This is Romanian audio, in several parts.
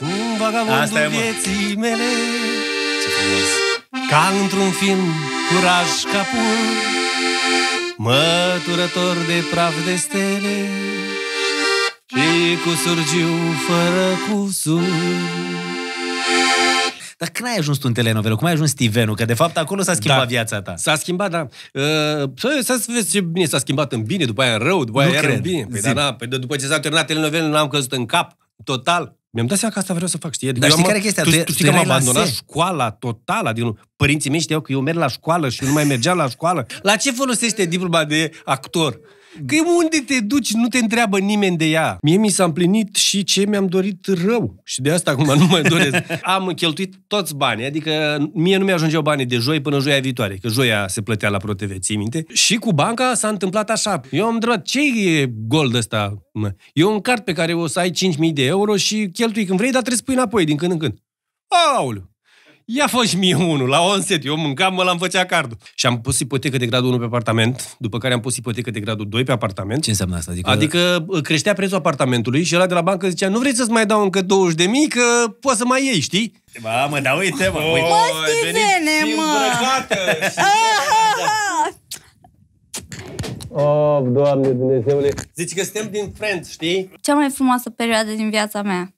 Un vagabondul Asta vieții mele Ce frumos Ca într-un film curaj capul Măturător de praf de stele Și cu surgiu fără cusur dar când ai ajuns tu în telenovelă? Cum ai ajuns Stevenul? Că de fapt acolo s-a schimbat da. viața ta. S-a schimbat, da. Uh, să vezi ce bine s-a schimbat în bine, după aia în rău, după aia nu iar cred. în bine. Păi, da, da, păi, după ce s-a terminat telenovelă, n-am căzut în cap. Total. Mi-am dat seama că asta vreau să fac, știi? Adică Dar știi care chestia? Tu, tu, tu știi că am abandonat se. școala totală, adică părinții mei știau că eu merg la școală și nu mai mergeam la școală. La ce folosește diploma de actor? Că unde te duci, nu te întreabă nimeni de ea. Mie mi s-a împlinit și ce mi-am dorit rău. Și de asta acum nu mai doresc. Am cheltuit toți banii, adică mie nu mi-ajungeau banii de joi până joia viitoare, că joia se plătea la ProTV, ții minte? Și cu banca s-a întâmplat așa. Eu am întrebat, ce e gold ăsta? Mă? E un card pe care o să ai 5.000 de euro și cheltui când vrei, dar trebuie să pui înapoi din când în când. Aoleu, ia fă și mie unul, la onset, eu mâncam, mă l-am făcea cardul. Și am pus ipotecă de gradul 1 pe apartament, după care am pus ipotecă de gradul 2 pe apartament. Ce înseamnă asta? Adică, adică ă, creștea prețul apartamentului și ăla de la bancă zicea, nu vrei să-ți mai dau încă 20 de mii, că poți să mai iei, știi? Ba, mă, da, uite, mă, uite. Mă, stizene, mă! Oh, Doamne Dumnezeule! Zici că suntem din Friends, știi? Cea mai frumoasă perioadă din viața mea.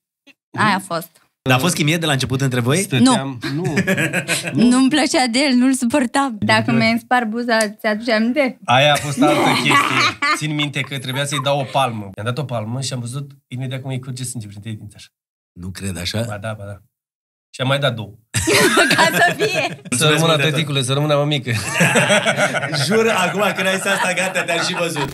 Aia a fost. Dar a fost chimie de la început între voi? Stăteam, nu. nu. nu. mi plăcea de el, nu-l suportam. Dacă mi ai spart buza, ți aduceam de? Aia a fost altă chestie. Țin minte că trebuia să-i dau o palmă. I-am dat o palmă și am văzut imediat cum îi curge sânge prin dinți așa. Nu cred așa? Ba da, ba da. Și am mai dat două. Ca să fie. Să rămână, tăticule, să rămână mămică. Jur, acum când ai asta, gata, te-am și văzut.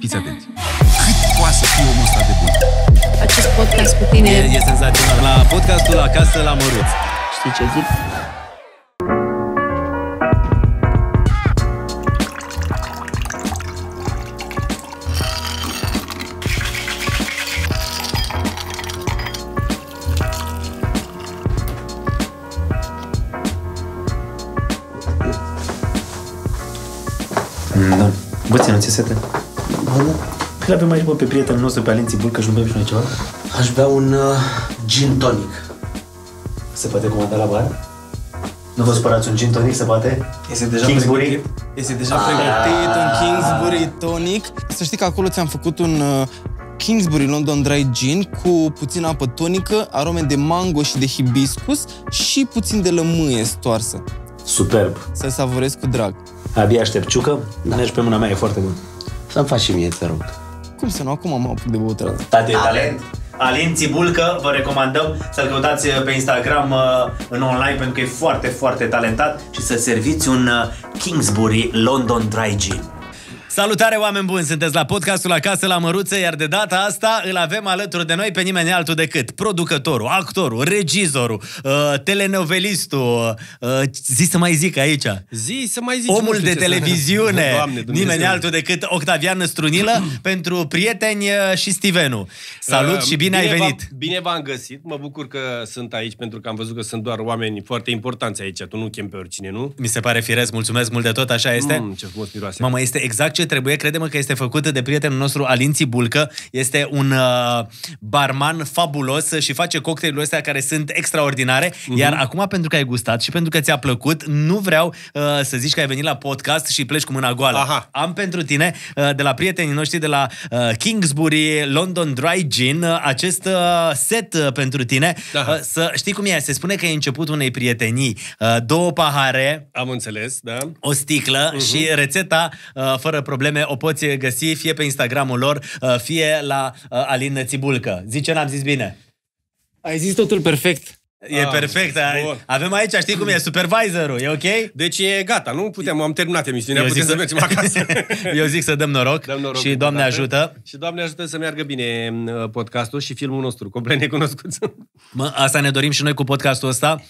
Fiți atenți. Cât poate să fie omul ăsta de bun? acest podcast cu tine. E, e senzațional. La podcastul Acasă la Măruț. Știi ce zic? Mm, da. Bă, ți am ți sete? Bă, da. Îl avem aici, bă, pe prietenul nostru, pe Alinții Bulcă și nu bem și noi ceva? Aș bea un uh, gin tonic. Se poate comanda la bar? Nu vă supărați un gin tonic, se poate? Este deja Kingsbury? Pregătit. Este deja ah. pregătit un Kingsbury tonic. Să știi că acolo ți-am făcut un uh, Kingsbury London Dry Gin cu puțină apă tonică, arome de mango și de hibiscus și puțin de lămâie stoarsă. Superb! Să savorez cu drag. Abia aștept ciucă, da. mergi pe mâna mea, e foarte bun. Să-mi faci și mie, te rog. Cum să nu? Acum mă apuc de băutură. Tate, talent. Alin Țibulcă, vă recomandăm să-l căutați uh, pe Instagram uh, în online pentru că e foarte, foarte talentat și să serviți un uh, Kingsbury London Dry Gin. Salutare, oameni buni! Sunteți la podcastul Acasă la Măruță, iar de data asta îl avem alături de noi pe nimeni altul decât producătorul, actorul, regizorul, uh, telenovelistul, uh, zi să mai zic aici. Zi să mai zic. Omul de televiziune, Doamne, Dumnezeu. nimeni altul decât Octavian Strunilă, pentru prieteni uh, și Stevenu. Salut uh, și bine, bine ai venit! Bine v-am găsit, mă bucur că sunt aici pentru că am văzut că sunt doar oameni foarte importanți aici, tu nu chem pe oricine, nu? Mi se pare firesc, mulțumesc mult de tot, așa este. Mm, ce frumos miroase. Mama, este exact ce trebuie, credem că este făcută de prietenul nostru Alin Bulcă. Este un uh, barman fabulos și face cocktailul astea care sunt extraordinare. Uh-huh. Iar acum, pentru că ai gustat și pentru că ți-a plăcut, nu vreau uh, să zici că ai venit la podcast și pleci cu mâna goală. Aha. Am pentru tine uh, de la prietenii noștri de la uh, Kingsbury London Dry Gin uh, acest uh, set uh, pentru tine. Uh, să știi cum e, se spune că e început unei prietenii. Uh, două pahare. Am înțeles, da. O sticlă uh-huh. și rețeta uh, fără probleme probleme o poți găsi fie pe Instagramul lor, uh, fie la uh, Alin Țibulcă. Zice, n-am zis bine. Ai zis totul perfect. E ah, perfect. Avem aici, știi cum e, supervisorul, e ok? Deci e gata, nu putem, am terminat emisiunea, Eu putem să... să mergem acasă. Eu zic să dăm noroc, dăm noroc și Doamne dată. ajută. Și Doamne ajută să meargă bine uh, podcastul și filmul nostru, complet necunoscut. Mă, asta ne dorim și noi cu podcastul ăsta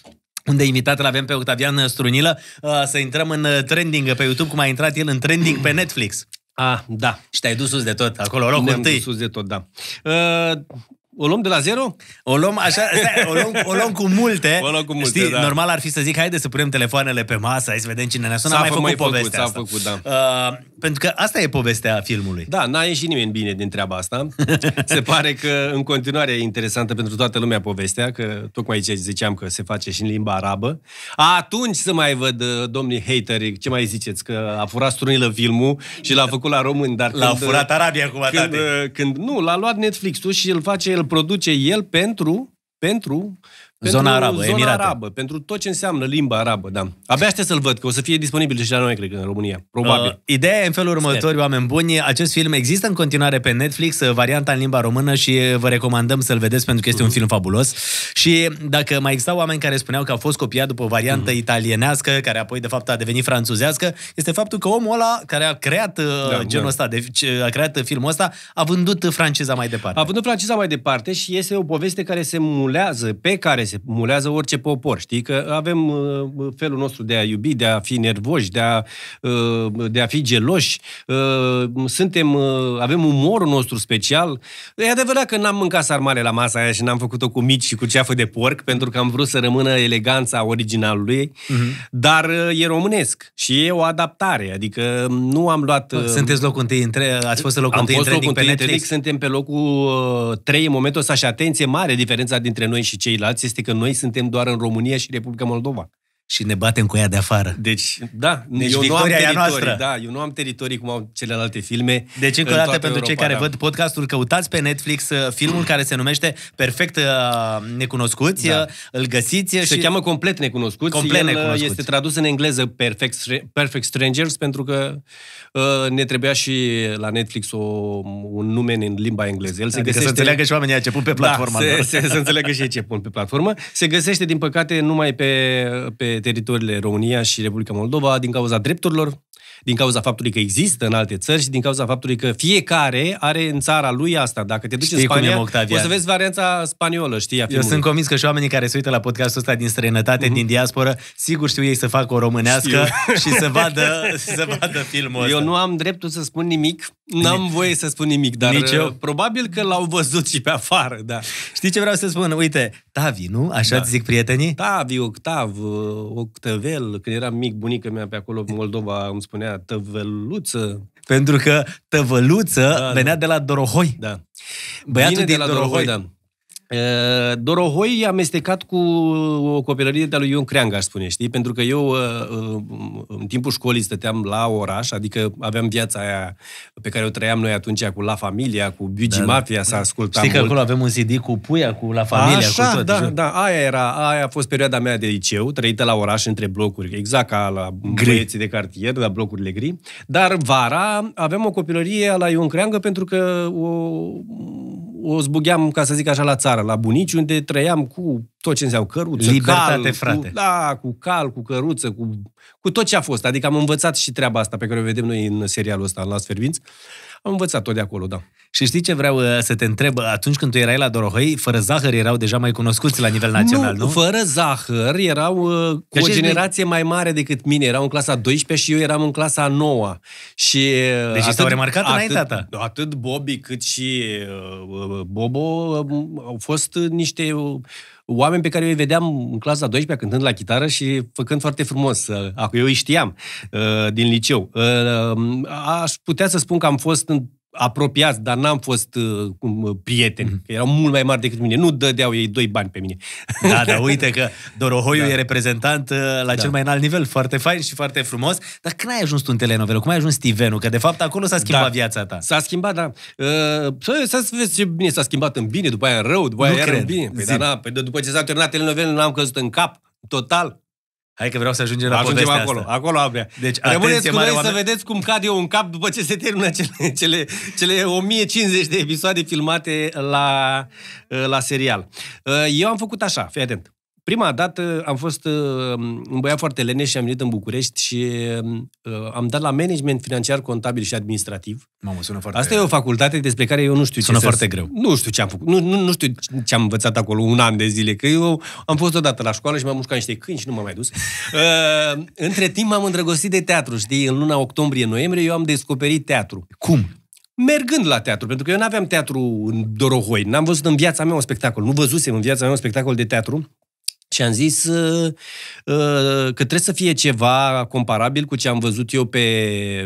unde invitat îl avem pe Octavian Strunilă, uh, să intrăm în uh, trending pe YouTube, cum a intrat el în trending pe Netflix. Ah, da. Și te-ai dus sus de tot, acolo, locul Ne-am întâi. dus sus de tot, da. Uh, o luăm de la zero? O luăm așa, stai, o, luăm, o luăm cu multe. O luăm cu multe, Știi, da. normal ar fi să zic, haide să punem telefoanele pe masă, hai să vedem cine ne sună. S-a mai făcut mai povestea făcut, asta. Făcut, da. uh, pentru că asta e povestea filmului. Da, n-a ieșit nimeni bine din treaba asta. se pare că în continuare e interesantă pentru toată lumea povestea, că tocmai ce ziceam că se face și în limba arabă. Atunci să mai văd, uh, domnii hateri, ce mai ziceți, că a furat strunilă filmul și l-a făcut la român, dar L-a când, furat Arabia acum, când, uh, când, nu, l-a luat Netflix-ul și îl face el produce el pentru, pentru pentru zona arabă, zona emirată. arabă, pentru tot ce înseamnă limba arabă, da. Abia aștept să-l văd, că o să fie disponibil și la noi, cred, în România. Probabil. Uh, ideea e în felul următor, Sper. oameni buni. Acest film există în continuare pe Netflix, uh, varianta în limba română și uh, vă recomandăm să-l vedeți pentru că este uh-huh. un mhm. film fabulos. Și dacă mai existau oameni care spuneau că a fost copiat după o variantă uh-huh. Mhm. italienească, care apoi, de fapt, a devenit franțuzească, este faptul că omul ăla care a creat uh, da, genul da. ăsta, de, a creat filmul ăsta, a vândut franceza mai departe. A vândut franceza mai departe și este o poveste care se mulează, pe care se mulează orice popor, știi? Că avem uh, felul nostru de a iubi, de a fi nervoși, de a, uh, de a fi geloși. Uh, suntem, avem umorul nostru special. E adevărat că n-am mâncat sarmale la masa aia și n-am făcut-o cu mici și cu ceafă de porc, pentru că am vrut să rămână eleganța originalului uh-huh. dar e românesc și e o adaptare, adică nu am luat... Sunteți locul întâi, între, ați fost locul am întâi fost locul întâi, suntem pe locul 3 în momentul ăsta și atenție mare, diferența dintre noi și ceilalți este este că noi suntem doar în România și Republica Moldova și ne batem cu ea de afară. Deci, da, deci eu nu am teritorii, noastră. da, eu nu am teritorii cum au celelalte filme. Deci, încă o dată, pentru Europa, cei care da. văd podcastul, căutați pe Netflix uh, filmul care se numește Perfect uh, Necunoscuți, da. Uh, îl găsiți. Se și... cheamă Complet Necunoscuți. Complet El necunoscuți. este tradus în engleză Perfect, Perfect Strangers, pentru că uh, ne trebuia și la Netflix o, un nume în limba engleză. El se adică găsește... să înțeleagă și oamenii ce pun pe platformă. Da, se, se, să înțeleagă și ei ce pun pe platformă. Se găsește, din păcate, numai pe, pe teritoriile România și Republica Moldova din cauza drepturilor, din cauza faptului că există în alte țări și din cauza faptului că fiecare are în țara lui asta. Dacă te duci știi în Spania, cum e, o să vezi varianța spaniolă, știi? Eu sunt convins că și oamenii care se uită la podcastul ăsta din străinătate, uh-huh. din diasporă, sigur știu ei să facă o românească știu. și să vadă, să vadă filmul ăsta. Eu nu am dreptul să spun nimic, n-am voie să spun nimic, dar Nici eu. Uh, probabil că l-au văzut și pe afară, da. Știi ce vreau să spun? Uite, Tavi, nu? Așa da. zic prietenii? Tavi, Octav, uh, octavel, când eram mic, bunica mea pe acolo, în Moldova, îmi spunea aia, tăvăluță. Pentru că tăvăluță da, venea da. de la Dorohoi. Da. Băiatul Vine din de la Dorohoi, Dorohoi da. Dorohoi e amestecat cu o copilărie de-a lui Ion Creanga, aș spune, știi? Pentru că eu în timpul școlii stăteam la oraș, adică aveam viața aia pe care o trăiam noi atunci cu La Familia, cu Bigi da, Mafia, da. să ascultam Știi că mult. acolo avem un CD cu Puia, cu La Familia, Așa, cu tot. da, da, aia era, aia a fost perioada mea de liceu, trăită la oraș între blocuri, exact ca la gri. băieții de cartier, la blocurile gri. Dar vara aveam o copilărie la Ion Creangă pentru că o o zbugeam ca să zic așa, la țară, la bunici, unde trăiam cu tot ce înseamnă căruță, Libertate, cal, frate. Cu, da, cu cal, cu căruță, cu, cu tot ce a fost. Adică am învățat și treaba asta pe care o vedem noi în serialul ăsta, în Las Uh, am învățat tot de acolo, da. Și știi ce vreau uh, să te întreb? Uh, atunci când tu erai la Dorohoi, fără zahăr erau deja mai cunoscuți la nivel național, nu? nu? fără zahăr erau uh, cu deci o generație de... mai mare decât mine. Erau în clasa 12 și eu eram în clasa 9. Și deci atât, au remarcat atât, înaintea ta. Atât Bobby cât și Bobo um, au fost niște... Uh, oameni pe care eu îi vedeam în clasa 12 cântând la chitară și făcând foarte frumos. Uh, eu îi știam uh, din liceu. Uh, aș putea să spun că am fost în apropiați, dar n-am fost uh, uh prieteni, mm-hmm. că erau mult mai mari decât mine. Nu dădeau ei doi bani pe mine. Da, dar uite că Dorohoiu da. e reprezentant uh, la da. cel mai înalt nivel, foarte fain și foarte frumos. Dar când ai ajuns tu în telenovelă? Cum ai ajuns Stivenu? Că de fapt acolo s-a schimbat da. viața ta. S-a schimbat, da. Uh, să vezi ce bine, s-a schimbat în bine, după aia în rău, după aia iar în bine. Păi, da, na, da, păi, după ce s-a terminat telenovelă, n-am căzut în cap, total. Hai că vreau să ajungem la Ajungem acolo, asta. acolo abia. Deci, Rămâneți cu noi să vedeți cum cad eu un cap după ce se termină cele, cele, cele 1050 de episoade filmate la, la serial. Eu am făcut așa, fii atent. Prima dată am fost uh, un băiat foarte leneș și am venit în București și uh, am dat la management financiar, contabil și administrativ. Mamă, sună foarte... Asta e o facultate despre care eu nu știu sună ce foarte să... greu. Nu știu ce am făcut. Nu, nu, nu știu ce am învățat acolo un an de zile, că eu am fost odată la școală și m-am mușcat niște câini și nu m-am mai dus. Uh, între timp m-am îndrăgostit de teatru, știi? În luna octombrie-noiembrie eu am descoperit teatru. Cum? mergând la teatru, pentru că eu nu aveam teatru în Dorohoi, n-am văzut în viața mea un spectacol, nu văzusem în viața mea un spectacol de teatru și am zis uh, că trebuie să fie ceva comparabil cu ce am văzut eu pe,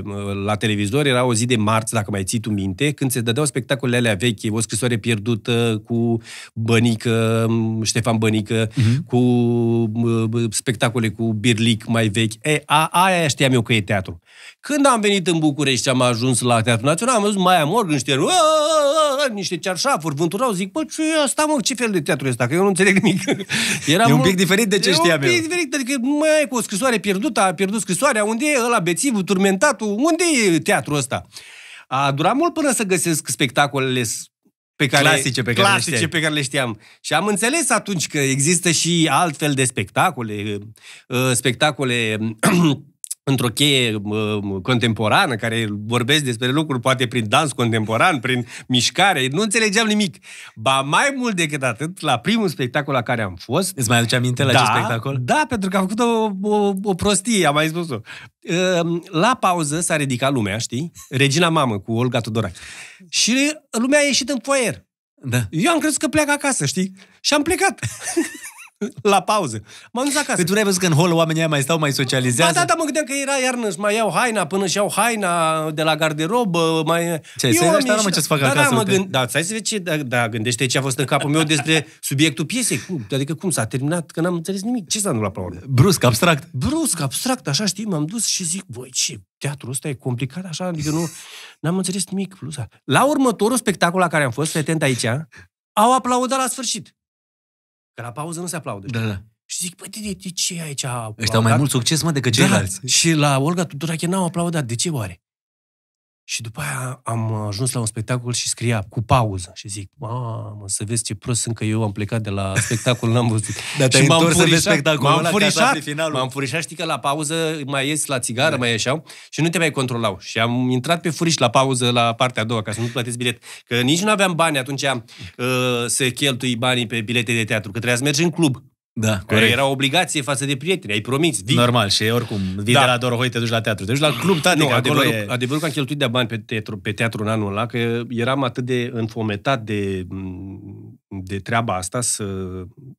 ă, la televizor. Era o zi de marți, dacă mai ții tu minte, când se dădeau spectacolele alea vechi, o scrisoare pierdută cu Bănică, Ștefan Bănică, uh-huh. cu uh, spectacole cu Birlic mai vechi. E, a, aia știam eu că e teatru. Când am venit în București și am ajuns la Teatrul Național, am văzut mai amor, niște, niște cearșafuri, vânturau, zic, bă, ce asta, mă, ce fel de teatru este ăsta? Că eu nu înțeleg nimic. Eram, un pic diferit de ce e știam un pic eu. diferit, adică mai cu o scrisoare pierdută, a pierdut scrisoarea, unde e ăla bețivul, turmentatul, unde e teatrul ăsta? A durat mult până să găsesc spectacolele pe care, clasice, pe care, clasice le știam. pe care le știam. Și am înțeles atunci că există și altfel de spectacole, uh, spectacole într-o cheie uh, contemporană, care vorbesc despre lucruri, poate prin dans contemporan, prin mișcare, nu înțelegeam nimic. Ba mai mult decât atât, la primul spectacol la care am fost... Îți mai aduce aminte la da, acest spectacol? Da, pentru că am făcut o, o, o prostie, am mai spus-o. Uh, la pauză s-a ridicat lumea, știi? Regina Mamă cu Olga Tudorac. Și lumea a ieșit în foyer. Da. Eu am crezut că pleacă acasă, știi? Și am plecat. la pauză. M-am dus acasă. Păi tu ai văzut că în hol oamenii mai stau, mai socializează? Ba da, da, mă gândeam că era iarnă, și mai iau haina până și iau haina de la garderobă. Mai... Ce, să am da, da, ieșit... da, ce să fac da, da acasă, da, mă gând... da, stai să vezi ce, da, da, gândește ce a fost în capul meu despre subiectul piesei. Cum? Adică cum s-a terminat, că n-am înțeles nimic. Ce s-a întâmplat la urmă? Brusc, abstract. Brusc, abstract, așa știi, m-am dus și zic, voi ce teatrul ăsta e complicat așa, adică nu, n-am înțeles nimic. Plus, la următorul spectacol la care am fost, atent aici, au aplaudat la sfârșit. Că la pauză nu se aplaudă. Da, da. Și zic, păi, de, de ce aici? Ăștia au mai mult succes, mă, decât da. ceilalți. Da, și la Olga Tudorache n-au aplaudat. De ce oare? Și după aia am ajuns la un spectacol și scria cu pauză. Și zic, mamă, să vezi ce prost sunt că eu am plecat de la spectacol, n-am văzut. Dar și m-am furișat, m-am furișat, m-am furișat, știi că la pauză mai ies la țigară, da. mai ieșeau și nu te mai controlau. Și am intrat pe furiș la pauză la partea a doua, ca să nu plătesc bilet. Că nici nu aveam bani atunci uh, să cheltui banii pe bilete de teatru, că trebuia să mergi în club. Da, corect. Era obligație față de prieteni, ai promis. Vii. Normal, și oricum, vii da. de la Dorohoi, te duci la teatru, te duci la club, tati, nu, că adevărul, e... adevărul că am cheltuit de bani pe teatru, pe teatru în anul ăla, că eram atât de înfometat de de treaba asta să...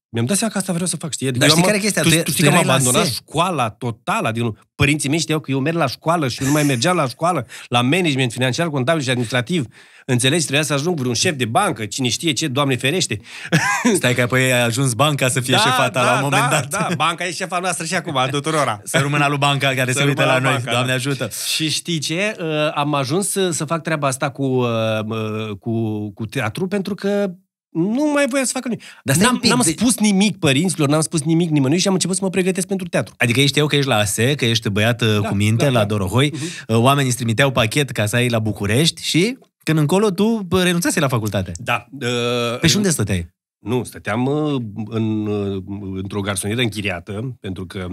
Mi-am dat seama că asta vreau să fac, știi? Adică Dar știi care chestia? Tu, tu, tu știi că am abandonat școala totală, adică părinții mei știau că eu merg la școală și eu nu mai mergeam la școală, la management financiar, contabil și administrativ. Înțelegi? Trebuia să ajung vreun șef de bancă, cine știe ce, Doamne ferește. Stai că apoi ai ajuns banca să fie da, șefa ta da, la un moment da, dat. Da, banca e șefa noastră și acum, a tuturora. Să rămână lui banca care să se uită la, la noi, banca, Doamne da. ajută. Și știi ce? Ă, am ajuns să, să fac treaba asta cu, ă, cu, cu teatru pentru că nu mai voia să facă nimic. Dar n-am, n-am de... Deci- spus nimic părinților, n-am spus nimic nimănui și am început să mă pregătesc pentru teatru. Adică ești eu că ești la ASE, că ești băiat uh, da, cu minte da, da. la Dorohoi, uh-huh. oamenii îți trimiteau pachet ca să ai la București și când încolo tu uh, renunțase la facultate. Da. Uh, Pe și unde stăteai? Nu, stăteam uh, în, într-o garsonieră închiriată, pentru că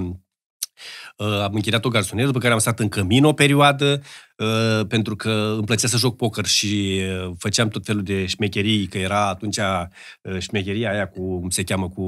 am închiriat o garsonieră, după care am stat în cămin o perioadă, Uh, pentru că îmi plăcea să joc poker și uh, făceam tot felul de șmecherii, că era atunci uh, șmecheria aia cu, cum se cheamă, cu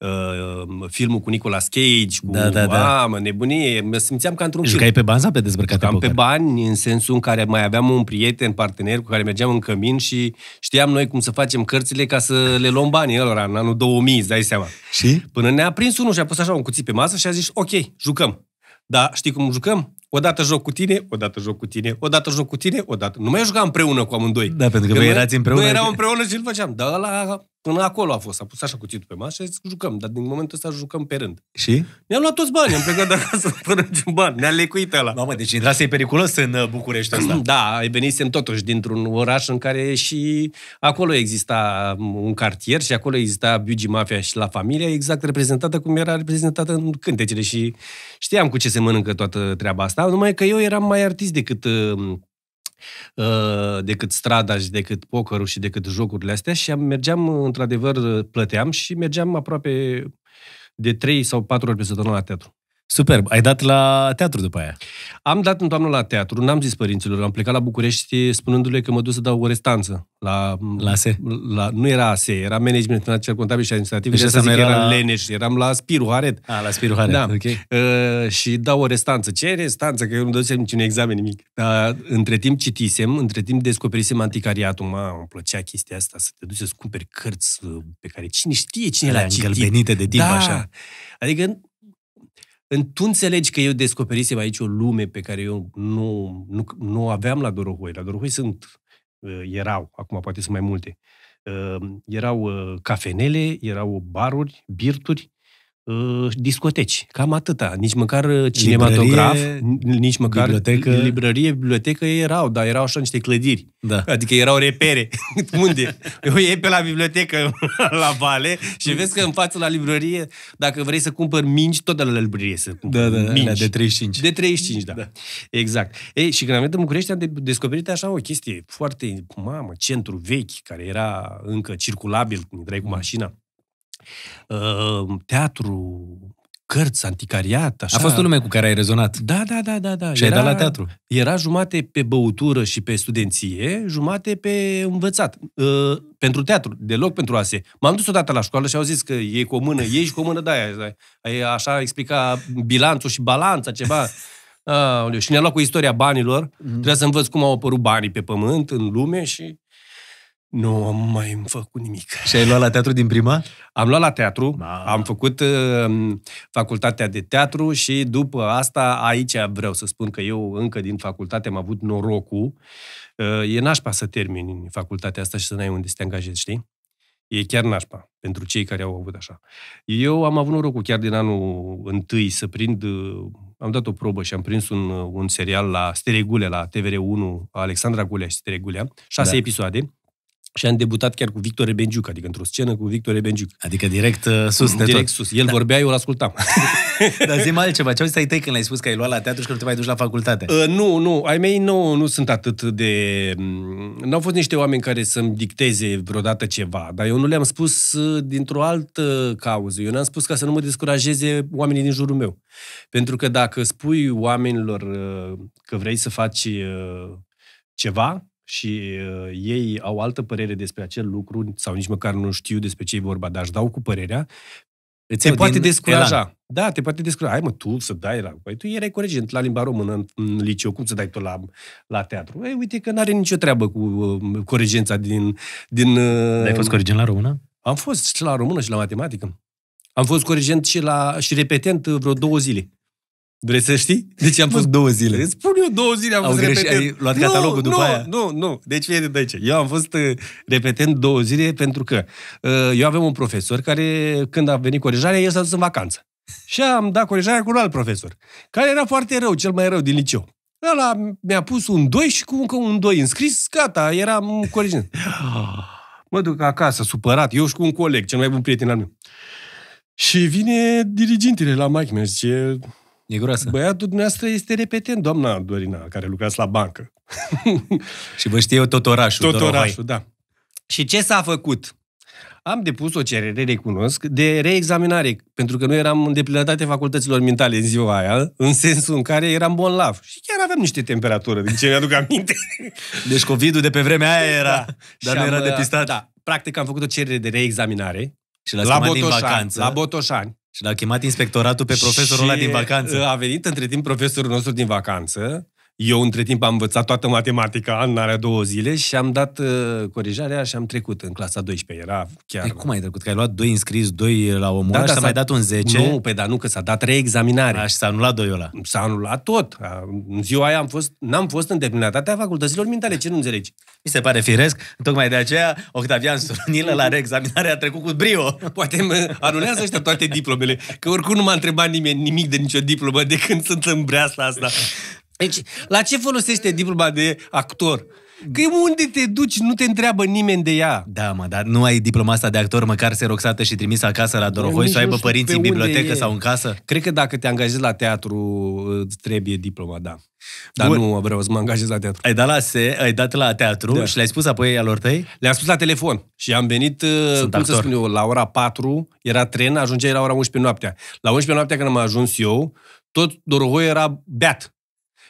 uh, filmul cu Nicolas Cage, cu, da, da, da. mamă, mă, nebunie, mă simțeam ca într-un Jucai film. pe bani sau pe dezbrăcat Jucam poker? pe bani, în sensul în care mai aveam un prieten, partener cu care mergeam în cămin și știam noi cum să facem cărțile ca să le luăm banii ăla în anul 2000, îți dai seama. Și? Până ne-a prins unul și a pus așa un cuțit pe masă și a zis, ok, jucăm. Da, știi cum jucăm? odată joc cu tine, odată joc cu tine, odată joc cu tine, odată. Nu mai jucam împreună cu amândoi. Da, pentru că, că voi erați împreună. Noi eram adică- împreună și îl făceam. Dar ăla, până acolo a fost. A pus așa cuțitul pe masă și zis, jucăm. Dar din momentul ăsta jucăm pe rând. Și? Ne-am luat toți bani, am plecat de acasă până niciun bani. Ne-a lecuit ăla. Mamă, deci intrase e periculos în uh, București ăsta. da, ai venisem totuși dintr-un oraș în care și acolo exista um, un cartier și acolo exista Bugi Mafia și La Familia, exact reprezentată cum era reprezentată în cântecele și știam cu ce se mănâncă toată treaba asta cântam, da, numai că eu eram mai artist decât uh, uh, decât strada și decât pokerul și decât jocurile astea și am, mergeam, într-adevăr, plăteam și mergeam aproape de 3 sau 4 ori pe săptămână la teatru. Superb. Ai dat la teatru după aia. Am dat în toamnă la teatru, n-am zis părinților. Am plecat la București spunându-le că mă duc să dau o restanță. La, la ASE? La, nu era ASE, era management financiar contabil și administrativ. Deci să era... la... leneș, eram la Spiru Haret. A, la Spiru Haret, da. ok. Uh, și dau o restanță. Ce restanță? Că eu nu dădusem niciun examen, nimic. Dar între timp citisem, între timp descoperisem anticariatul. Mă, îmi plăcea chestia asta, să te duci să cumperi cărți uh, pe care cine știe cine le-a citit. de timp, da. așa. Adică tu înțelegi că eu descoperisem aici o lume pe care eu nu, nu, nu aveam la Dorohoi. La Dorohoi sunt, uh, erau, acum poate sunt mai multe, uh, erau uh, cafenele, erau baruri, birturi, Uh, discoteci. Cam atâta. Nici măcar uh, cinematograf, librărie, nici măcar bibliotecă. librărie, bibliotecă erau, dar erau așa niște clădiri. Da. Adică erau repere. Unde? Eu iei pe la bibliotecă la vale și vezi că în față la librărie, dacă vrei să cumpăr mingi, tot de la librărie să cumpăr da, da, da mingi. De 35. De 35, da. da. Exact. Ei, și când am venit în București am descoperit așa o chestie foarte, mamă, centru vechi, care era încă circulabil, când cu mașina Ehm, teatru, cărți, anticariat, așa. A fost un nume cu care ai rezonat. Da, da, da, da. da. Și era, ai dat la teatru. Era jumate pe băutură și pe studenție, jumate pe învățat. Uh, pentru teatru, deloc pentru ASE. M-am dus odată la școală și au zis că e cu o mână, ei și cu o mână da. Așa explica bilanțul și balanța, ceva. Uh, și ne-a luat cu istoria banilor. Mm-hmm. Trebuia să învăț cum au apărut banii pe pământ, în lume și nu am mai făcut nimic. Și ai luat la teatru din prima? Am luat la teatru, Ma. am făcut uh, facultatea de teatru și după asta, aici vreau să spun că eu încă din facultate am avut norocul. Uh, e nașpa să termin facultatea asta și să n-ai unde să te angajezi, știi? E chiar nașpa pentru cei care au avut așa. Eu am avut norocul chiar din anul întâi să prind, uh, am dat o probă și am prins un, uh, un serial la Steregule, la TVR1, Alexandra Gulea și Steregulea, șase da. episoade și am debutat chiar cu Victor Bengiuc, adică într-o scenă cu Victor Bengiuc. Adică direct uh, sus de Direct tot. sus. El da. vorbea, eu îl ascultam. Dar zi altceva, ce au zis ai tăi când ai spus că ai luat la teatru și că nu te mai duci la facultate? Uh, nu, nu, ai mei nu, nu sunt atât de... Mm, n-au fost niște oameni care să-mi dicteze vreodată ceva, dar eu nu le-am spus uh, dintr-o altă cauză. Eu n-am spus ca să nu mă descurajeze oamenii din jurul meu. Pentru că dacă spui oamenilor uh, că vrei să faci uh, ceva, și uh, ei au altă părere despre acel lucru sau nici măcar nu știu despre ce e vorba, dar își dau cu părerea, te poate descuraja. Elan. Da, te poate descuraja. Hai mă, tu să dai la... Păi tu erai corigent la limba română în, în liceu, cum să dai tu la, la teatru? Ei, păi uite că n-are nicio treabă cu uh, corigența din... din uh... Ai fost coregent la română? Am fost și la română și la matematică. Am fost coregent și, la, și repetent uh, vreo două zile. Vrei să știi? Deci am fost două zile. Îți spun eu două zile, am Au fost greșit, repetent. Ai luat nu, catalogul după nu, aia? Nu, nu, deci fie de aici. Eu am fost uh, repetent două zile pentru că uh, eu aveam un profesor care, când a venit corejarea, el s-a dus în vacanță. Și am dat corejarea cu un alt profesor, care era foarte rău, cel mai rău din liceu. Ăla mi-a pus un 2 și cu încă un 2 înscris, gata, eram corejant. Mă duc acasă, supărat, eu și cu un coleg, cel mai bun prieten al meu. Și vine dirigintele la machină, zice, E groasă. Băiatul dumneavoastră este repetent, doamna Dorina, care lucrează la bancă. și vă știe eu tot orașul. Tot orașul, da. Și ce s-a făcut? Am depus o cerere, recunosc, de reexaminare, pentru că noi eram în deplinătate facultăților mentale în ziua aia, în sensul în care eram bolnav. Și chiar aveam niște temperatură, din ce mi-aduc aminte. Deci COVID-ul de pe vremea aia era, da. dar nu era uh, depistat. Da, practic am făcut o cerere de reexaminare. Și la Botoșani, vacanță. La Botoșani. Și l-a chemat inspectoratul pe profesorul ăla din vacanță. Uh, a venit între timp profesorul nostru din vacanță eu între timp am învățat toată matematica în are două zile și am dat uh, corijarea și am trecut în clasa 12. Era chiar... Păi cum ai trecut? Că ai luat doi înscris, doi la o da, da, și s-a mai dat un 10? Nu, pe păi, da, nu, că s-a dat reexaminare. A, și s-a anulat doi ăla. S-a anulat tot. În ziua aia am fost, n-am fost în deplinitatea facultăților mintale, ce nu înțelegi? Mi se pare firesc, tocmai de aceea Octavian Surunilă la reexaminare a trecut cu brio. Poate mă anulează ăștia toate diplomele, că oricum nu m-a întrebat nimeni nimic de nicio diplomă de când sunt în breasla asta. Deci, la ce folosește diploma de actor? Că unde te duci, nu te întreabă nimeni de ea. Da, mă, dar nu ai diploma asta de actor, măcar roxată și trimis acasă la Dorohoi, să aibă părinții în bibliotecă e. sau în casă? Cred că dacă te angajezi la teatru, îți trebuie diploma, da. Dar Bun. nu vreau să mă angajez la teatru. Ai dat la, se, ai dat la teatru da. și le-ai spus apoi alor tăi? Le-am spus la telefon și am venit, uh, Sunt cum actor. să spun eu, la ora 4, era tren, ajungeai la ora 11 noaptea. La 11 noaptea când am ajuns eu, tot Dorohoi era beat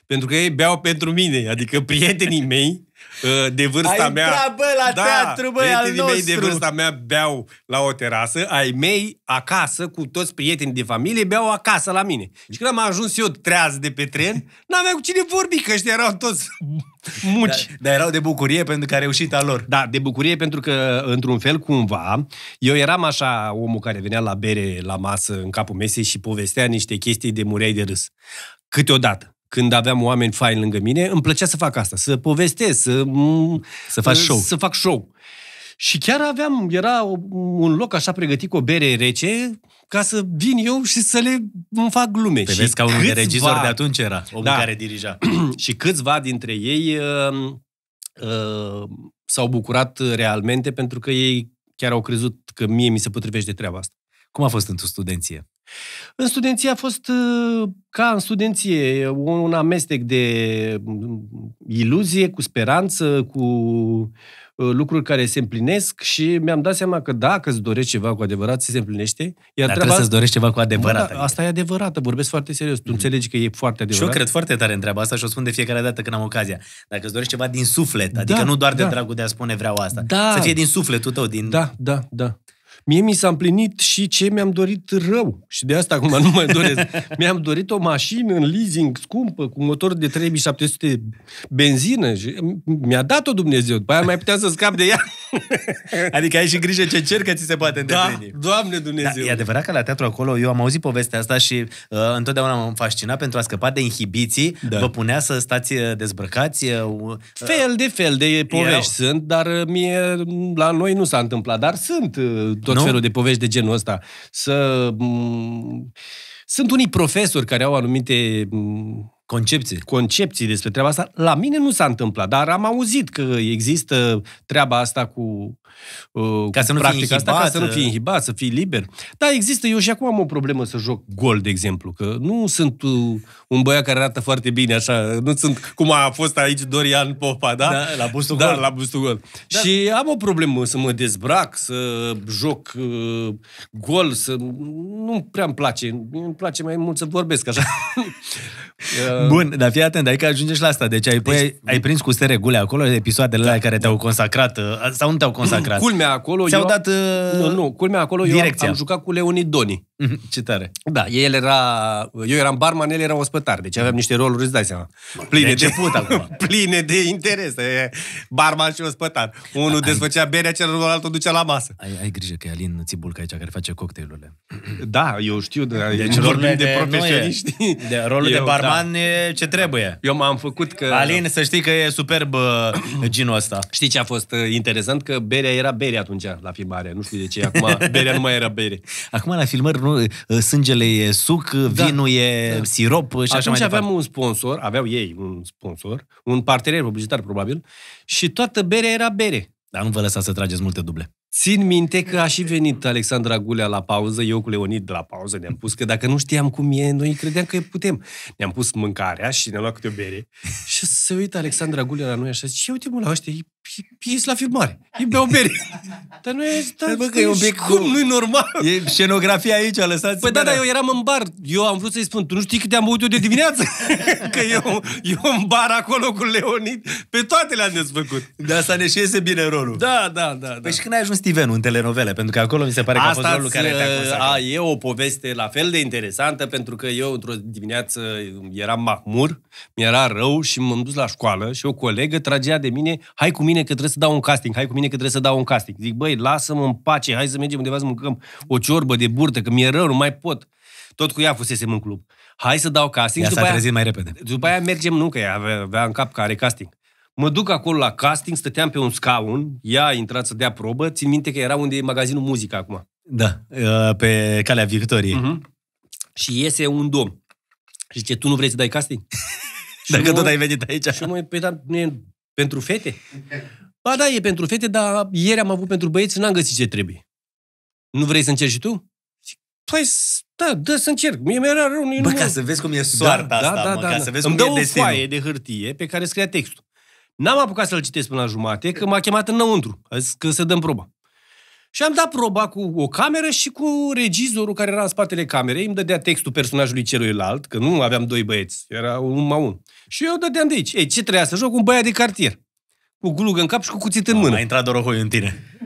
pentru că ei beau pentru mine, adică prietenii mei uh, de vârsta ai mea... Ai bă, la da, teatru, bă, al mei de vârsta mea beau la o terasă, ai mei acasă, cu toți prietenii de familie, beau acasă la mine. Și când am ajuns eu treaz de pe tren, n-aveam cu cine vorbi, că ăștia erau toți muci. Dar, dar erau de bucurie pentru că a reușit a lor. Da, de bucurie pentru că, într-un fel, cumva, eu eram așa omul care venea la bere, la masă, în capul mesei și povestea niște chestii de murei de râs. Câteodată când aveam oameni faini lângă mine, îmi plăcea să fac asta, să povestesc, să... Să fac show. Să fac show. Și chiar aveam, era un loc așa pregătit cu o bere rece, ca să vin eu și să le îmi fac glume. Te și vezi ca unul de regizor de atunci era, omul da. care dirija. și câțiva dintre ei uh, uh, s-au bucurat realmente pentru că ei chiar au crezut că mie mi se potrivește treaba asta. Cum a fost într-o studenție? În studenție a fost uh, ca în studenție, un amestec de mm, iluzie, cu speranță, cu uh, lucruri care se împlinesc și mi-am dat seama că dacă îți dorești ceva cu adevărat, se împlinește. Iar Dar treaba... trebuie să-ți dorești ceva cu adevărat. Da, adică. Asta e adevărată, vorbesc foarte serios. Tu mm-hmm. înțelegi că e foarte adevărat. Și eu cred foarte tare în treaba asta și o spun de fiecare dată când am ocazia. Dacă îți dorești ceva din suflet, adică da, nu doar da. de dragul de a spune vreau asta, da. să fie din sufletul tău. Din... Da, da, da. Mie mi s-a împlinit și ce mi-am dorit rău. Și de asta acum nu mai doresc. mi-am dorit o mașină în leasing scumpă, cu motor de 3700 benzină. Și mi-a dat-o Dumnezeu. După aia mai puteam să scap de ea. adică ai și grijă ce cer că ți se poate întâmpla. Da, Doamne Dumnezeu! Da, e adevărat că la teatru acolo eu am auzit povestea asta și uh, întotdeauna m-am fascinat pentru a scăpa de inhibiții. Da. Vă punea să stați uh, dezbrăcați. Uh, uh, fel de fel de povești erau. sunt, dar uh, mie la noi nu s-a întâmplat, dar sunt uh, tot tot nu? felul de povești de genul ăsta. Să... sunt unii profesori care au anumite Concepții. Concepții despre treaba asta. La mine nu s-a întâmplat, dar am auzit că există treaba asta cu, uh, ca să nu practica fii inhibat, asta, ca să nu fii uh. inhibat, să fii liber. Da, există. Eu și acum am o problemă să joc gol, de exemplu, că nu sunt uh, un băiat care arată foarte bine, așa, nu sunt cum a fost aici Dorian Popa, da? da la bustul da, gol. la bustul gol. Da. Și am o problemă să mă dezbrac, să joc uh, gol, să... Nu prea îmi place. Îmi place mai mult să vorbesc, așa. Uh. Bun, dar fii atent, adică ajungi și la asta. Deci ai, păi, deci, ai, ai prins cu se regule acolo episoadele da, care te-au consacrat uh, sau nu te-au consacrat. Culmea acolo... Ți-au eu, dat uh, Nu, nu, culmea acolo direcția. eu am, am jucat cu Leonid Doni. Mhm, ce tare. Da, el era, eu eram barman, el era ospătar, deci aveam niște roluri, îți dai seama. Pline deci- de, început, de pline de interes. Barman și ospătar. Unul ai, desfăcea berea, celălalt o ducea la masă. Ai, ai grijă că e Alin Țibulca aici care face cocktailurile. Da, eu știu, de, deci vorbim de, de profesioniști. de, rolul eu, de barman da. e ce trebuie. Eu m-am făcut că... Alin, să știi că e superb uh, ginul ăsta. Știi ce a fost uh, interesant? Că berea era bere atunci la filmare. Nu știu de ce. Acum berea nu mai era bere. Acum la filmări nu, ă, sângele e suc, da. vinul e da. sirop și Atunci așa mai departe. aveam un sponsor, aveau ei un sponsor, un partener publicitar probabil, și toată berea era bere. Dar nu vă lăsați să trageți multe duble. Țin minte că a și venit Alexandra Gulea la pauză, eu cu Leonid la pauză ne-am pus, că dacă nu știam cum e, noi credeam că putem. Ne-am pus mâncarea și ne-am luat câte o bere și se uită Alexandra Gulea la noi așa, și uite mă la ăștia, e la filmare, bea o bere. Dar noi, da, bă, că e un pic cum, nu-i normal. E scenografia aici, lăsați Păi da, dar eu eram în bar, eu am vrut să-i spun, tu nu știi câte am băut eu de dimineață? că eu, eu în bar acolo cu Leonid, pe toate le-am desfăcut. De asta ne și bine rolul. Da, da, da. Păi da. Păi și când ai ajuns Stivenu în telenovele, pentru că acolo mi se pare că Asta a fost rolul care te-a consacrat. a, E o poveste la fel de interesantă, pentru că eu într-o dimineață eram mahmur, mi-era rău și m-am dus la școală și o colegă tragea de mine, hai cu mine că trebuie să dau un casting, hai cu mine că trebuie să dau un casting. Zic, băi, lasă-mă în pace, hai să mergem undeva să mâncăm o ciorbă de burtă, că mi-e rău, nu mai pot. Tot cu ea fusesem în club. Hai să dau casting. Ea după s-a trezit aia, mai repede. După aia mergem, nu, că ea avea, avea în cap că are casting. Mă duc acolo la casting, stăteam pe un scaun, ea a intrat să dea probă, țin minte că era unde e magazinul muzică acum. Da, uh, pe calea Victoriei. Uh-huh. Și iese un domn. Și zice, tu nu vrei să dai casting? Dacă tot ai venit aici. Și mă, păi, dar nu e pentru fete? Ba da, e pentru fete, dar ieri am avut pentru băieți și n-am găsit ce trebuie. Nu vrei să încerci și tu? păi, da, da, să încerc. Mie mi-era rău. Bă, nu ca să vezi cum e da, soarta da, asta, da, da, mă, da, ca da. să vezi cum dă e o destinul. foaie de hârtie pe care scria textul. N-am apucat să-l citesc până la jumate, că m-a chemat înăuntru. A zis că să dăm proba. Și am dat proba cu o cameră și cu regizorul care era în spatele camerei. Îmi dădea textul personajului celuilalt, că nu aveam doi băieți, era un maun. un. Și eu dădeam de aici. Ei, ce trebuia să joc? Un băiat de cartier. Cu glugă în cap și cu cuțit în mână. A intrat dorohoi în tine.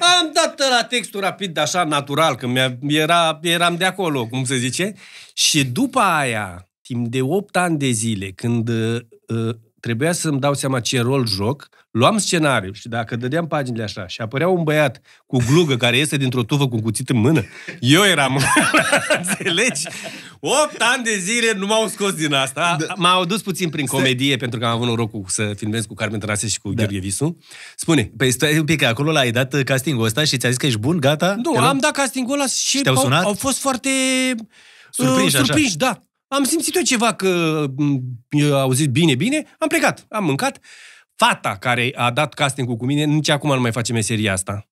Am dat la textul rapid, așa, natural, că mi era, eram de acolo, cum se zice. Și după aia, timp de 8 ani de zile, când uh, trebuia să-mi dau seama ce rol joc, luam scenariul și dacă dădeam paginile așa și apărea un băiat cu glugă care iese dintr-o tufă cu un cuțit în mână, eu eram, înțelegi? 8 ani de zile nu m-au scos din asta. Da. M-au dus puțin prin comedie, pentru că am avut norocul să filmez cu Carmen Trase și cu da. Gheorghe Visu. Spune, Pe păi stai un pic, acolo l-ai dat uh, castingul ăsta și ți-a zis că ești bun, gata? Nu, am dat castingul ăla și, și au, au fost foarte uh, surprinși, surprinși da. Am simțit eu ceva că au zis bine, bine, am plecat, am mâncat. Fata care a dat casting cu mine, nici acum nu mai face meseria asta.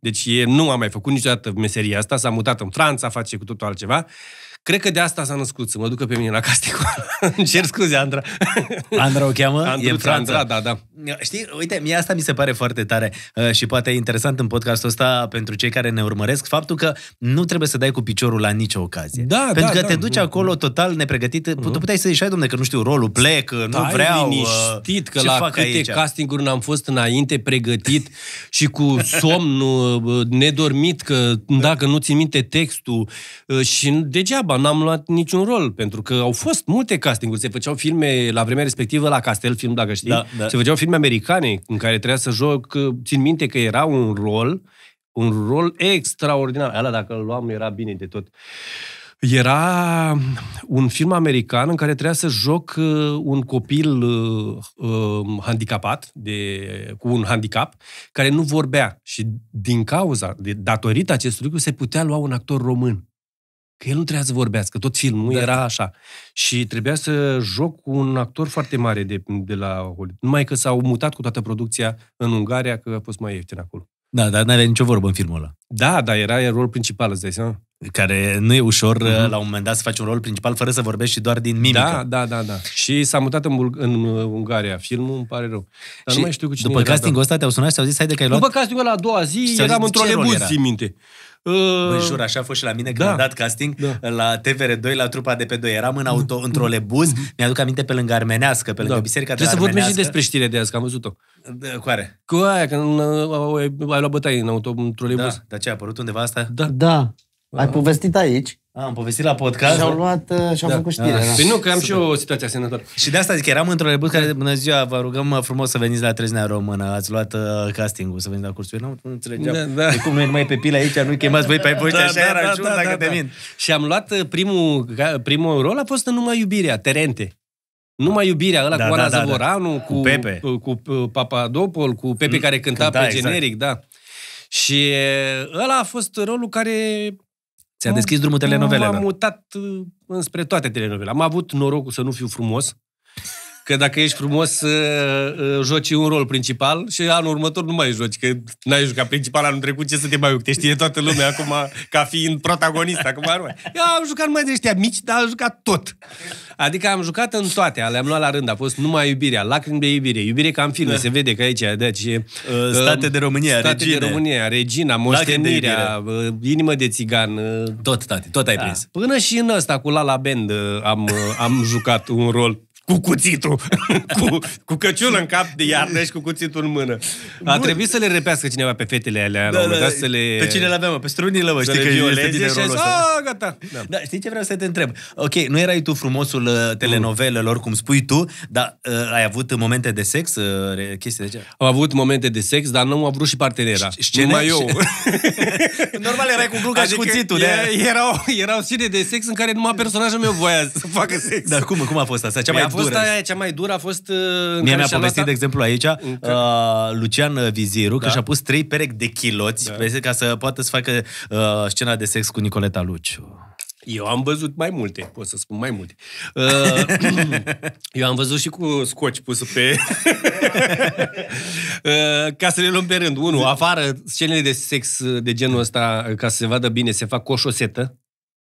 Deci nu a mai făcut niciodată meseria asta, s-a mutat în Franța, face cu totul altceva. Cred că de asta s-a născut, să mă ducă pe mine la casting. Îmi cer scuze, Andra. Andra o cheamă? Andruța, e Andra, da, da. Știi, uite, mie asta mi se pare foarte tare uh, și poate e interesant în podcastul ăsta pentru cei care ne urmăresc, faptul că nu trebuie să dai cu piciorul la nicio ocazie. Da, pentru da, că da, te duci da. acolo total nepregătit. Uh-huh. Tu mhm. puteai să ieși, domne, că nu știu, rolul plec, nu Stai vreau. liniștit, uh, că la câte aici? castinguri n-am fost înainte pregătit și cu somn uh, nedormit, că dacă nu ți minte textul și degeaba n-am luat niciun rol, pentru că au fost multe castinguri. Se făceau filme la vremea respectivă la Castel Film, dacă știi. Da, da. Se făceau filme americane în care trebuia să joc, țin minte că era un rol, un rol extraordinar. Ala, dacă îl luam, era bine de tot. Era un film american în care trebuia să joc uh, un copil uh, uh, handicapat, de, cu un handicap, care nu vorbea. Și din cauza, de, datorită acestui lucru, se putea lua un actor român. Că el nu trebuia să vorbească, tot filmul da. era așa. Și trebuia să joc cu un actor foarte mare de, de la Hollywood. Numai că s-au mutat cu toată producția în Ungaria, că a fost mai ieftin acolo. Da, dar n avea nicio vorbă în filmul ăla. Da, da, era rol principal, îți dai seama? care nu e ușor uh-huh. la un moment dat să faci un rol principal fără să vorbești și doar din mimică. Da, da, da. da. Și s-a mutat în, Bul- în uh, Ungaria filmul, îmi pare rău. Dar și nu mai știu cu cine După da. castingul ăsta te-au sunat și au zis, de că ai luat... După castingul ăla a doua zi, eram într-o lebuz, țin minte. Bă, uh, jur, așa a fost și la mine când da. am dat casting da. la TVR2, la trupa de pe 2. Eram în auto, într-o troleibuz, mhm. mhm. mi-aduc aminte pe lângă Armenească, pe lângă da. biserica de Trebuie să vorbim și despre știre de azi, că am văzut-o. De, da, cu aia. Cu aia, că ai luat bătaie în auto, într-o troleibuz. Da, dar ce, a apărut undeva asta? Da. da. Ai da. povestit aici? Am povestit la podcast. Și-au luat uh, și-au da. făcut știre. Da. da. Păi nu, că am Super. și eu o situație asemănătoare. Și de asta zic, eram într-o rebus care, bună ziua, vă rugăm uh, frumos să veniți la Treznea Română. Ați luat uh, castingul să veniți la cursul. Eu nu înțelegeam. Da, da. De păi cum noi mai pe pila aici, nu-i chemați voi pe voi da, așa da, era da, ajuns, da, dacă da, te da. min. Și am luat uh, primul, primul rol, a fost în Numai Iubirea, Terente. Numai iubirea ăla da, cu da, Ana da, da, Zăvoranu, da. cu, cu, Pepe. Uh, cu Papadopol, cu Pepe mm. care cânta, cânta pe exact. generic, da. Și ăla a fost rolul care Ți-a deschis drumul telenovelelor. M-am mutat uh, înspre toate telenovelele. Am avut norocul să nu fiu frumos că dacă ești frumos, uh, uh, joci un rol principal și anul următor nu mai joci, că n-ai jucat principal anul trecut, ce să te mai uite? Știe toată lumea acum ca fiind protagonist, acum nu mai. Eu am jucat mai de ăștia mici, dar am jucat tot. Adică am jucat în toate, le-am luat la rând, a fost numai iubirea, lacrimi de iubire, iubire ca în film, da. se vede că aici, deci... Uh, uh state de România, State regine. de România, Regina, Moștenirea, de Inimă de Țigan. Tot, tati, tot ai da. prins. Până și în ăsta cu Lala Band am, am jucat un rol cu cuțitul, cu, cu căciulă în cap de iarnă și cu cuțitul în mână. A Bun. trebuit să le repească cineva pe fetele alea, da, la da, să le... Pe cine le aveam, pe strunile, mă, știi că este și a, oh, gata. Da. da. știi ce vreau să te întreb? Ok, nu erai tu frumosul uh, telenovelelor, cum spui tu, dar uh, ai avut momente de sex, uh, chestii de ce? Am avut momente de sex, dar nu am vrut și partenera. ce Numai eu. Normal erai cu gluga adică și cuțitul. E, erau, erau scene de sex în care numai personajul meu voia să facă sex. Dar cum, cum a fost asta? Cea mai fost dură. aia cea mai dură, a fost... Uh, Mie mi-a povestit, de exemplu, aici uh, Lucian Viziru, da. că și-a pus trei perechi de chiloți da. ca să poată să facă uh, scena de sex cu Nicoleta Luciu. Eu am văzut mai multe, pot să spun mai multe. Uh, eu am văzut și cu scoci pus pe... Uh, ca să le luăm pe rând. Unu, afară, scenele de sex de genul ăsta, ca să se vadă bine, se fac cu o șosetă.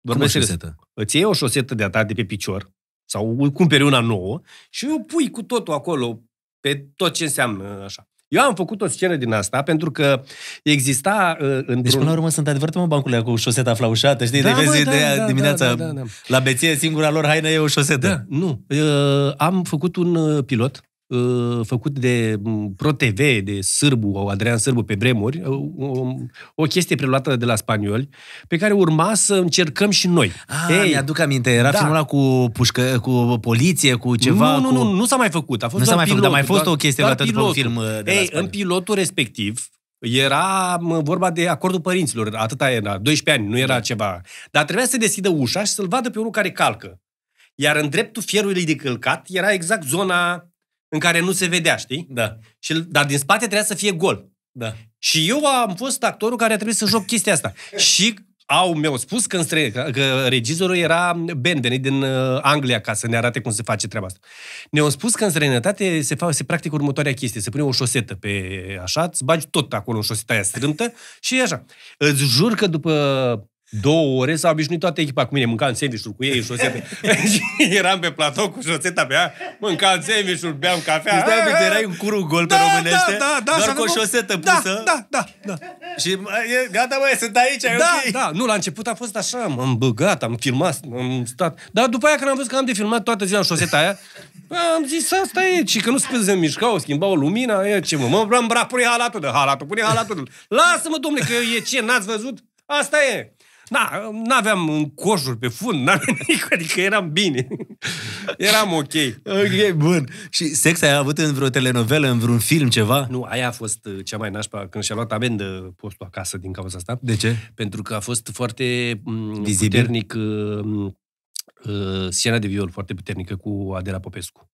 Cum o șosetă? Îți iei o șosetă de-a ta de pe picior, sau cumperi una nouă și o pui cu totul acolo, pe tot ce înseamnă așa. Eu am făcut o scenă din asta pentru că exista uh, într Deci, până la urmă, sunt adevărat mă bancurile cu șoseta flaușată, știi? Da, de vezi da, de da, da, da dimineața da, da, da, da. la beție, singura lor haină e o șosetă. Da, nu. Uh, am făcut un uh, pilot Uh, făcut de mm, ProTV, de Sârbu, Adrian Sârbu pe vremuri, uh, o, o chestie preluată de la spanioli, pe care urma să încercăm și noi. Ah, Ei, mi-aduc aminte, era da. filmul cu, pușcă, cu poliție, cu ceva... Nu, nu, cu... nu, nu, nu s-a mai făcut. A fost nu s-a mai pilot, făcut, dar mai fost o chestie luată după un film uh, de Ei, la în pilotul respectiv, era vorba de acordul părinților, atâta era, 12 ani, nu era da. ceva. Dar trebuia să deschidă ușa și să-l vadă pe unul care calcă. Iar în dreptul fierului de călcat era exact zona în care nu se vedea, știi? Da. Și, dar din spate trebuia să fie gol. Da. Și eu am fost actorul care a trebuit să joc chestia asta. și au, mi-au spus că, stră, că, că regizorul era Ben venit din uh, Anglia ca să ne arate cum se face treaba asta. Ne-au spus că în străinătate se, fa- se practică următoarea chestie. Se pune o șosetă pe așa, îți bagi tot acolo în șoseta aia strântă și e așa. Îți jur că după două ore s-a obișnuit toată echipa cu mine. Mâncam sandwich cu ei, șosete. eram pe platou cu șoseta pe ea, mâncam sandwich beam cafea. Deci, da, erai un curu gol da, pe românește, da, da, da, doar cu o șosetă da, pusă. Da, da, da. Și e, gata, băi, sunt aici, da, e ok. Da, nu, la început a fost așa, m-am băgat, am filmat, am stat. Dar după aia când am văzut că am de filmat toată ziua în șoseta aia, am zis, asta e, și că nu se să mișcau, schimbau lumina, e ce mă, mă, mă, pune halatul, de halatul, pune halatul. Lasă-mă, domnule, că e ce, n-ați văzut? Asta e. Na, n-aveam în coșuri pe fund, n-aveam nimic, adică eram bine. Eram ok. Ok, bun. Și sex ai avut în vreo telenovelă, în vreun film, ceva? Nu, aia a fost uh, cea mai nașpa când și-a luat amendă postul acasă din cauza asta. De ce? Pentru că a fost foarte mm, Vizibil? puternic uh, uh, scena de viol, foarte puternică cu Adela Popescu.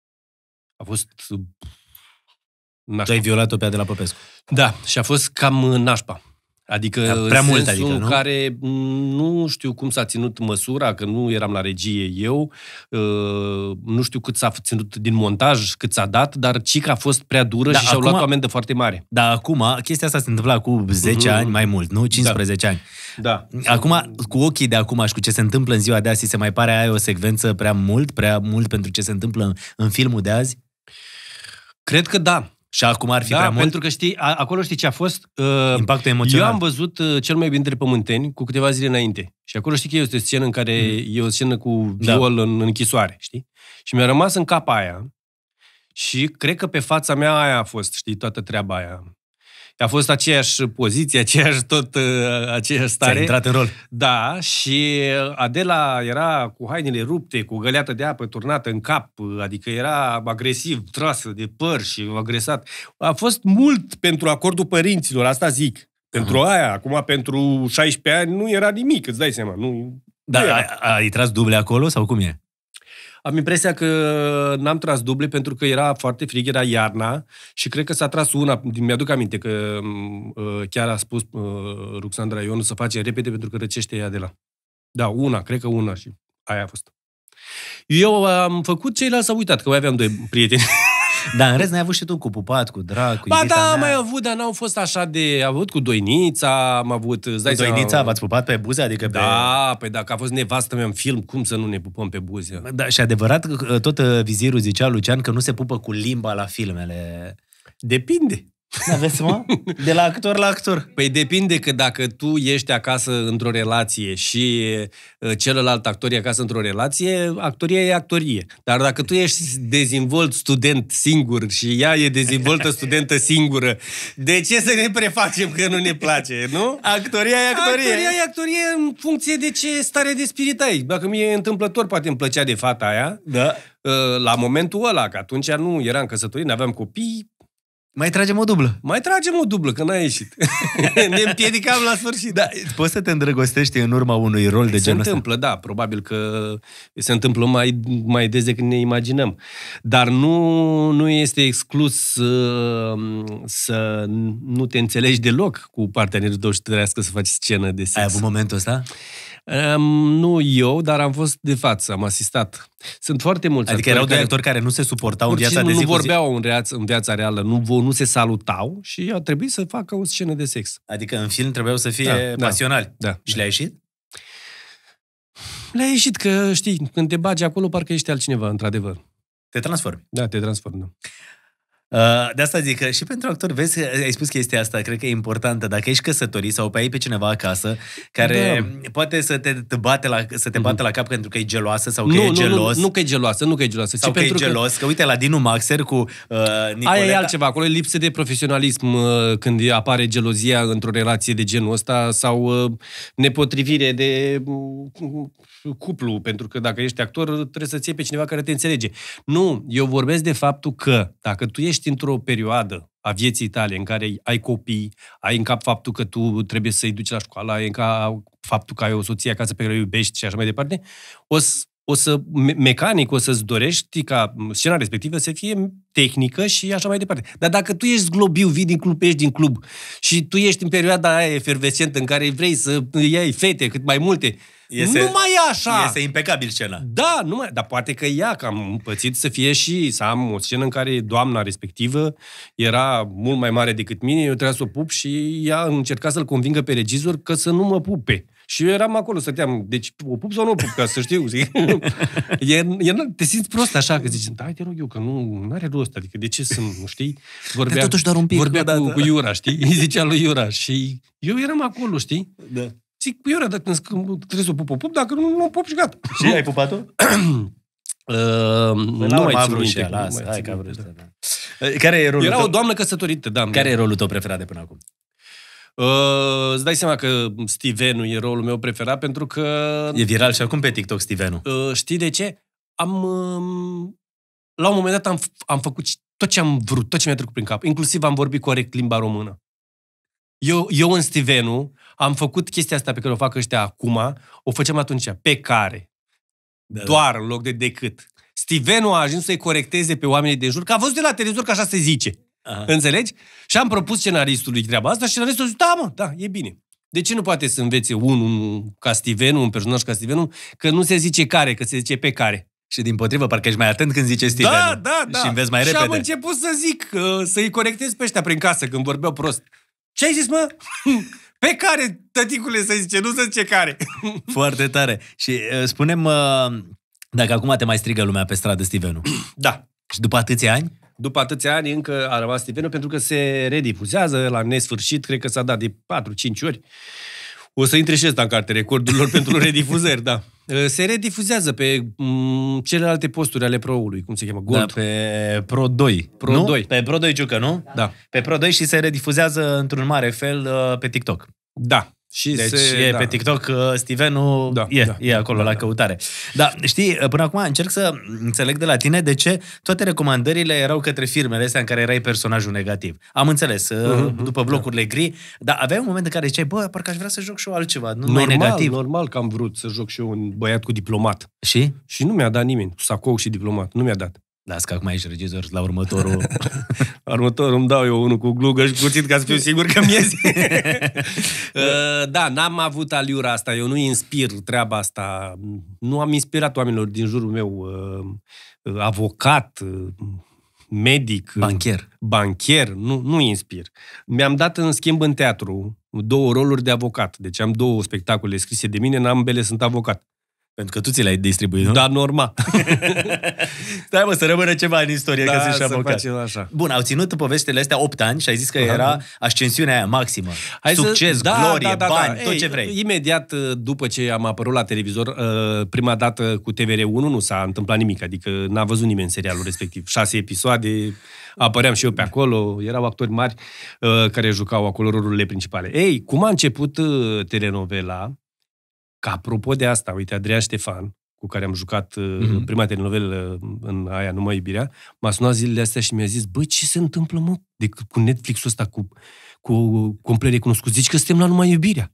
A fost uh, Tu ai violat-o pe Adela Popescu. Da, și a fost cam uh, nașpa. Adică da, prea mult, adică, nu? care nu știu cum s-a ținut măsura, că nu eram la regie eu, uh, nu știu cât s-a ținut din montaj, cât s-a dat, dar cica a fost prea dură da, și acum, și-au luat amendă foarte mare. Da, acum, chestia asta se întâmplă cu 10 mm-hmm. ani mai mult, nu? 15 da. ani. Da. Acum, cu ochii de acum și cu ce se întâmplă în ziua de azi, se mai pare aia o secvență prea mult, prea mult pentru ce se întâmplă în, în filmul de azi? Cred că da. Și acum ar fi da, prea mult? pentru că știi, a, acolo știi ce a fost? Uh, Impactul emoțional. Eu am văzut uh, cel mai bine între pământeni cu câteva zile înainte. Și acolo știi că este o scenă în care mm. e o scenă cu da. viol da. în închisoare, știi? Și mi-a rămas în cap aia. Și cred că pe fața mea aia a fost, știi, toată treaba aia. A fost aceeași poziție, aceeași tot, uh, aceeași stare. Ți-a intrat în rol. Da, și Adela era cu hainele rupte, cu găleată de apă turnată în cap, adică era agresiv, trasă de păr și agresat. A fost mult pentru acordul părinților, asta zic. Pentru uh-huh. aia, acum pentru 16 ani, nu era nimic, îți dai seama. Da, nu, da, ai tras duble acolo sau cum e? Am impresia că n-am tras duble pentru că era foarte frig, era iarna și cred că s-a tras una. Mi-aduc aminte că mm, uh, chiar a spus uh, Ruxandra Ionu să face repede pentru că răcește ea de la. Da, una, cred că una și aia a fost. Eu am făcut, ceilalți s-au uitat, că mai aveam doi prieteni. Dar în rest n-ai avut și tu cu pupat, cu drac, cu Ba da, am mai avut, dar n-au fost așa de... Am avut cu doinița, am avut... Cu doinița am v-ați pupat pe buze? Adică da, pe... Da, păi dacă a fost nevastă mea în film, cum să nu ne pupăm pe buze? Da, și adevărat, tot uh, vizirul zicea Lucian că nu se pupă cu limba la filmele. Depinde. Aveți, da, mă? De la actor la actor. Păi depinde că dacă tu ești acasă într-o relație și uh, celălalt actor e acasă într-o relație, actoria e actorie. Dar dacă tu ești dezvolt student singur și ea e dezvoltă studentă singură, de ce să ne prefacem că nu ne place, nu? Actoria e actorie. Actoria e actorie în funcție de ce stare de spirit ai. Dacă mi-e întâmplător, poate îmi plăcea de fata aia, da. Uh, la momentul ăla, că atunci nu eram căsătorit, nu aveam copii, mai tragem o dublă. Mai tragem o dublă, că n-a ieșit. ne împiedicam la sfârșit. Da, poți să te îndrăgostești în urma unui rol de păi genul ăsta? Se întâmplă, da, probabil că se întâmplă mai, mai des decât ne imaginăm. Dar nu, nu este exclus să, uh, să nu te înțelegi deloc cu partenerul tău și să faci scenă de sex. Ai avut momentul ăsta? Um, nu eu, dar am fost de față, am asistat. Sunt foarte mulți Adică erau directori care, care nu se suportau în viața de zi nu vorbeau zi. în viața, în viața reală, nu, nu se salutau și a trebuit să facă o scenă de sex. Adică în film trebuiau să fie da, da pasionali. Da, da, și le-a ieșit? Le-a ieșit că, știi, când te bagi acolo, parcă ești altcineva, într-adevăr. Te transformi. Da, te transformi, da. Uh, de asta zic că și pentru actor, vezi, ai spus chestia asta, cred că e importantă. Dacă ești căsătorit sau pe ai pe cineva acasă care da. poate să te, bate la, să te bate mhm. la cap pentru că e geloasă sau că nu, e nu, gelos. Nu, nu, că e geloasă, nu că e geloasă. Sau că e gelos, că... că uite la Dinu Maxer cu uh, Nicoleta. Aia e altceva, acolo e lipsă de profesionalism uh, când apare gelozia într-o relație de genul ăsta sau uh, nepotrivire de uh, cuplu, pentru că dacă ești actor trebuie să-ți iei pe cineva care te înțelege. Nu, eu vorbesc de faptul că dacă tu ești ești într-o perioadă a vieții tale în care ai copii, ai în cap faptul că tu trebuie să-i duci la școală, ai în cap faptul că ai o soție acasă pe care o iubești și așa mai departe, o să, o să mecanic, o să-ți dorești ca scena respectivă să fie tehnică și așa mai departe. Dar dacă tu ești zglobiu, vii din club, ești din club și tu ești în perioada aia efervescentă în care vrei să iei fete cât mai multe, Iese, e așa! Este impecabil scena. Da, mai, dar poate că ea, că am pățit să fie și să am o scenă în care doamna respectivă era mult mai mare decât mine, eu trebuia să o pup și ea încerca să-l convingă pe regizor că să nu mă pupe. Și eu eram acolo, stăteam, deci o pup sau nu o pup, ca să știu. Zic. e, e, te simți prost așa, că zici, da, te rog eu, că nu are rost, adică de ce să nu, știi? Vorbea, totuși doar un pic. Vorbea da, cu, da. cu Iura, știi? Îi zicea lui Iura și eu eram acolo, știi? Da. Zic, eu păi, dacă trebuie să o pup, o pup, dacă nu, nu pup și gata. Și ai pupat-o? Uh, nu mai țin minte. Las, hai că vrut. Da. Care e rolul Era tău? o doamnă căsătorită, da. Care e rolul tău preferat de până acum? Uh, îți dai seama că Stevenu e rolul meu preferat pentru că... E viral și acum pe TikTok Stevenu Uh, știi de ce? Am... Uh, la un moment dat am, am făcut tot ce am vrut, tot ce mi-a trecut prin cap. Inclusiv am vorbit corect limba română. Eu, eu în Stevenu am făcut chestia asta pe care o fac ăștia acum, o făceam atunci, pe care. Da, da. Doar da. în loc de decât. Stivenu a ajuns să-i corecteze pe oamenii din jur, că a văzut de la televizor că așa se zice. Aha. Înțelegi? Și am propus scenaristului treaba asta și scenaristul a zis, da, mă, da, e bine. De ce nu poate să învețe un, un ca Stivenu, un personaj ca Stivenu, că nu se zice care, că se zice pe care? Și din potrivă, parcă ești mai atent când zice Steven. Da, da, da. Și înveți mai repede. Și am început să zic, uh, să-i corectez pe ăștia prin casă când vorbeau prost. Ce ai zis, mă? Pe care, tăticule, să zice, nu să zice care. Foarte tare. Și uh, spunem, uh, dacă acum te mai strigă lumea pe stradă, Stevenu. da. Și după atâția ani? După atâția ani încă a rămas Stevenu pentru că se redifuzează la nesfârșit, cred că s-a dat de 4-5 ori. Uh, o să intre și asta în carte recordurilor pentru redifuzări, da. Uh, se redifuzează pe m- mm, celelalte posturi ale Pro-ului, cum se cheamă? Gold. Da, pe Pro 2. Pro nu? 2. Pe Pro 2 Ciucă, nu? Da. Pe Pro 2 și se redifuzează într-un mare fel uh, pe TikTok. Da, și deci se, e da. pe TikTok, uh, Stevenu da, e, da, e acolo da, la da. căutare. Dar știi, uh, până acum încerc să înțeleg de la tine de ce toate recomandările erau către firmele astea în care erai personajul negativ. Am înțeles, uh-huh, după blocurile da. gri, dar aveai un moment în care ziceai, bă, parcă aș vrea să joc și eu altceva, nu normal, mai negativ. Normal că am vrut să joc și eu un băiat cu diplomat. Și? Și nu mi-a dat nimeni, sacou și diplomat, nu mi-a dat. Las că acum ești regizor la următorul... la următorul îmi dau eu unul cu glugă și cuțit ca să fiu sigur că mi uh, da, n-am avut aliura asta. Eu nu inspir treaba asta. Nu am inspirat oamenilor din jurul meu. Uh, uh, avocat, medic, bancher. Bancher, nu, nu inspir. Mi-am dat în schimb în teatru două roluri de avocat. Deci am două spectacole scrise de mine, n-am ambele sunt avocat. Pentru că tu ți l-ai distribuit, nu? Da, normal. Stai mă, să rămână ceva în istorie, da, că să facem așa. Bun, au ținut poveștile astea 8 ani și ai zis că Aha. era ascensiunea aia maximă. Hai Succes, să... da, glorie, da, da, da. bani, da. tot Ei, ce vrei. Imediat uh, după ce am apărut la televizor, uh, prima dată cu TVR1 nu s-a întâmplat nimic, adică n-a văzut nimeni serialul respectiv. Șase episoade, apăream și eu pe acolo, erau actori mari uh, care jucau acolo rolurile principale. Ei, cum a început telenovela, ca apropo de asta, uite, Adrian Ștefan, cu care am jucat mm-hmm. prima telenovelă uh, în aia, numai iubirea, m-a sunat zilele astea și mi-a zis, băi, ce se întâmplă, mă, de, cu Netflix-ul ăsta, cu, cu complet recunoscut? Zici că suntem la numai iubirea.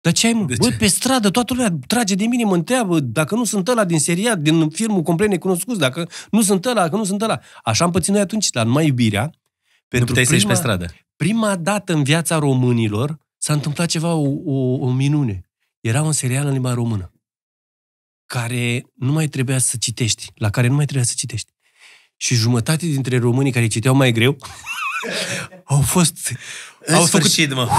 Dar ce ai, mă? Bă, pe stradă toată lumea trage de mine, mă întreabă dacă nu sunt ăla din seria, din filmul complet necunoscut, dacă nu sunt ăla, dacă nu sunt ăla. Așa am pățit noi atunci, la numai iubirea. Pentru prima, să ieși pe stradă. Prima dată în viața românilor s-a întâmplat ceva, o, o, o minune. Era un serial în limba română care nu mai trebuia să citești, la care nu mai trebuia să citești. Și jumătate dintre românii care citeau mai greu au fost... În au sfârșit, făcut... mă.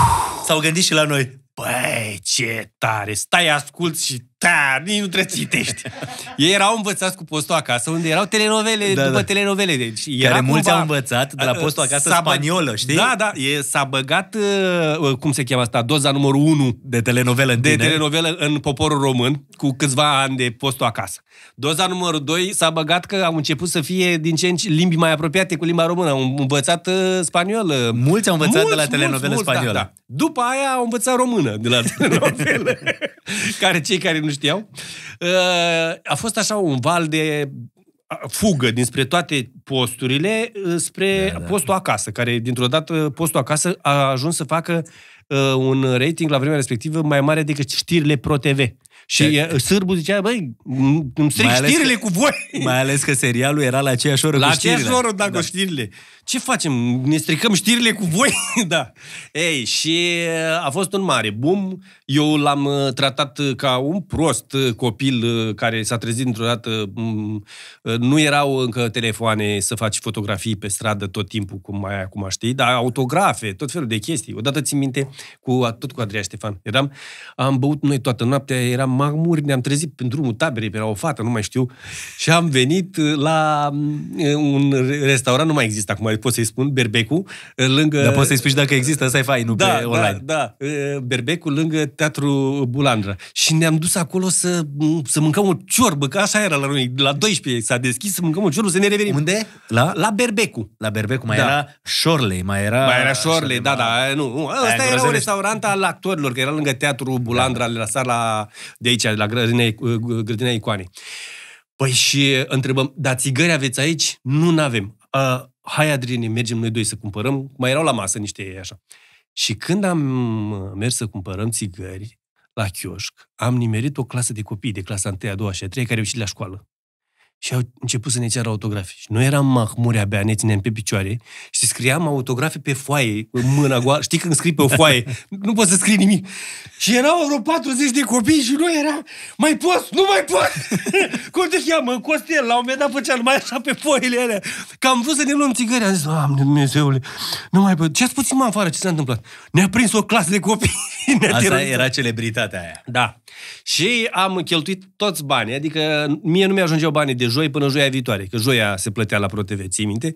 S-au gândit și la noi. Băi, ce tare! Stai, ascult și tare, nici nu trebuie să Ei erau învățați cu postul acasă, unde erau telenovele da, după da. telenovele. Deci era mulți cumva... au învățat de la postul acasă spaniolă, știi? Da, da, e, s-a băgat, uh, uh, cum se cheamă asta, doza numărul 1 de telenovelă în, de tine. telenovelă în poporul român, cu câțiva ani de postul acasă. Doza numărul 2 s-a băgat că au început să fie din ce în ce limbi mai apropiate cu limba română. Au învățat uh, spaniolă, mulți au învățat mulți, de la telenovele mulți, spaniole. Da, da. După aia au învățat română de la telenovele, care cei care nu știau. Uh, a fost așa un val de uh, fugă dinspre toate posturile uh, spre da, da. postul acasă, care dintr-o dată postul acasă a ajuns să facă un rating la vremea respectivă mai mare decât știrile Pro TV. Și sârbu zicea, băi, îmi stric știrile că, cu voi. Mai ales că serialul era la aceeași oră la cu știrile. La aceeași oră, da, da. cu știrile. Ce facem? Ne stricăm știrile cu voi? da. Ei, și uh, a fost un mare boom. Eu l-am uh, tratat uh, ca un prost copil care s-a trezit într-o dată. Mm, nu erau încă telefoane să faci fotografii pe stradă tot timpul, cum mai acum știi, dar autografe, tot felul de chestii. Odată țin minte, cu, tot cu Adrian Ștefan, eram, am băut noi toată noaptea, eram marmuri, ne-am trezit pe drumul taberei, pe o fată, nu mai știu, și am venit uh, la uh, un restaurant, nu mai există acum, pot să-i spun, Berbecu, uh, lângă... Dar poți să-i spui și dacă există, asta e fain, nu da, pe da, online. Da, da, Berbecu, lângă Teatru Bulandra. Și ne-am dus acolo să, să mâncăm o ciorbă, că așa era la noi, la 12 s-a deschis, să mâncăm o ciorbă, să ne revenim. Unde? La? La Berbecu. La Berbecu, mai da. era Șorlei, mai era... Mai era Șorlei, da, da, da, nu. nu. Ăsta era un restaurant al actorilor, că era lângă Teatru Bulandra, da. la sala de de aici, de la grădina, uh, grădina icoanei. Păi și uh, întrebăm, dar țigări aveți aici? Nu, n-avem. Uh, hai, Adriene, mergem noi doi să cumpărăm. Mai erau la masă niște așa. Și când am uh, mers să cumpărăm țigări la chioșc, am nimerit o clasă de copii de clasa 1, a 2 și a 3 care au ieșit la școală și au început să ne ceară autografe. Și noi eram mahmuri abia, ne țineam pe picioare și scriam autografe pe foaie, cu mâna goală. Știi când scrii pe o foaie, nu poți să scrii nimic. Și erau vreo 40 de copii și noi era, mai poți, nu mai poți! Cum te cheamă? Costel, la un moment dat făcea numai așa pe foile alea. Că am vrut să ne luăm țigări, am zis, Doamne Dumnezeule, nu mai pot. Ce ați puțin mă afară, ce s-a întâmplat? Ne-a prins o clasă de copii. Asta era celebritatea aia. Da. Și am cheltuit toți banii, adică mie nu mi-ajungeau banii de joi până joia viitoare, că joia se plătea la ProTV, ții minte?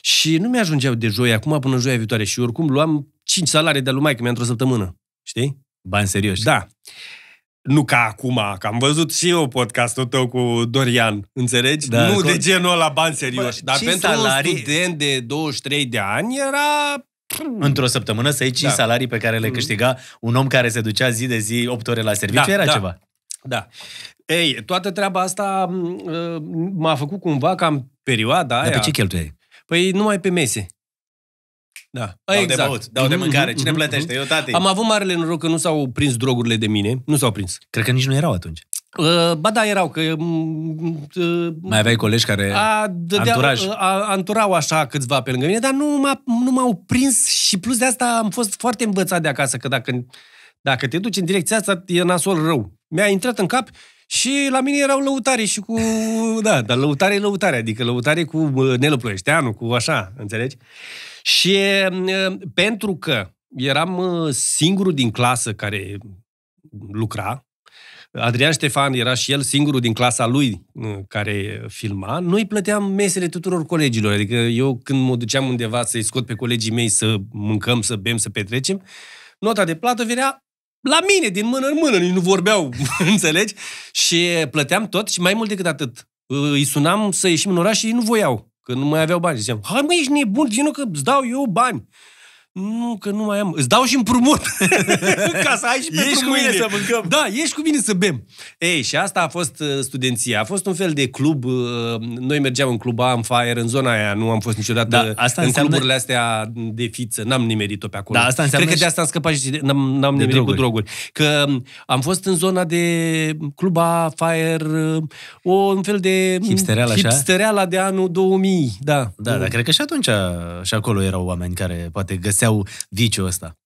Și nu mi-ajungeau de joi acum până joia viitoare și oricum luam 5 salarii de lumai, că mi într-o săptămână, știi? Bani serioși. Da. Nu ca acum, că am văzut și eu podcastul tău cu Dorian, înțelegi? Da, nu cu... de genul la bani serioși, dar pentru salarii... un student de 23 de ani era Într-o săptămână să iei 5 da. salarii pe care le mm. câștiga un om care se ducea zi de zi 8 ore la serviciu, da, era da. ceva. Da. Ei, toată treaba asta ă, m-a făcut cumva cam perioada aia. Dar pe ce cheltuie? Păi numai pe mese. Da, dau exact. de băut, dau de mhm, mâncare, mhm, cine mhm, plătește? Eu, tati. Am avut marele noroc că nu s-au prins drogurile de mine. Nu s-au prins. Cred că nici nu erau atunci. Uh, ba da, erau, că... Uh, Mai aveai colegi care a, de, anturaj. A, anturau așa câțiva pe lângă mine, dar nu, m-a, nu m-au prins și plus de asta am fost foarte învățat de acasă, că dacă, dacă te duci în direcția asta, e nasol rău. Mi-a intrat în cap și la mine erau lăutare și cu... Da, dar lăutare e lăutare, adică lăutare cu Nelu Ploieșteanu, cu așa, înțelegi? Și pentru că eram singurul din clasă care lucra, Adrian Ștefan era și el singurul din clasa lui care filma, noi plăteam mesele tuturor colegilor. Adică eu când mă duceam undeva să-i scot pe colegii mei să mâncăm, să bem, să petrecem, nota de plată venea la mine, din mână în mână, nici nu vorbeau, înțelegi? Și plăteam tot și mai mult decât atât. Îi sunam să ieșim în oraș și ei nu voiau, că nu mai aveau bani. Ziceam, hai mă, ești nebun, vină că îți dau eu bani nu, că nu mai am. Îți dau și împrumut ca să ai și pe ești cu mine să mâncăm. Da, ești cu mine să bem. Ei, și asta a fost uh, studenția. A fost un fel de club. Uh, noi mergeam în club în Fire, în zona aia. Nu am fost niciodată da, asta în înseamnă... cluburile astea de fiță. N-am nimerit-o pe acolo. Da, asta înseamnă... Cred că de asta am scăpat și n-am, n-am nimerit droguri. cu droguri. Că um, am fost în zona de club A, Fire, uh, o, un fel de... Hipstereala, hipstereala așa? de anul 2000. Da, da, da, cred că și atunci și acolo erau oameni care poate găsi găseau viciul ăsta.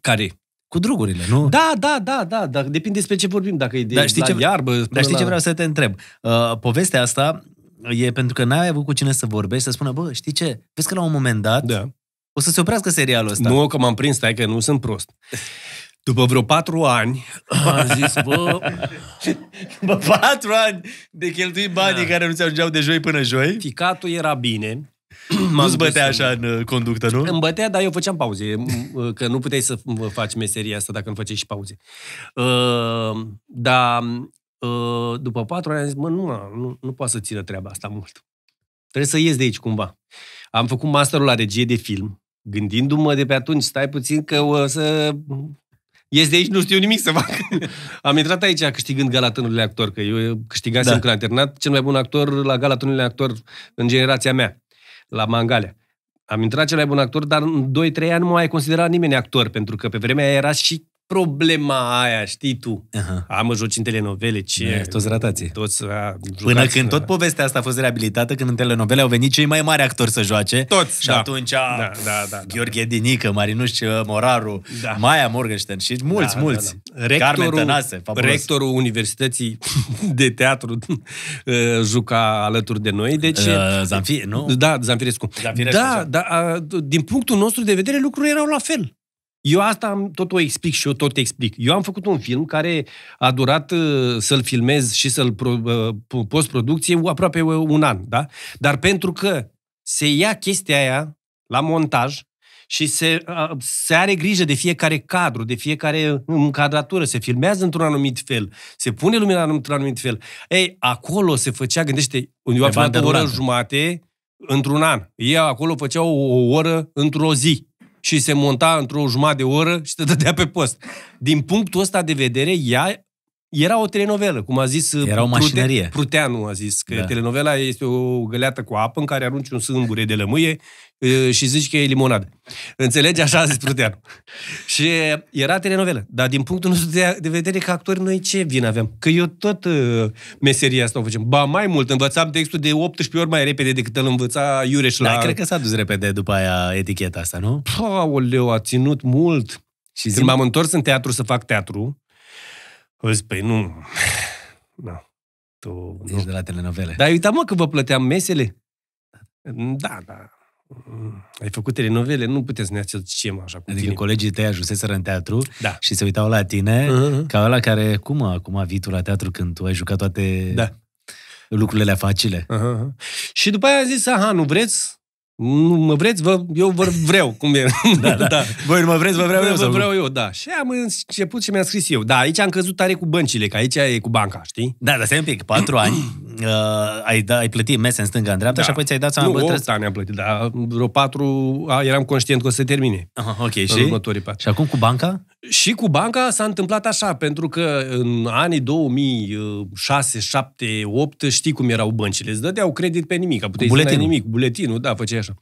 Care? Cu drogurile, nu? Da, da, da, da, da. depinde despre ce vorbim, dacă e de dar știi la ce, iarbă... Dar știi la... ce vreau să te întreb? Uh, povestea asta e pentru că n-ai avut cu cine să vorbești, să spună, bă, știi ce? Vezi că la un moment dat da. o să se oprească serialul ăsta. Nu, că m-am prins, stai că nu sunt prost. După vreo patru ani, am zis, bă... După patru ani de cheltuit banii da. care nu ți ajungeau de joi până joi. Ficatul era bine, nu-ți bătea așa în uh, conductă, nu? Îmi bătea, dar eu făceam pauze, că nu puteai să faci meseria asta dacă nu făceai și pauze. Uh, dar uh, după patru ani am zis, mă, nu, nu, nu poate să țină treaba asta mult. Trebuie să ies de aici cumva. Am făcut masterul la regie de film, gândindu-mă de pe atunci, stai puțin că o să ies de aici, nu știu nimic să fac. Am intrat aici câștigând gala tânărului actor, că eu câștigasem da. când am terminat cel mai bun actor la gala tânărului actor în generația mea la Mangalea. Am intrat cel mai bun actor, dar în 2-3 ani nu mai considerat nimeni actor, pentru că pe vremea aia era și problema aia, știi tu. Uh-huh. Am joci în telenovele, ce... E, da, toți ratații. Toți, a, Până când tot povestea asta a fost reabilitată, când în telenovele au venit cei mai mari actori să joace. Toți, Și da. atunci, da, da, da, da, Gheorghe Dinică, Marinuș Moraru, da. Maia Morgenstern și mulți, da, mulți. Da, da. Rectorul, Carmen Tănase, fabulos. Rectorul Universității de Teatru uh, juca alături de noi, deci... Uh, Zanfi, nu? Da, Zanfirescu. Zanfirescu da, da, din punctul nostru de vedere, lucrurile erau la fel. Eu asta am, tot o explic și eu tot te explic. Eu am făcut un film care a durat uh, să-l filmez și să-l uh, postproducție uh, post-producție aproape un an, da? Dar pentru că se ia chestia aia la montaj și se, uh, se are grijă de fiecare cadru, de fiecare uh, încadratură, se filmează într-un anumit fel, se pune lumina într-un anumit fel. Ei, acolo se făcea, gândește, eu am filmat o oră jumate într-un an. Ei acolo făceau o, o oră într-o zi și se monta într-o jumătate de oră și te dădea pe post. Din punctul ăsta de vedere, ea era o telenovelă, cum a zis uh, era o mașinărie. Prute, Pruteanu a zis că da. telenovela este o găleată cu apă în care arunci un sâmbure de lămâie și zici că e limonadă. Înțelegi? Așa a zis Pruteanu. și era telenovelă. Dar din punctul nostru de, vedere ca actori, noi ce vin aveam? Că eu tot meseria asta o facem. Ba, mai mult, învățam textul de 18 ori mai repede decât îl învăța Iureș la... Dar cred că s-a dus repede după aia eticheta asta, nu? Aoleu, a ținut mult. Și Când m-am întors în teatru să fac teatru, au zis, păi nu, da. Tu, Ești nu. de la telenovele. Dar uita, mă, că vă plăteam mesele. Da, da ai făcut telenovele, nu puteți să ne asociem așa cu Adică tine. colegii tăi ajunseseră în teatru da. și se uitau la tine uh-huh. ca ăla care, cum acum vii tu la teatru când tu ai jucat toate da. lucrurile facile. Uh-huh. Și după aia a zis, aha, nu vreți? nu mă vreți, vă, eu vă vreau, cum e. da, da. da. Voi nu mă vreți, vă vreau eu. Vă sau vreau eu, da. Și am început și mi-am scris eu. Da, aici am căzut tare cu băncile, că aici e cu banca, știi? Da, dar stai un pic, patru ani, uh, ai, da, ai plătit mese în stânga, în dreapta da. și apoi ți-ai dat seama... Nu, bă, trebuie... ani am plătit, dar vreo patru a, eram conștient că o să se termine. Aha, ok, în și? următorii patru. Și acum cu banca? Și cu banca s-a întâmplat așa, pentru că în anii 2006, 7, 8, știi cum erau băncile. Îți dădeau credit pe nimic, puteai să nimic, buletinul, da, făceai așa.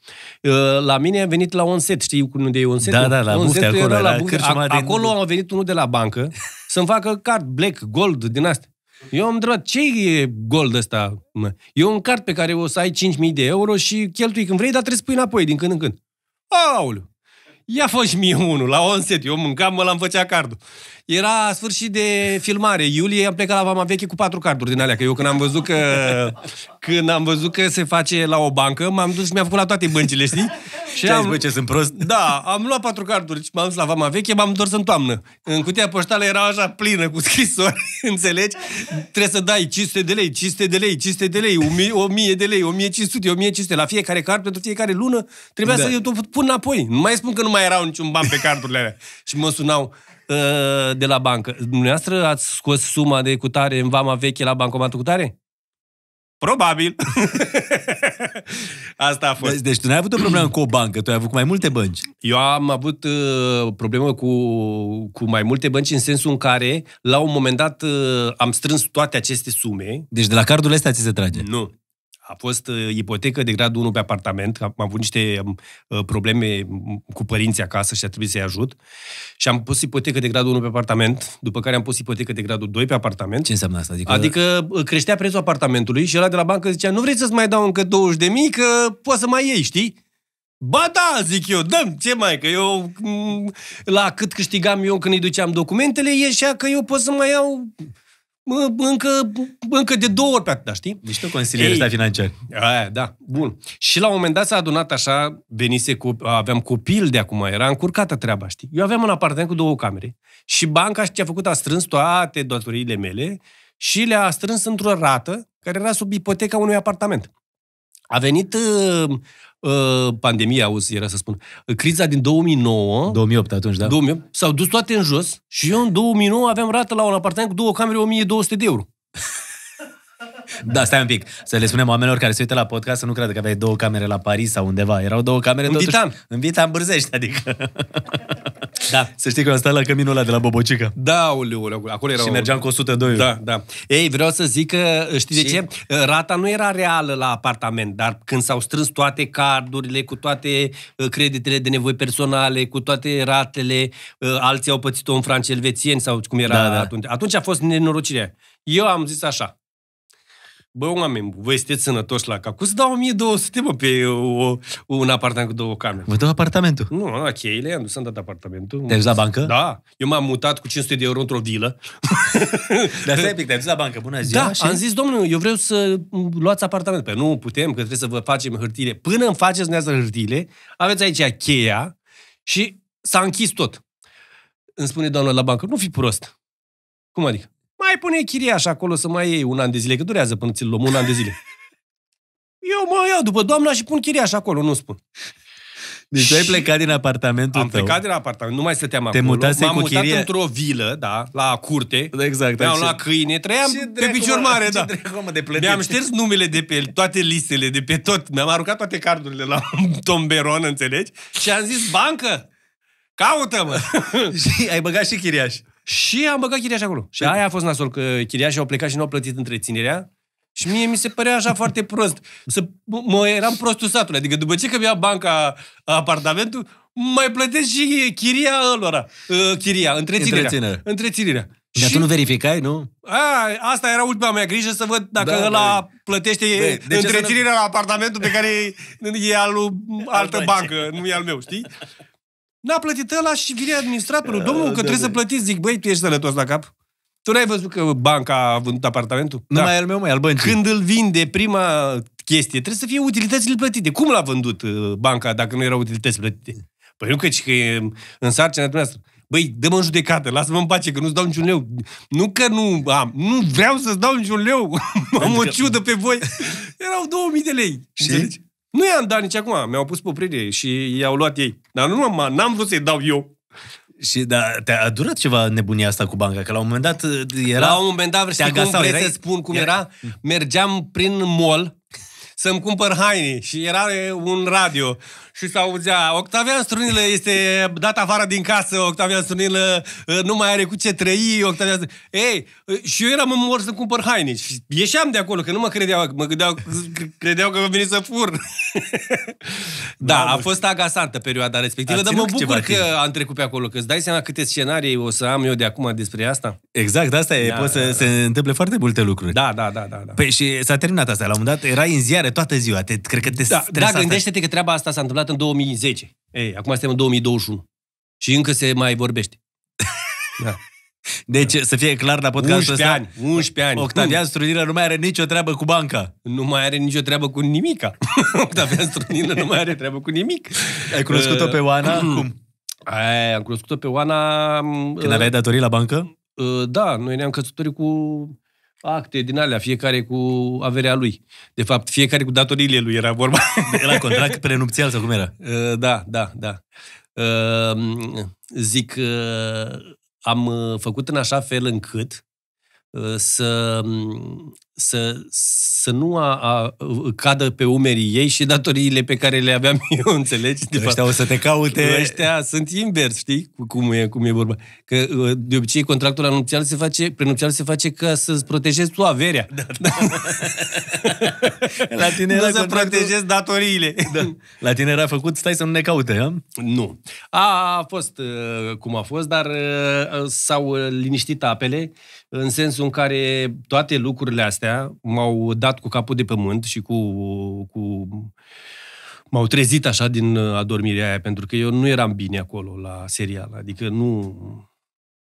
Uh, la mine a venit la un set, știi unde e un set? Da, da, la set acolo, la, la din... Acolo am venit unul de la bancă să-mi facă card black, gold, din astea. Eu am întrebat, ce e gold ăsta? Mă? E un card pe care o să ai 5.000 de euro și cheltui când vrei, dar trebuie să pui înapoi din când în când. Aoleu! Ia fost și mie unul, la on set. Eu mâncam, mă l-am făcea cardul. Era sfârșit de filmare. Iulie am plecat la Vama Veche cu patru carduri din alea, că eu când am văzut că, când am văzut că se face la o bancă, m-am dus și mi-am făcut la toate băncile, știi? Și ce am, zis, ce sunt prost? Da, am luat patru carduri și m-am dus la Vama Veche, m-am întors în toamnă. În cutia poștală era așa plină cu scrisori, înțelegi? Trebuie să dai 500 de lei, 500 de lei, 500 de lei, 1000, de lei, 1500, 1500, la fiecare card, pentru fiecare lună, trebuia da. să eu pun înapoi. Nu mai spun că nu mai erau niciun ban pe cardurile alea. Și mă sunau, Ă, de la bancă. Dumneavoastră ați scos suma de cutare în vama veche la bancomatul cutare? Probabil. Asta a fost. Deci, deci, tu n-ai avut o problemă cu o bancă, tu ai avut cu mai multe bănci. Eu am avut uh, problemă cu, cu mai multe bănci în sensul în care, la un moment dat, uh, am strâns toate aceste sume. Deci de la cardul ăsta ți se trage? Nu. A fost uh, ipotecă de gradul 1 pe apartament, am, avut niște um, uh, probleme cu părinții acasă și a trebuit să-i ajut. Și am pus ipotecă de gradul 1 pe apartament, după care am pus ipotecă de gradul 2 pe apartament. Ce înseamnă asta? Adică, adică uh, creștea prețul apartamentului și ăla de la bancă zicea, nu vrei să-ți mai dau încă 20 de mii, că poți să mai iei, știi? Ba da, zic eu, dăm, ce mai, că eu la cât câștigam eu când îi duceam documentele, ieșea că eu pot să mai iau încă, încă de două ori pe atâta, da, știi? Deci tu consilieri ăsta financiar. Aia, da, bun. Și la un moment dat s-a adunat așa, venise cu, aveam copil de acum, era încurcată treaba, știi? Eu aveam un apartament cu două camere și banca ce a făcut a strâns toate datoriile mele și le-a strâns într-o rată care era sub ipoteca unui apartament. A venit uh, uh, pandemia, auzi, era să spun, uh, criza din 2009. 2008 atunci, da. 2008, s-au dus toate în jos și eu în 2009 aveam rată la un apartament cu două camere 1200 de euro. Da, stai un pic. Să le spunem oamenilor care se uită la podcast să nu creadă că aveai două camere la Paris sau undeva. Erau două camere în totuși. Vitam. În Vitam Bârzești, adică. Da. Să știi că am stat la căminul ăla de la Bobocica. Da, uliu, acolo erau... Și mergeam cu 102. Da, da. Ei, vreau să zic că, știi și... de ce? Rata nu era reală la apartament, dar când s-au strâns toate cardurile, cu toate uh, creditele de nevoi personale, cu toate ratele, uh, alții au pățit-o în franci elvețieni sau cum era da, da. atunci. Atunci a fost nenorocirea. Eu am zis așa, Băi, oameni, voi sunteți sănătoși la cap. Cum să dau 1200, mă, pe o, un apartament cu două camere? Vă dau apartamentul. Nu, la cheile, am dus, am dat apartamentul. Te-ai dus la bancă? Da. Eu m-am mutat cu 500 de euro într-o vilă. Dar stai pic, te-ai dus la bancă, bună ziua. Da, și... am zis, domnule, eu vreau să luați apartament. Pe păi, nu, putem, că trebuie să vă facem hârtile. Până îmi faceți dumneavoastră hârtile, aveți aici cheia și s-a închis tot. Îmi spune doamna la bancă, nu fi prost. Cum adică? mai pune chiriaș acolo să mai iei un an de zile, că durează până ți-l luăm un an de zile. Eu mă iau după doamna și pun chiriaș acolo, nu spun. Deci și ai plecat din apartamentul am tău. Am plecat din apartament, nu mai stăteam Te acolo. M-am cu mutat chirie... într-o vilă, da, la curte. Da, exact. Mi-am da, luat câine, trăiam ce pe picior mare, da. Dreacu, de plătit. Mi-am șters numele de pe toate listele, de pe tot. Mi-am aruncat toate cardurile la tomberon, înțelegi? Și am zis, bancă, caută-mă! și ai băgat și chiriași. Și am băgat chiriaș acolo. Și aia a fost nasol, că chiriașii au plecat și nu au plătit întreținerea. Și mie mi se părea așa foarte prost. Să, mă, eram prostul satului. Adică după ce că mi-a banca apartamentul, mai plătesc și chiria ălora. Uh, chiria, întreținerea. Întreținere. Întreținerea. Dar și... tu nu verificai, nu? A, asta era ultima mea grijă, să văd dacă da, ăla da. plătește de, întreținerea nu... la apartamentul pe care e, e al altă bancă, nu e al meu, știi? N-a plătit ăla și vine administratorul. Domnul, că trebuie să plătiți. Zic, băi, tu ești sănătos la cap? Tu n-ai văzut că banca a vândut apartamentul? Nu da. mai da. al meu, mai al băncii. Când îl vinde, prima chestie, trebuie să fie utilitățile plătite. Cum l-a vândut uh, banca dacă nu erau utilități plătite? Păi nu că, că e în sarcina dumneavoastră. Băi, dă-mă în judecată, lasă-mă în pace, că nu-ți dau niciun leu. Nu că nu am, nu vreau să-ți dau niciun leu. am o ciudă pe voi. Erau 2000 de lei. Și? Înțelegi? Nu i-am dat nici acum, mi-au pus pe și i-au luat ei. Dar nu am, n-am vrut să-i dau eu. Și da, te-a durat ceva nebunia asta cu banca, că la un moment dat uh, era... La un moment dat, știi cum vrei să spun cum era? Mergeam prin mall să-mi cumpăr haine și era un radio și se auzea Octavian Strunilă este dat afară din casă, Octavian Strunilă ă, nu mai are cu ce trăi, Octavian Ei, ă, și eu eram în mor să cumpăr haine și ieșeam de acolo, că nu mă credeau, mă credeau, credeau că mă veni să fur. da, a fost agasantă perioada respectivă, dar mă bucur că am trecut pe acolo, că îți dai seama câte scenarii o să am eu de acum despre asta. Exact, asta e, da, da, să da, se întâmple foarte multe lucruri. Da, da, da, da. da. Păi și s-a terminat asta, la un moment dat erai în ziare mișcare toată ziua. Te, cred că te da, da, gândește-te că treaba asta s-a întâmplat în 2010. Ei, acum suntem în 2021. Și încă se mai vorbește. Da. Deci, da. să fie clar la podcastul 11 ăsta... ani, 11 ani. Octavian Strunilă nu mai are nicio treabă cu banca. Nu mai are nicio treabă cu nimica. Octavian Strunilă nu mai are treabă cu nimic. Ai cunoscut-o uh, pe Oana? Uh, Cum? Ai, am cunoscut-o pe Oana... Mm, Când uh, aveai datorii la bancă? Uh, da, noi ne-am căsătorit cu acte din alea, fiecare cu averea lui. De fapt, fiecare cu datoriile lui era vorba. Era contract prenupțial sau cum era? Uh, da, da, da. Uh, zic, uh, am făcut în așa fel încât să, să, să nu a, a, cadă pe umerii ei și datoriile pe care le aveam eu, înțelegi? De ăștia fapt, o să te caute. Ăștia sunt invers, știi? Cum e, cum e vorba. Că ă, de obicei contractul anunțial se face, prenunțial se face ca să-ți protejezi tu averea. Da, da. La tine era să contractul... protejezi datoriile. Da. La tine era făcut, stai să nu ne caute, ha? Nu. A, a fost ă, cum a fost, dar ă, s-au liniștit apele în sensul în care toate lucrurile astea m-au dat cu capul de pământ și cu, cu m-au trezit așa din adormirea aia, pentru că eu nu eram bine acolo la serial, adică nu,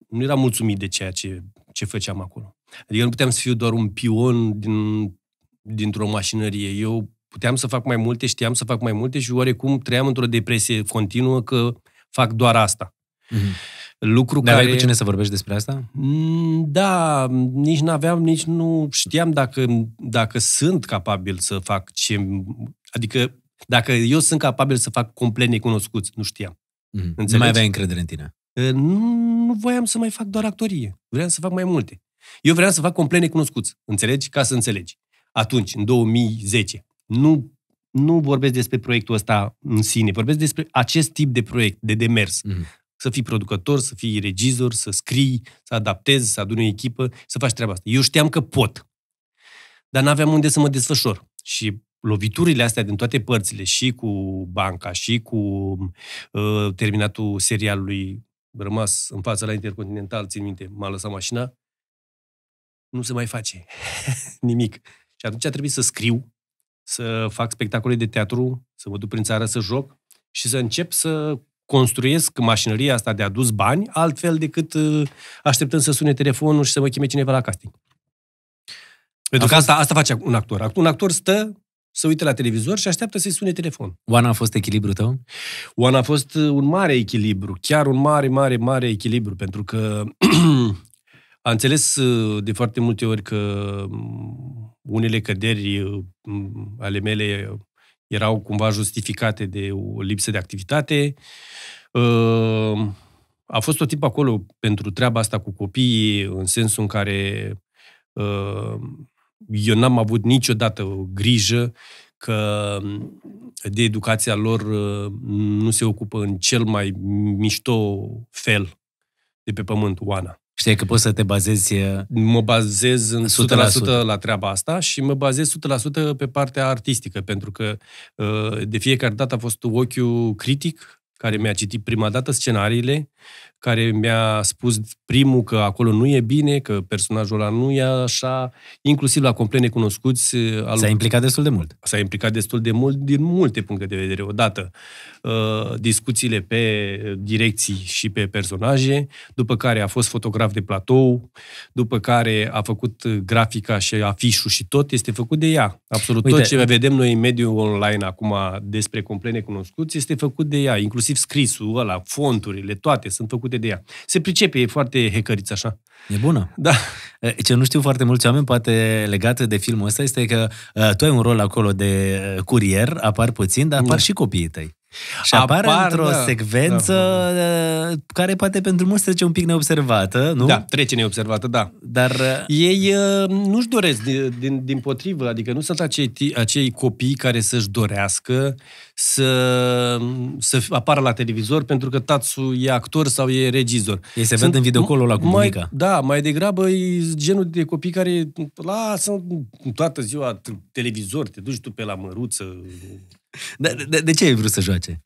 nu eram mulțumit de ceea ce, ce făceam acolo. Adică nu puteam să fiu doar un pion din, dintr-o mașinărie. Eu puteam să fac mai multe, știam să fac mai multe și oarecum trăiam într-o depresie continuă că fac doar asta. Mm-hmm. Lucru care. care... cu cine să vorbești despre asta? Mm, da, nici nu aveam nici nu știam dacă, dacă sunt capabil să fac ce... Adică dacă eu sunt capabil să fac complet necunoscuți, nu știam. Mm. Nu mai aveai încredere în tine. Nu, nu voiam să mai fac doar actorie. Vreau să fac mai multe. Eu vreau să fac complet necunoscuți. Înțelegi? Ca să înțelegi. Atunci, în 2010. Nu, nu vorbesc despre proiectul ăsta în sine. Vorbesc despre acest tip de proiect, de demers. Mm să fii producător, să fii regizor, să scrii, să adaptezi, să aduni o echipă, să faci treaba asta. Eu știam că pot, dar n-aveam unde să mă desfășor. Și loviturile astea din toate părțile, și cu banca, și cu uh, terminatul serialului rămas în fața la Intercontinental, țin minte, m-a lăsat mașina, nu se mai face nimic. Și atunci a trebuit să scriu, să fac spectacole de teatru, să mă duc prin țară să joc și să încep să construiesc mașinăria asta de adus bani, altfel decât uh, așteptând să sune telefonul și să mă cheme cineva la casting. Pentru că asta, asta face un actor. Un actor stă să uite la televizor și așteaptă să-i sune telefon. Oana a fost echilibru tău? Oana a fost uh, un mare echilibru, chiar un mare, mare, mare echilibru, pentru că a înțeles uh, de foarte multe ori că mm, unele căderi mm, ale mele erau cumva justificate de o lipsă de activitate. Ă, a fost tot timpul acolo pentru treaba asta cu copiii, în sensul în care ă, eu n-am avut niciodată o grijă că de educația lor ă, nu se ocupă în cel mai mișto fel de pe pământ, Oana. Știi că poți să te bazezi... Uh, mă bazez în 100%, 100% la treaba asta și mă bazez 100% pe partea artistică, pentru că uh, de fiecare dată a fost ochiul critic care mi-a citit prima dată scenariile, care mi-a spus primul că acolo nu e bine, că personajul ăla nu e așa, inclusiv la complet necunoscuți. Uh, al... S-a implicat destul de mult. S-a implicat destul de mult din multe puncte de vedere. Odată, uh, discuțiile pe direcții și pe personaje, după care a fost fotograf de platou, după care a făcut grafica și afișul și tot este făcut de ea. Absolut Uite, tot ce vedem noi în mediul online acum despre complet necunoscuți este făcut de ea, inclusiv scrisul ăla, fonturile, toate sunt făcute de ea. Se pricepe, e foarte hecăriță așa. E bună. Da. Ce nu știu foarte mulți oameni, poate legat de filmul ăsta, este că uh, tu ai un rol acolo de uh, curier, apar puțin, dar apar da. și copiii tăi. Și apare apar, într-o da, secvență da, da, da. care poate pentru mulți trece un pic neobservată, nu? Da, trece neobservată, da. Dar uh, ei uh, nu-și doresc, din, din, din potrivă, adică nu sunt acei, acei copii care să-și dorească să, să apară la televizor pentru că tatsu e actor sau e regizor. Ei se sunt, văd în videocolul la cu mai, Da, mai degrabă e genul de copii care lasă toată ziua televizor, te duci tu pe la măruță, de, de, de ce ai vrut să joace?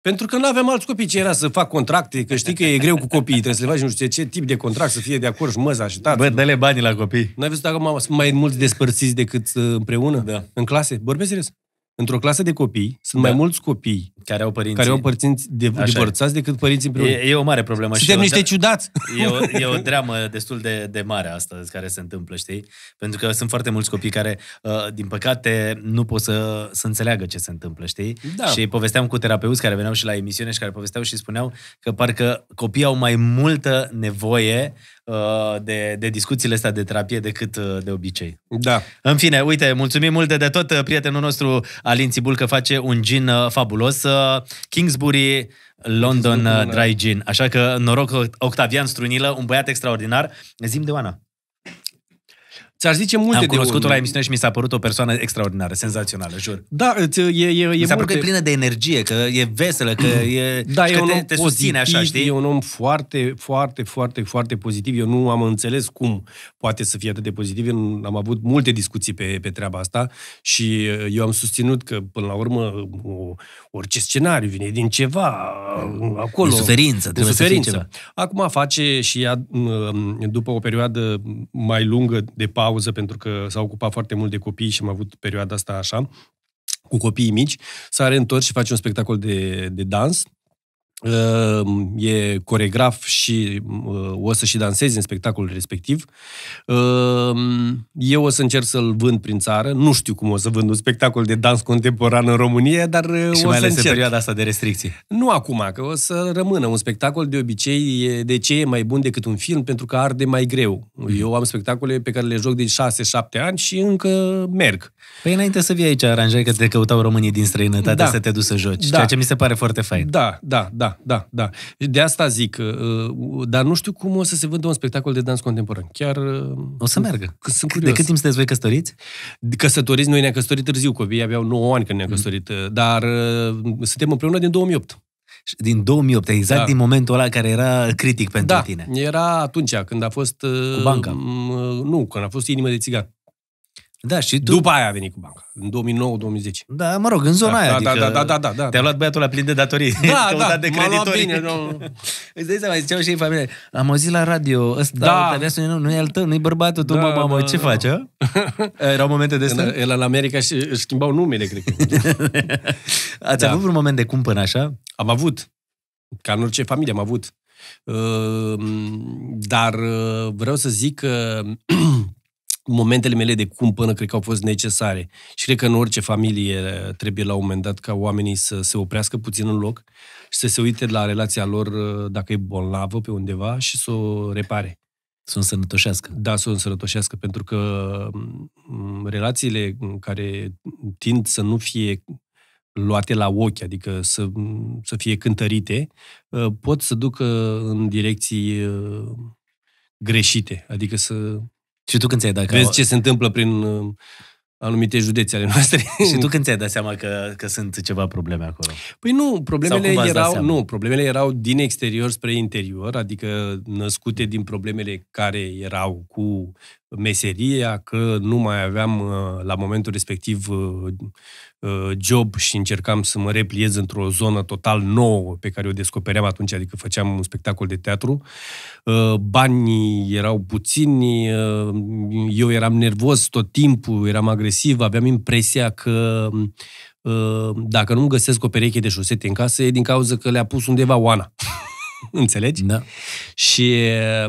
Pentru că nu aveam alți copii ce era să fac contracte, că știi că e greu cu copiii, trebuie să le faci nu știu ce, tip de contract, să fie de acord și măza și tata. Bă, dă-le banii la copii. N-ai văzut dacă sunt mai mulți despărțiți decât uh, împreună? Da. În clase? Vorbesc serios. Într-o clasă de copii sunt da. mai mulți copii care au părinți care au părinți de, divorțați decât părinți împreună. E, e o mare problemă. Suntem și niște o, ciudați. E o, e o dramă destul de, de mare asta care se întâmplă, știi? Pentru că sunt foarte mulți copii care, uh, din păcate, nu pot să, să înțeleagă ce se întâmplă, știi? Da. Și povesteam cu terapeuți care veneau și la emisiune și care povesteau și spuneau că parcă copiii au mai multă nevoie Uh, de, de discuțiile astea de terapie decât uh, de obicei. Da. În fine, uite, mulțumim mult de, de tot uh, prietenul nostru Alin Țibul că face un gin fabulos. Kingsbury London Dry Gin. Așa că noroc Octavian Strunilă, un băiat extraordinar. Zim de Oana. Ți-aș zice multe Am cunoscut-o la emisiune și mi s-a părut o persoană extraordinară, senzațională, jur. Da, e, e, e mi s-a părut că e plină de energie, că e veselă, că e, da, e că un te, om te pozitiv, așa, știi? E un om foarte, foarte, foarte, foarte pozitiv. Eu nu am înțeles cum poate să fie atât de pozitiv. Eu am avut multe discuții pe, pe treaba asta și uh, eu am susținut că, până la urmă, o, orice scenariu vine din ceva, mm. acolo. De suferință. De suferință. Ceva. Acum face și ea, mm, mm, după o perioadă mai lungă de pauză, pentru că s-a ocupat foarte mult de copii și am avut perioada asta așa, cu copiii mici, s-a reîntors și face un spectacol de, de dans Ehm, e coregraf și uh, o să și dansezi în spectacolul respectiv. Ehm, eu o să încerc să-l vând prin țară. Nu știu cum o să vând un spectacol de dans contemporan în România, dar uh, și o să încerc. ales încerc. în perioada asta de restricții. Nu acum, că o să rămână. Un spectacol de obicei e de ce e mai bun decât un film, pentru că arde mai greu. Mm-hmm. Eu am spectacole pe care le joc de 6-7 ani și încă merg. Păi înainte să vii aici, aranjai că te căutau românii din străinătate da. să te duci să joci, da. ceea ce mi se pare foarte fain. Da, da, da. Da, da, De asta zic. Uh, uh, dar nu știu cum o să se vândă un spectacol de dans contemporan. Chiar... Uh, o să meargă. Sunt curios. De cât timp sunteți voi căsătoriți? Căsătoriți, noi ne-am căsătorit târziu. Copiii aveau 9 ani când ne-am mm. căsătorit. Dar suntem împreună din 2008. Din 2008, exact da. din momentul ăla care era critic pentru da, tine. era atunci, când a fost... Cu banca. Nu, când a fost inimă de țigan. Da, și tu... După aia a venit cu banca, în 2009-2010. Da, mă rog, în zona da, aia. Da, adică... da, da, da, da, da. Te-a luat băiatul la plin de datorii. Da, da, de creditori. luat bine. Îți dai seama, ziceau și ei familie, am auzit la radio, ăsta, da. avea nu, nu e al tău, nu e bărbatul tău, da, mă, mamă, da, ce da. faci, a? Erau momente de asta? El în America și își schimbau numele, cred că. Ați da. avut un moment de cumpănă așa? Am avut. Ca în orice familie am avut. Ehm, dar uh, vreau să zic că momentele mele de cum până cred că au fost necesare. Și cred că în orice familie uh, trebuie la un moment dat ca oamenii să se oprească puțin în loc și să se uite la relația lor uh, dacă e bolnavă pe undeva și să o repare. Să o însănătoșească. Da, să o însănătoșească, pentru că mm, relațiile care tind să nu fie luate la ochi, adică să, mm, să fie cântărite, uh, pot să ducă în direcții greșite, adică să și tu când ți-ai dat Vezi ce se întâmplă prin uh, anumite județe ale noastre. și tu când ți-ai dat seama că, că sunt ceva probleme acolo? Păi nu, problemele erau, nu, problemele erau din exterior spre interior, adică născute din problemele care erau cu meseria, că nu mai aveam uh, la momentul respectiv uh, Uh, job și încercam să mă repliez într-o zonă total nouă pe care o descopeream atunci, adică făceam un spectacol de teatru. Uh, banii erau puțini, uh, eu eram nervos tot timpul, eram agresiv, aveam impresia că dacă nu găsesc o pereche de șosete în casă, e din cauza că le-a pus undeva Oana. Înțelegi? Da. Și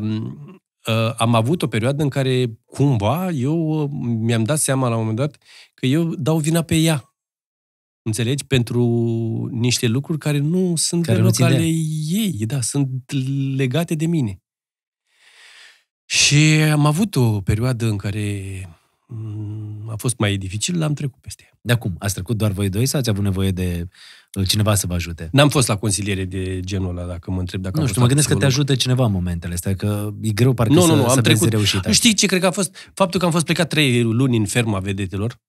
um, uh, am avut o perioadă în care, cumva, eu uh, mi-am dat seama la un moment dat că eu dau vina pe ea. Înțelegi? Pentru niște lucruri care nu sunt care nu ale ei, da, sunt legate de mine. Și am avut o perioadă în care mm, a fost mai dificil, l-am trecut peste ea. De acum, ați trecut doar voi doi sau ați avut nevoie de uh, cineva să vă ajute? N-am fost la consiliere de genul ăla, dacă mă întreb dacă Nu știu, mă gândesc că te ajută cineva în momentele astea, că e greu parcă nu, să, nu, nu, am trecut. trecut. Nu Știi ce cred că a fost? Faptul că am fost plecat trei luni în ferma vedetelor,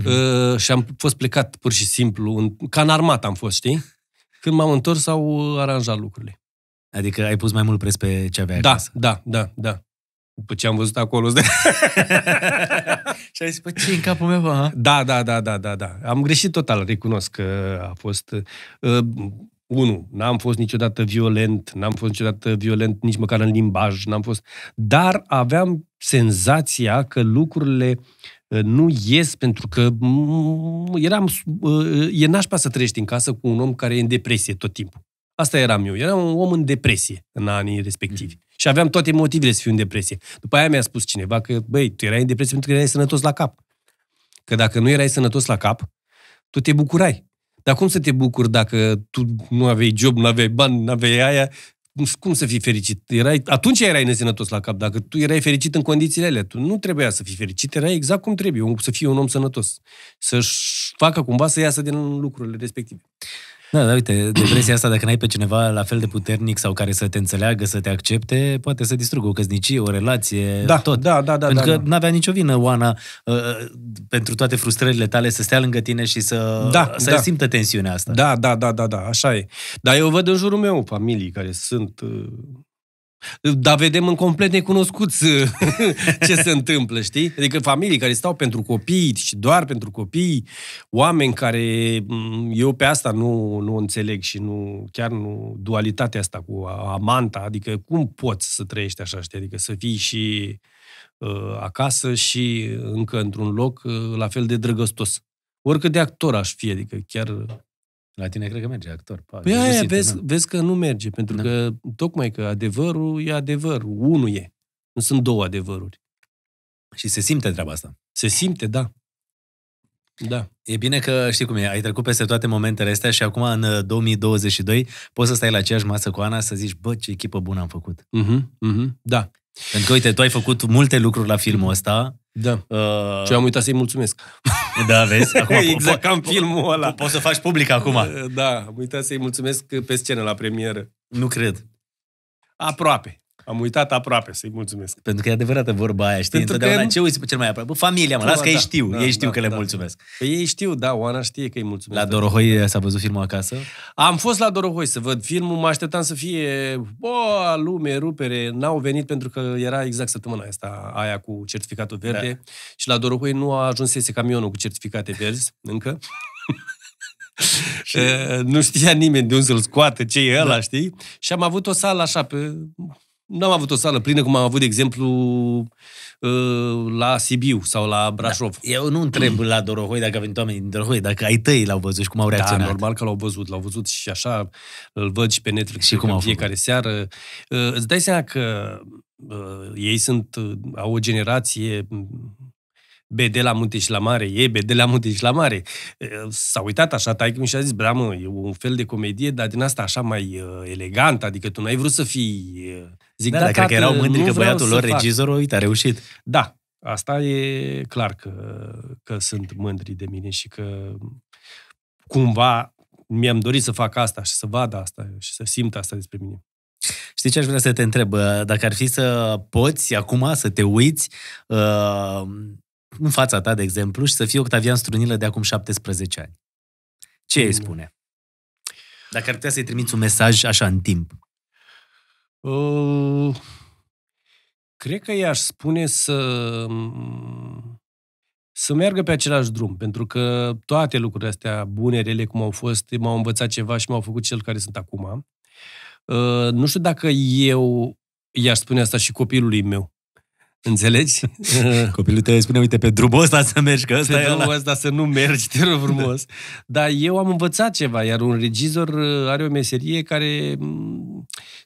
Uh-huh. Și am fost plecat pur și simplu, în, ca în armat am fost, știi? Când m-am întors s-au aranjat lucrurile. Adică ai pus mai mult preț pe ce aveai Da, acasă. da, da, da. După ce am văzut acolo... și ai zis, păi ce în capul meu, ha? Da, da, da, da, da, da. Am greșit total, recunosc că a fost... Uh, unu, n-am fost niciodată violent, n-am fost niciodată violent nici măcar în limbaj, n-am fost... Dar aveam senzația că lucrurile Ă, nu ies pentru că eram, ă, ă, e nașpa să trăiești în casă cu un om care e în depresie tot timpul. Asta eram eu. Eram un om în depresie în anii respectivi. Mm. Și aveam toate motivele să fiu în depresie. După aia mi-a spus cineva că, băi, tu erai în depresie pentru că erai sănătos la cap. Că dacă nu erai sănătos la cap, tu te bucurai. Dar cum să te bucuri dacă tu nu aveai job, nu aveai bani, nu aveai aia cum să fii fericit? Erai, atunci erai nesănătos la cap, dacă tu erai fericit în condițiile alea. Tu nu trebuia să fii fericit, erai exact cum trebuie, să fii un om sănătos. Să-și facă cumva să iasă din lucrurile respective. Da, dar uite, depresia asta, dacă n-ai pe cineva la fel de puternic sau care să te înțeleagă, să te accepte, poate să distrugă o căsnicie, o relație, da, tot. Da, da, da. Pentru da, că da. n-avea nicio vină Oana uh, pentru toate frustrările tale să stea lângă tine și să, da, să da. simtă tensiunea asta. Da, da, da, da, da, așa e. Dar eu văd în jurul meu familii care sunt uh, dar vedem în complet necunoscuți uh, ce se întâmplă, știi? Adică familii care stau pentru copii și doar pentru copii, oameni care mm, eu pe asta nu, nu înțeleg și nu chiar nu dualitatea asta cu amanta, adică cum poți să trăiești așa, știi? Adică să fii și uh, acasă și încă într-un loc uh, la fel de drăgăstos. Oricât de actor aș fi, adică chiar la tine cred că merge actor. Pa, păi aia vezi, vezi că nu merge, pentru da. că tocmai că adevărul e adevăr, unul e. Nu sunt două adevăruri. Și se simte treaba asta. Se simte, da. Da. E bine că știi cum e, ai trecut peste toate momentele astea și acum în 2022 uh, poți să stai la aceeași masă cu Ana să zici, bă, ce echipă bună am făcut. Uh-huh, uh-huh, da. Pentru că, uite, tu ai făcut multe lucruri la filmul mhm. ăsta, da. Uh... Ce am uitat să-i mulțumesc. Da, vezi? Acum, exact po- ca în filmul ăla. Poți să faci public acum. Da, am uitat să-i mulțumesc pe scenă la premieră. Nu cred. Aproape. Am uitat aproape, să-i mulțumesc. Pentru că e adevărată vorba aia, știi? Pentru Întotdeauna că... ce uiți pe cel mai aproape? Familia, mă, las că ei da, știu, da, ei știu da, că le da. mulțumesc. Păi ei știu, da, Oana știe că îi mulțumesc. La Dorohoi da. s-a văzut filmul acasă? Am fost la Dorohoi să văd filmul, mă așteptam să fie, o, lume, rupere, n-au venit pentru că era exact săptămâna asta, aia cu certificatul verde da. și la Dorohoi nu a ajunsese camionul cu certificate verzi încă. și... nu știa nimeni de unde să-l scoată, ce e ăla, da. știi? Și am avut o sală așa pe nu am avut o sală plină cum am avut, de exemplu, uh, la Sibiu sau la Brașov. Da. Eu nu întreb la Dorohoi dacă au venit oameni din Dorohoi, dacă ai tăi l-au văzut și cum au da, reacționat. Da, normal că l-au văzut, l-au văzut și așa, îl văd și pe Netflix și cum în fiecare seară. Uh, îți dai seama că uh, ei sunt, au o generație de la munte și la mare, e de la munte și la mare. S-a uitat așa taică și a zis, bă, mă, e un fel de comedie, dar din asta așa mai uh, elegant, adică tu n-ai vrut să fii... Uh, zic, da, dar cred că erau mândri că băiatul lor, regizorul, uite, a reușit. Da, asta e clar că, că sunt mândri de mine și că cumva mi-am dorit să fac asta și să vadă asta și să simt asta despre mine. Știi ce aș vrea să te întreb? Dacă ar fi să poți acum să te uiți uh, în fața ta, de exemplu, și să fie Octavian Strunilă de acum 17 ani. Ce îi mm. spune? Dacă ar putea să-i trimiți un mesaj așa în timp. Uh, cred că i-aș spune să mm, să meargă pe același drum, pentru că toate lucrurile astea bune, rele, cum au fost, m-au învățat ceva și m-au făcut cel care sunt acum. Uh, nu știu dacă eu i-aș spune asta și copilului meu, Înțelegi? Copilul te spune, uite, pe drumul ăsta să mergi, că ăsta pe e drumul ăla. ăsta să nu mergi, te rog frumos. Dar eu am învățat ceva, iar un regizor uh, are o meserie care mm,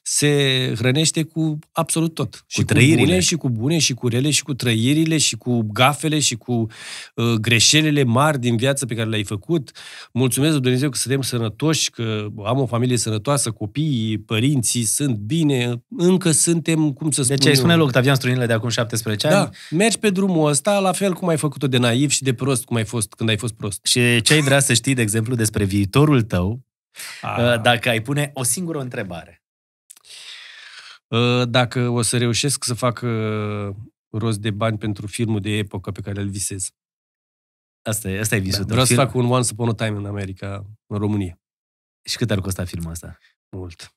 se hrănește cu absolut tot. Cu și trăirile. cu bune și cu bune și cu rele și cu trăirile și cu gafele și cu uh, greșelile mari din viață pe care le-ai făcut. Mulțumesc Dumnezeu că suntem sănătoși, că am o familie sănătoasă, copiii, părinții sunt bine, încă suntem, cum să spun Deci ai spune loc, aveam Strunile de acum 17 da, ani? Da, mergi pe drumul ăsta la fel cum ai făcut-o de naiv și de prost cum ai fost când ai fost prost. Și ce ai vrea să știi, de exemplu, despre viitorul tău, A. Ah. Ă, dacă ai pune o singură întrebare? Uh, dacă o să reușesc să fac uh, rost de bani pentru filmul de epocă pe care îl visez. Asta e, asta e visul da, Vreau să fac un Once Upon a Time în America, în România. Și cât ar costa filmul ăsta? Mult.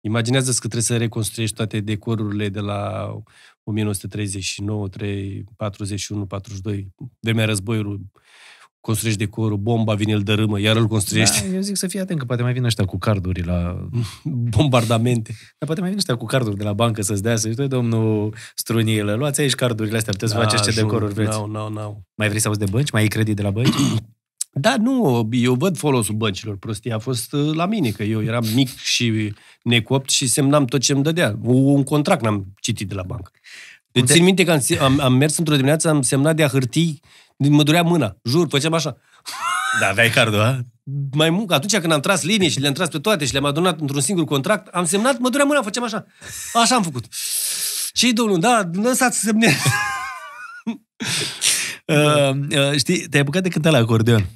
Imaginează-ți că trebuie să reconstruiești toate decorurile de la 1939, 3, 41, 42, vremea războiului construiești decorul, bomba vine, îl dărâmă, iar îl construiești. Da, eu zic să fii atent, că poate mai vin ăștia cu carduri la... Bombardamente. Dar poate mai vin ăștia cu carduri de la bancă să-ți dea, să i domnul Strunilă, luați aici cardurile astea, puteți da, faceți ce decoruri vreți. No, no, no. Mai vrei să auzi de bănci? Mai ai credit de la bănci? Da, nu, eu văd folosul băncilor. Prostia a fost uh, la mine, că eu eram mic și necopt și semnam tot ce îmi dădea. Un contract n-am citit de la bancă. Deci, țin minte că am, am, am mers într-o dimineață, am semnat de-a hârtii Mă durea mâna, jur, făceam așa. Da, aveai cardul, a? Mai mult, atunci când am tras linii și le-am tras pe toate și le-am adunat într-un singur contract, am semnat, mă durea mâna, făceam așa. Așa am făcut. Și domnul, da, lăsați să semnez. uh, uh, știi, te-ai apucat de cântat la acordeon.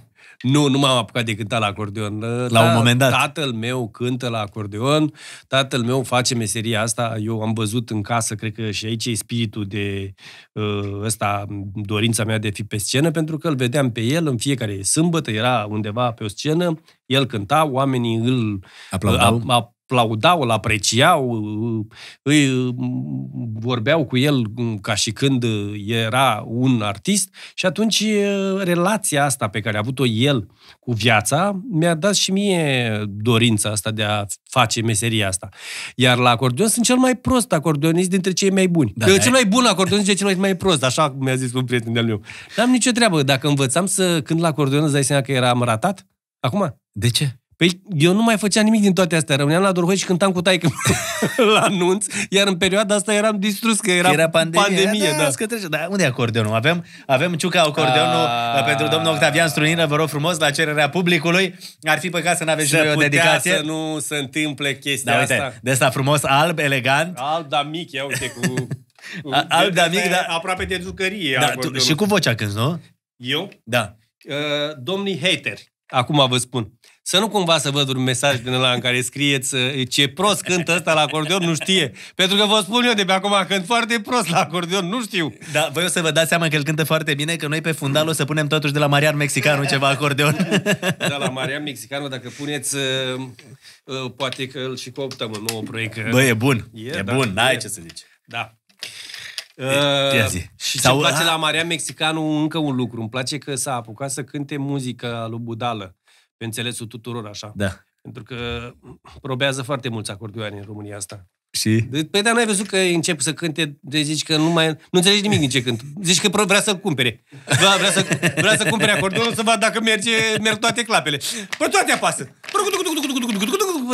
Nu, nu m-am apucat de cântat la acordeon. La da, un moment dat. Tatăl meu cântă la acordeon, tatăl meu face meseria asta. Eu am văzut în casă, cred că și aici e spiritul de uh, ăsta, dorința mea de a fi pe scenă, pentru că îl vedeam pe el în fiecare sâmbătă, era undeva pe o scenă, el cânta, oamenii îl aplaudau, a, a, plaudau, îl apreciau, îi vorbeau cu el ca și când era un artist și atunci relația asta pe care a avut-o el cu viața mi-a dat și mie dorința asta de a face meseria asta. Iar la acordeon sunt cel mai prost acordeonist dintre cei mai buni. Da, da. cel mai bun acordeonist dintre cel mai prost, așa mi-a zis un prieten de-al meu. N-am nicio treabă. Dacă învățam să când la acordeon, îți dai seama că eram ratat? Acum? De ce? Păi eu nu mai făceam nimic din toate astea. Rămâneam la Dorhoi și cântam cu taică la anunț, iar în perioada asta eram distrus că era, că era pandemie. pandemie da, da. trece. Dar unde e acordeonul? Avem, avem ciuca acordeonul A... Ah. Uh, pentru domnul Octavian Strunină, vă rog frumos, la cererea publicului. Ar fi păcat să nu aveți o dedicație. să nu se întâmple chestia da, uite, asta. De asta frumos, alb, elegant. Alb, dar mic, ia uite, cu... alb, dar mic, da. Aproape de jucărie. Da, tu, și cu vocea când, nu? Eu? Da. Uh, domnii hater, acum vă spun. Să nu cumva să văd un mesaj din ăla în care scrieți uh, ce prost cântă ăsta la acordeon, nu știe. Pentru că vă spun eu de pe acum, cânt foarte prost la acordeon, nu știu. Da, voi o să vă dați seama că el cântă foarte bine, că noi pe fundal o să punem totuși de la Marian Mexicanu ceva acordeon. Da, la Marian Mexicanu, dacă puneți, uh, uh, poate că îl și cooptăm în nou proiect. Bă, e bun, e, e da, bun, n-ai ce să zici. Da. Uh, și Sau, ce place a... la Maria Mexicanu încă un lucru. Îmi place că s-a apucat să cânte muzica lui Budală pe înțelesul tuturor, așa. Da. Pentru că probează foarte mulți acordioane în România asta. Și? De, păi da, n-ai văzut că încep să cânte, de zici că nu mai... Nu înțelegi nimic din ce cânt. Zici că vrea să-l cumpere. Vrea, vrea, să, vrea să cumpere acordul, să vadă dacă merge, merg toate clapele. Păi toate apasă.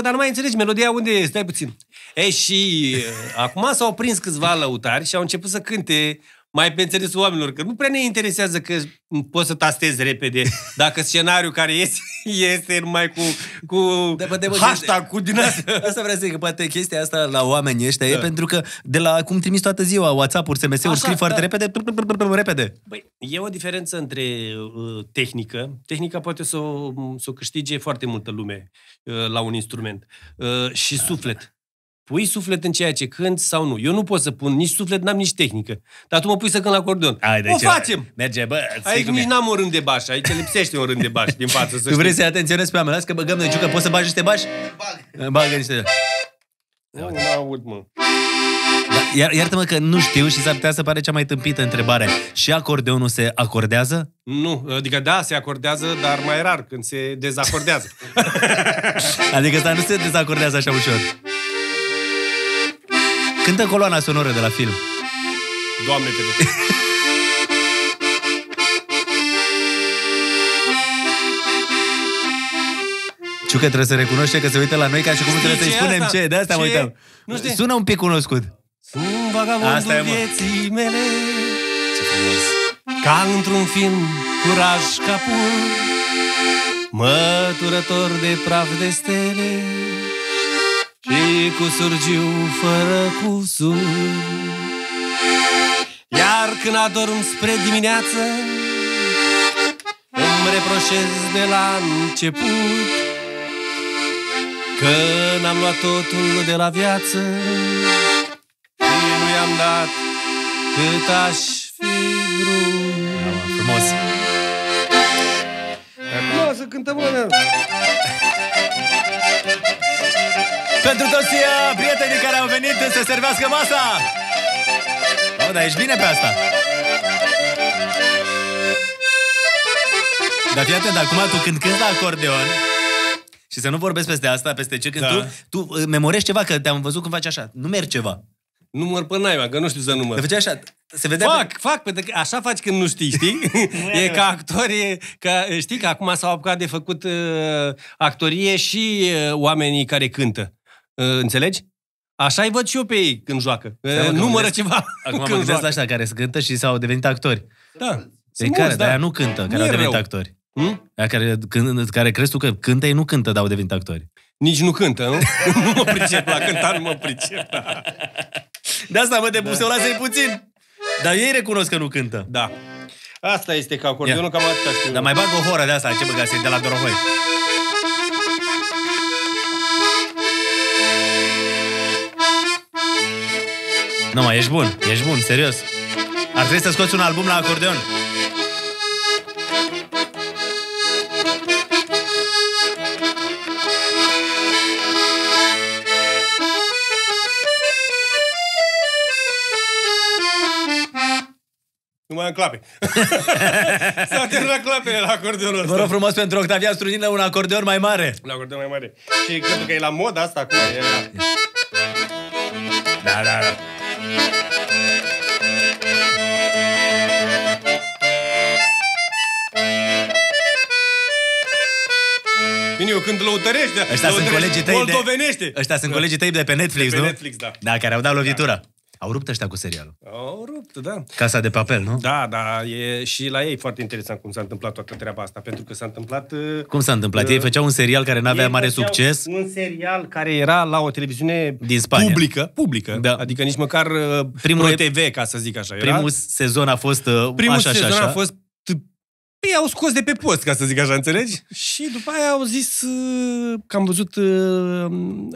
Dar nu mai înțelegi melodia unde e, stai puțin. E, și acum s-au prins câțiva lăutari și au început să cânte mai pe înțelesul oamenilor, că nu prea ne interesează că poți să tastezi repede dacă scenariul care este, este numai cu, cu de, bă, de, bă, hashtag, cu din da, asta. Asta vreau să zic, că poate chestia asta la oamenii ăștia da. e pentru că de la cum trimis toată ziua WhatsApp-uri, SMS-uri, scrii da. foarte repede, repede. Băi, e o diferență între uh, tehnică. Tehnica poate să o, să o câștige foarte multă lume uh, la un instrument. Uh, și da, suflet. Da. Pui suflet în ceea ce cânt sau nu. Eu nu pot să pun nici suflet, n-am nici tehnică. Dar tu mă pui să cânt la acordeon. Hai, deci, o facem! Merge, bă, aici nici n-am un rând de baș, aici lipsește un rând de baș din față. Să tu vrei să-i atenționezi pe oameni, Lasă că băgăm noi ciucă, poți să bagi niște bași? Bag. Bagă niște. Nu, nu aud, mă. Da, iar, iartă-mă că nu știu și s-ar putea să pare cea mai tâmpită întrebare. Și acordeonul se acordează? Nu, adică da, se acordează, dar mai rar când se dezacordează. adică asta nu se dezacordează așa ușor. Cântă coloana sonoră de la film. Doamne, te Ciu că trebuie să recunoște că se uită la noi ca și cum Știi trebuie să-i spunem asta? ce, de asta ce? mă uităm. Nu știu. Sună un pic cunoscut. Sunt vagabondul asta e, vieții mele Ce frumos. Ca într-un film, curaj capul Măturător de praf de stele și cu surgiu fără cusur Iar când adorm spre dimineață Îmi reproșez de la început Că n-am luat totul de la viață Și nu i-am dat cât aș fi vrut Frumos! Frumos, cântăm, mă, pentru toți uh, prietenii care au venit să servească masa Oh, dar ești bine pe asta Dar fii atent, acum tu când cânti la acordeon și să nu vorbesc peste asta, peste ce când da. tu, tu uh, memorești ceva, că te-am văzut când faci așa, numeri ceva. Număr pe naiba, că nu știu să număr. Te așa, se vedea... Fac, pe... fac, pentru că așa faci când nu știi, știi? e ca actorie, ca, știi că acum s-au apucat de făcut uh, actorie și uh, oamenii care cântă. Ă, înțelegi? Așa-i văd și eu pe ei când joacă. Ă, Seama Numără ceva Acum mă gândesc la care se cântă și s-au devenit actori. Da. Pe care, dar nu cântă, care nu au devenit rău. actori. Hmm? care, când, care crezi tu că cântă, ei nu cântă, dar au devenit actori. Nici nu cântă, nu? nu mă pricep la cântat, nu mă pricep. De asta mă depuseu da. la să puțin. Dar ei recunosc că nu cântă. Da. Asta este ca acordionul, cam atâta Dar mai bag o horă de asta, ce băga de la Dorohoi. Nu, mai ești bun, ești bun, serios. Ar trebui să scoți un album la acordeon. Nu mai am clape. S-au terminat clapele la acordeonul ăsta. Vă rog frumos pentru Octavian Strunină un acordeon mai mare. Un acordeon mai mare. Și cred că e la mod asta acum. E la... Da, da, da. vin eu când lăutărești. Ăștia sunt colegii tăi moldovenește. De, ăștia sunt colegii tăi de pe Netflix, de pe nu? Netflix, da. Da, care au dat da. lovitura. Da. Au rupt ăștia cu serialul. Au rupt, da. Casa de papel, nu? Da, da, e și la ei foarte interesant cum s-a întâmplat toată treaba asta, pentru că s-a întâmplat... Uh, cum s-a întâmplat? Uh, ei făceau un serial care nu avea mare succes. Un serial care era la o televiziune Din Spania. publică, publică, da. adică nici măcar uh, primul TV, ca să zic așa. Era... Primul sezon a fost uh, primul așa, sezon așa. a fost Păi au scos de pe post, ca să zic așa, înțelegi? Și după aia au zis uh, că am văzut, uh,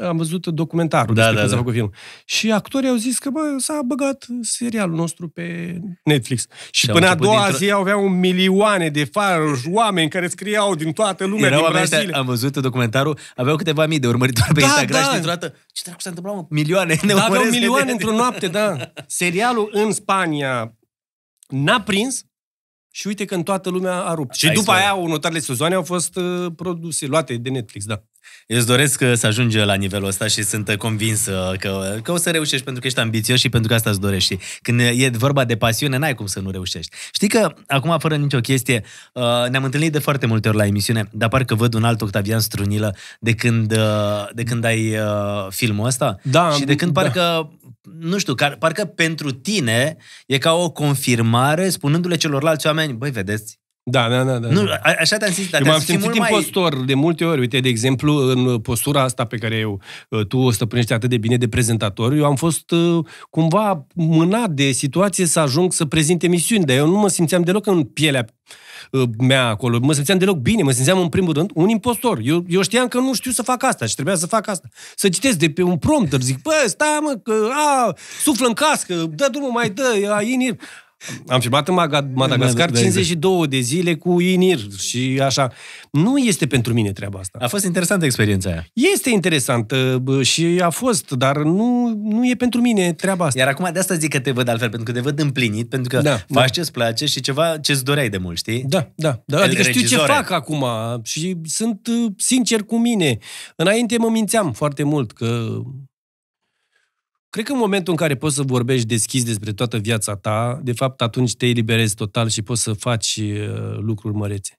am văzut documentarul da, despre da, cum da. s-a făcut film. Și actorii au zis că, bă, s-a băgat serialul nostru pe Netflix. Și, și până a doua dintr-o... zi aveau milioane de fani, oameni care scriau din toată lumea, Erau din Brazilia. Am văzut documentarul, aveau câteva mii de urmăritori pe da, Instagram da. și dintr-o dată, ce dracu s-a întâmplat, mă? Milioane. Ne da, aveau milioane de... într-o noapte, da. Serialul în Spania n-a prins, și uite că în toată lumea a rupt. Și Ai după aia, următoarele sezoane au fost uh, produse, luate de Netflix, da. Eu îți doresc uh, să ajungi uh, la nivelul ăsta și sunt convins că, că o să reușești pentru că ești ambițios și pentru că asta îți dorești. Când e vorba de pasiune, n-ai cum să nu reușești. Știi că, acum, fără nicio chestie, ne-am întâlnit de foarte multe ori la emisiune, dar parcă văd un alt Octavian Strunilă de când, de când ai filmul ăsta da, și de când da. parcă nu știu, car, parcă pentru tine e ca o confirmare spunându-le celorlalți oameni, băi, vedeți, da, da, da. da. Nu, da. a, așa te-am simțit eu m-am simțit impostor mai... de multe ori. Uite, de exemplu, în postura asta pe care eu, uh, tu o stăpânești atât de bine de prezentator, eu am fost uh, cumva mânat de situație să ajung să prezint emisiuni, dar eu nu mă simțeam deloc în pielea Uh, mea acolo. Mă simțeam deloc bine, mă simțeam în primul rând un impostor. Eu, eu știam că nu știu să fac asta și trebuia să fac asta. Să citesc de pe un prompter, zic, bă, stai mă, că, a, suflă în cască, dă drumul, mai dă, a, inir. Am filmat în Madagascar 52 de zile cu inir și așa. Nu este pentru mine treaba asta. A fost interesantă experiența aia. Este interesantă și a fost, dar nu, nu e pentru mine treaba asta. Iar acum de asta zic că te văd altfel, pentru că te văd împlinit, pentru că da, faci da. ce-ți place și ceva ce-ți doreai de mult, știi? Da, da. da. Adică, adică știu ce fac acum și sunt uh, sincer cu mine. Înainte mă mințeam foarte mult că Cred că în momentul în care poți să vorbești deschis despre toată viața ta, de fapt atunci te eliberezi total și poți să faci uh, lucruri mărețe.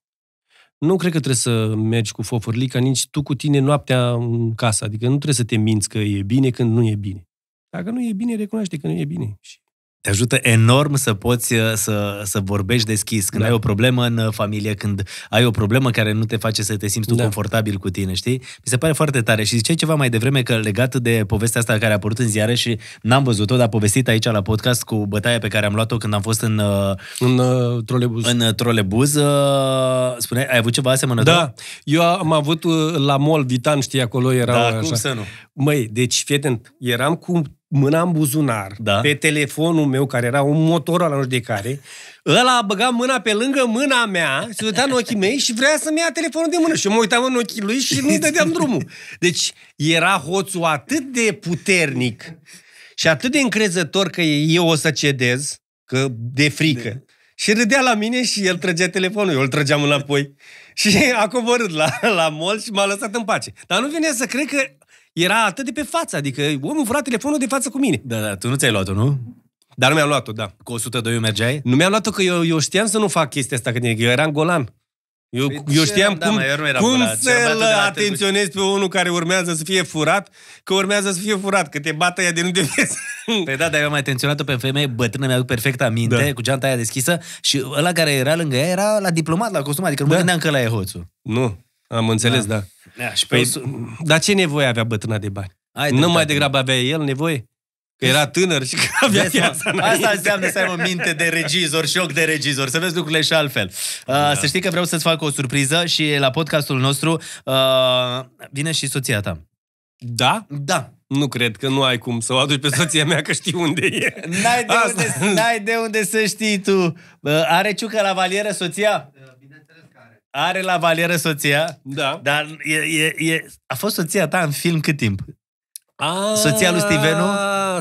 Nu cred că trebuie să mergi cu foforlica nici tu cu tine noaptea în casă. Adică nu trebuie să te minți că e bine când nu e bine. Dacă nu e bine, recunoaște că nu e bine și te ajută enorm să poți uh, să, să vorbești deschis. Când da. ai o problemă în uh, familie, când ai o problemă care nu te face să te simți tu da. confortabil cu tine, știi? Mi se pare foarte tare. Și ziceai ceva mai devreme că legat de povestea asta care a apărut în ziare și n-am văzut-o, dar povestit aici la podcast cu bătaia pe care am luat-o când am fost în... Uh, în uh, trolebuz. În trolebuz. Uh, ai avut ceva asemănător? Da. Eu am avut uh, la mol Vitan, știi, acolo era Da, așa. cum să nu? Măi, deci, fii eram cu mâna în buzunar, da. pe telefonul meu, care era un motor la nu știu de care, ăla a băgat mâna pe lângă mâna mea, se uita în ochii mei și vrea să-mi ia telefonul de mână. Și eu mă uitam în ochii lui și nu-i dădeam drumul. Deci era hoțul atât de puternic și atât de încrezător că eu o să cedez, că de frică. De. Și râdea la mine și el trăgea telefonul, eu îl trăgeam înapoi. Și a coborât la, la mol și m-a lăsat în pace. Dar nu vine să cred că era atât de pe față, adică omul vrea telefonul de față cu mine. Da, da, tu nu ți-ai luat-o, nu? Dar nu mi-am luat-o, da. Cu 102 eu mergeai? Nu mi-am luat-o că eu, eu știam să nu fac chestia asta, că eu eram golan. Eu, păi eu știam da, cum, da, cum să-l atenționezi pe unul care urmează să fie furat, că urmează să fie furat, că te bată ea de nu te vezi. Păi da, dar eu am atenționat-o pe femeie bătrână, mi-aduc perfect aminte, da. cu geanta aia deschisă și ăla care era lângă ea era la diplomat, la costum, adică nu da. mă gândeam că la e hoțul. Nu, am înțeles, da. da. Da, și păi, pe... Dar ce nevoie avea bătrâna de bani? Ai nu mai degrabă avea el nevoie? Că păi era tânăr și că avea Vezi, viața Asta înseamnă să ai o minte de regizor, ochi de regizor, să vezi lucrurile și altfel. Uh, da. Ah, să știi că vreau să-ți fac o surpriză și la podcastul nostru uh, vine și soția ta. Da? Da. Nu cred că nu ai cum să o aduci pe soția mea că știi unde e. N-ai de, unde, n-ai de unde să știi tu. Uh, are ciucă la valieră soția? Are la valieră soția, da. dar e, e, e, a fost soția ta în film cât timp? A, soția lui Stivenu?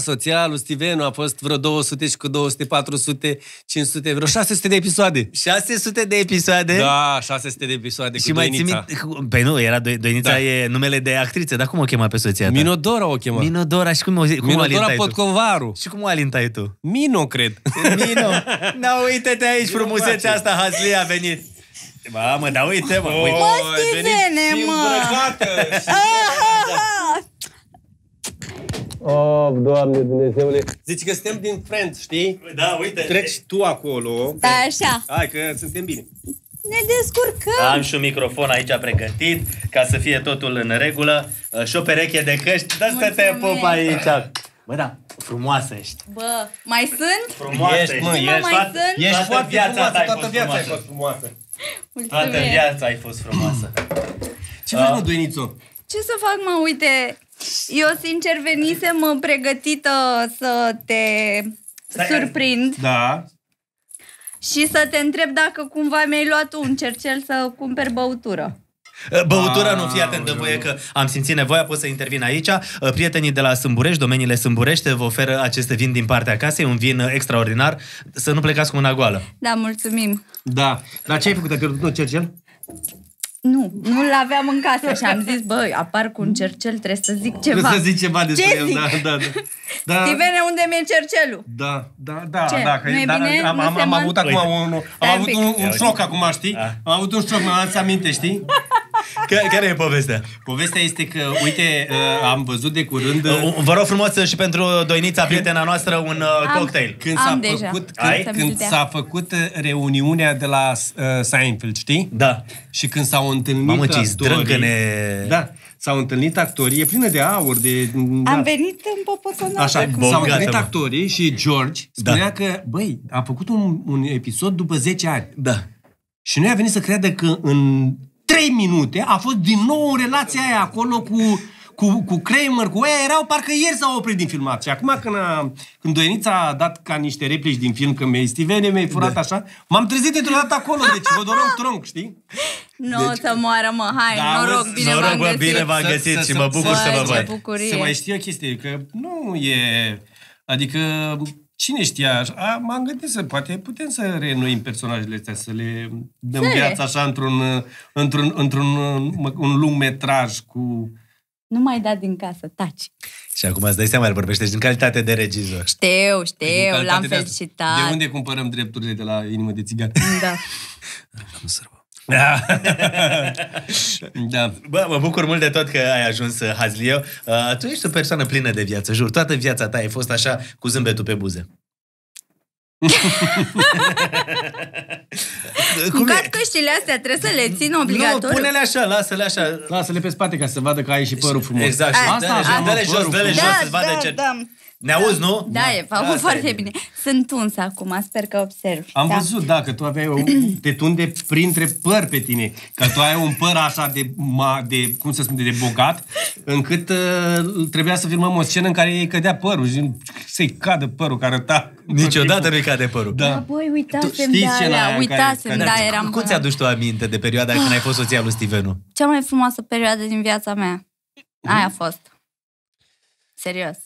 Soția lui Stivenu a fost vreo 200 și cu 200, 400, 500, vreo 600 de episoade. 600 de episoade? Da, 600 de episoade și cu mai Doinița. Țin, păi nu, era Doinița da. e numele de actriță, dar cum o chema pe soția ta? Minodora o chema. Minodora și cum o cum Minodora Potcovaru. Tu? Și cum o alintai tu? Mino, cred. Mino. Na, uite-te aici, frumusețea asta, Hazli, a venit. Mamă, dar uite, mă, uite. Mă, Stivene, mă! Oh, Doamne Dumnezeule! Zici că suntem din Friends, știi? Da, uite. Treci tu acolo. Da, așa. Hai, că suntem bine. Ne descurcăm! Am și un microfon aici pregătit ca să fie totul în regulă uh, și o pereche de căști. Dă să te pop aici! Bă, da, frumoasă ești. Bă, mai sunt? Frumoasă ești, mă, ești, mă, mai toată, sunt? ești toată foarte viața frumoasă, toată viața ai fost frumoasă. Toată viața ai fost frumoasă. Ce faci, mă, uh, Ce să fac, mă, uite, eu sincer venisem pregătită să te Stai, surprind. Da. Și să te întreb dacă cumva mi-ai luat un cercel să cumperi băutură. Uh, băutura nu, fi atentă, voie că am simțit nevoia, pot să intervin aici. Uh, prietenii de la Sâmburești, domeniile Sâmburește, vă oferă aceste vin din partea casei, un vin uh, extraordinar. Să nu plecați cu una goală. Da, mulțumim. Da. Dar ce ai făcut? Ai pierdut tot cercel? Nu, nu-l aveam în casă și am zis, băi, apar cu un cercel, trebuie să zic ceva. Trebuie să zic ceva despre ce el, zic? da, da, da. da. Stivene, unde mi-e cercelul? Da, da, da. Ce? da, că, da, bine? Am, am, am avut acum un, am avut un, un șoc acum, știi? Ah. Am avut un șoc, mi-am aminte, știi? Care e povestea? Povestea este că, uite, uh, am văzut de curând... Uh, uh, vă rog frumos și pentru Doinița, prietena noastră, un am, cocktail. Când s-a făcut, când, când s-a făcut reuniunea de la uh, Seinfeld, știi? Da. Și când s-au întâlnit Mamă, ce zdrâncăne... Da s-au întâlnit actorii, e plină de aur, de... Da. Am venit în popoțonată. Așa, Bom, s-au întâlnit gata, actorii și George da. spunea da. că, băi, a făcut un, un episod după 10 ani. Da. Și noi a venit să creadă că în trei minute a fost din nou în relația aia acolo cu cu, cu Kramer, cu ei erau, parcă ieri s-au oprit din filmat. Și acum când, a, când Doenița a dat ca niște replici din film, că mi-ai Stivene, mi-ai furat da. așa, m-am trezit într-o dată acolo, deci vă doresc tronc, știi? Nu deci, să moară, mă, hai, da, noroc, bine noroc, v-am găsit. bine v-am găsit să, și mă bucur să, să vă văd. Să mai știu o chestie, că nu e... Adică Cine știa? A, m-am gândit să poate putem să reînnoim personajele astea, să le dăm viață așa într-un, într-un, într-un un lung metraj cu... Nu mai da din casă, taci. Și acum îți dai seama, vorbește din calitate de regizor. Știu, știu, l-am felicitat. De unde cumpărăm drepturile de la inimă de țigan? Da. Am Da. da. Bă, mă bucur mult de tot că ai ajuns uh, Hazlio. Uh, tu ești o persoană plină de viață, jur. Toată viața ta ai fost așa, cu zâmbetul pe buze. Cum căștile astea trebuie să le țin obligatoriu. Nu, pune-le așa, lasă-le așa. Lasă-le pe spate ca să vadă că ai și părul frumos. Exact. Asta, da, da, da, jos, dă-le jos, să vadă da, ce... Da. da. Ne auzi, nu? Da, da. e făcut Asta foarte bine. bine. Sunt tuns acum, sper că observ. Am da. văzut, da, că tu aveai o... te tunde printre păr pe tine. Că tu ai un păr așa de, ma, de cum să spun, de bogat, încât uh, trebuia să filmăm o scenă în care îi cădea părul. Și să-i cadă părul care arăta... Niciodată nu-i cade părul. Da. Apoi uitasem, da, alea, uitasem, da, eram... Cum ți-aduci tu aminte de perioada când ai fost soția lui Stevenu? Cea mai frumoasă perioadă din viața mea. Aia a fost. Serios.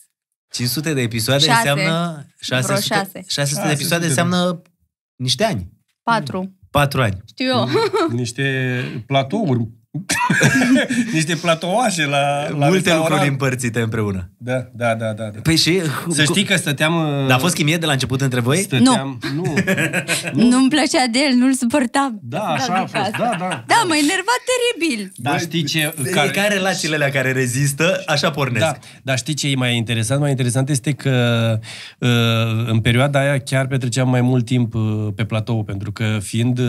500 de episoade 6, înseamnă... 600, 6. 600 de episoade înseamnă niște ani. 4. 4 ani. Știu eu. Niște platouri niște platoașe la, la Multe lucruri lucruri împărțite împreună. Da, da, da, da. da. Păi și... Uh, Să știi că stăteam... Dar uh, a fost chimie de la început între voi? Stăteam... Nu. nu. nu. Nu-mi plăcea de el, nu-l suportam. Da, așa a fost, da, da. Da, da. a enerva teribil. Da, știi ce... Care... care relațiile alea care rezistă, așa pornesc. Da, dar știi ce e mai interesant? Mai interesant este că uh, în perioada aia chiar petreceam mai mult timp pe platou, pentru că fiind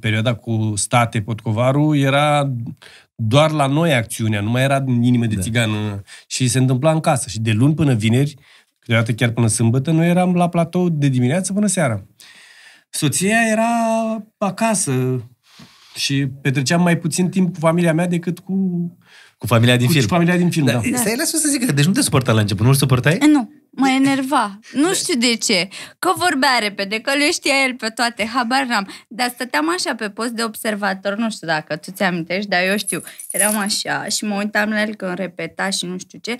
perioada cu state Potcovaru, era era doar la noi acțiunea, nu mai era în inimă de da. țigan. Și se întâmpla în casă. Și de luni până vineri, câteodată chiar până sâmbătă, noi eram la platou de dimineață până seara. Soția era acasă și petreceam mai puțin timp cu familia mea decât cu... Cu familia din cu film. Cu familia din film, da. da. da. Stai, lasă să zic, deci nu te suporta la început, nu îl suportai? Nu. Mă enerva. Nu știu de ce. Că vorbea repede, că le știa el pe toate, habar n-am. Dar stăteam așa pe post de observator, nu știu dacă tu ți amintești, dar eu știu. Eram așa și mă uitam la el când repeta și nu știu ce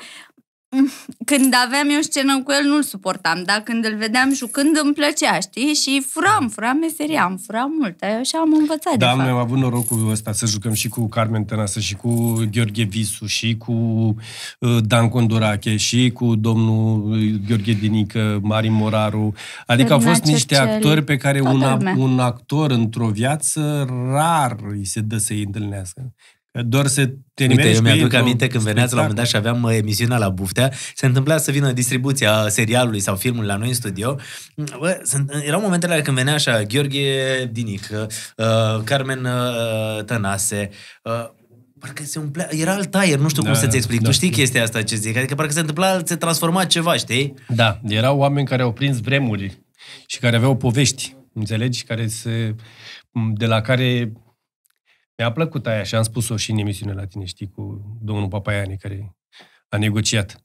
când aveam eu scenă cu el, nu-l suportam, dar când îl vedeam jucând, îmi plăcea, știi? Și furam, furam meseria, am furam mult, așa am învățat, Da, noi am avut norocul ăsta să jucăm și cu Carmen Tănasă, și cu Gheorghe Visu, și cu uh, Dan Condurache, și cu domnul uh, Gheorghe Dinică, Mari Moraru. Adică au fost niște Cercel, actori pe care un, un actor într-o viață rar îi se dă să-i întâlnească doar să te Uite, eu mi-aduc aminte când veneați la un moment dat și aveam uh, emisiunea la Buftea, se întâmpla să vină distribuția uh, serialului sau filmului la noi în studio. Mm, bă, sunt, uh, erau momentele când venea așa Gheorghe Dinic, uh, Carmen uh, Tănase, uh, parcă se umplea, era alt aer, nu știu da, cum să-ți explic. Da. Tu știi chestia asta ce zic, adică parcă se întâmpla, se transforma ceva, știi? Da, erau oameni care au prins vremuri și care aveau povești, înțelegi? Care se, de la care mi-a plăcut aia și am spus-o și în emisiune la tine, știi, cu domnul Papaiani, care a negociat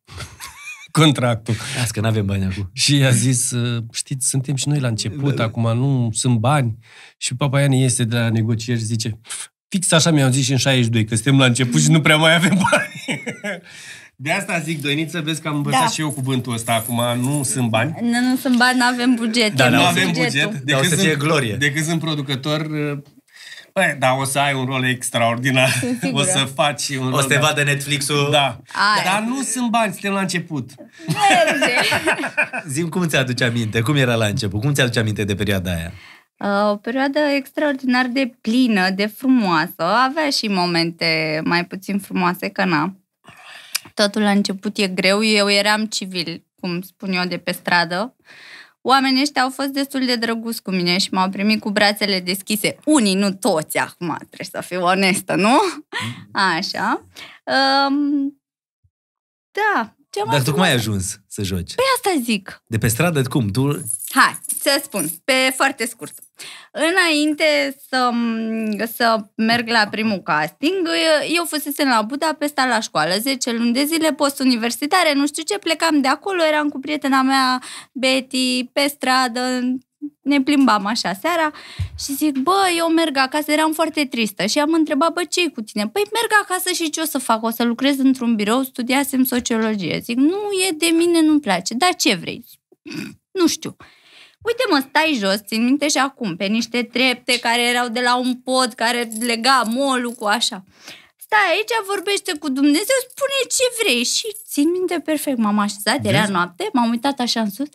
contractul. Las că nu avem bani acum. și a zis, ă, știți, suntem și noi la început, da, acum nu sunt bani. Și Papaiani este de la negocieri și zice, fix așa mi-au zis și în 62, că suntem la început și nu prea mai avem bani. De asta zic, Doiniță, vezi că am învățat da. și eu cuvântul ăsta acum, nu sunt bani. Nu, nu sunt bani, da, nu avem buget. Dar nu avem buget. De când, glorie. de sunt producător, Păi, da, o să ai un rol extraordinar. O să faci un rol. O să te vadă Netflix-ul. Da. Ai. Dar nu sunt bani, suntem la început. Merge. Zim, cum ți-aduce aminte? Cum era la început? Cum ți-aduce aminte de perioada aia? Uh, o perioadă extraordinar de plină, de frumoasă. Avea și momente mai puțin frumoase, că na. Totul la început e greu. Eu eram civil, cum spun eu, de pe stradă. Uh, oamenii ăștia au fost destul de drăguți cu mine și m-au primit cu brațele deschise. Unii, nu toți, acum trebuie să fiu onestă, nu? Mm-hmm. Așa. Um, da, cea mai Dar tu cum ai ajuns să joci? pe păi asta zic. De pe stradă? Cum? Tu... Hai, să spun, pe foarte scurt. Înainte să, să merg la primul casting, eu fusesem la Budapesta la școală, 10 luni de zile, post-universitare, nu știu ce, plecam de acolo, eram cu prietena mea, Betty, pe stradă, ne plimbam așa seara și zic, bă, eu merg acasă, eram foarte tristă și am întrebat, bă, ce cu tine? Păi merg acasă și ce o să fac? O să lucrez într-un birou, studiasem sociologie. Zic, nu, e de mine, nu-mi place. Dar ce vrei? Nu știu. Uite mă, stai jos, țin minte și acum, pe niște trepte care erau de la un pod, care lega molul cu așa. Stai aici, vorbește cu Dumnezeu, spune ce vrei. Și țin minte perfect, m-am așezat, era noapte, m-am uitat așa în sus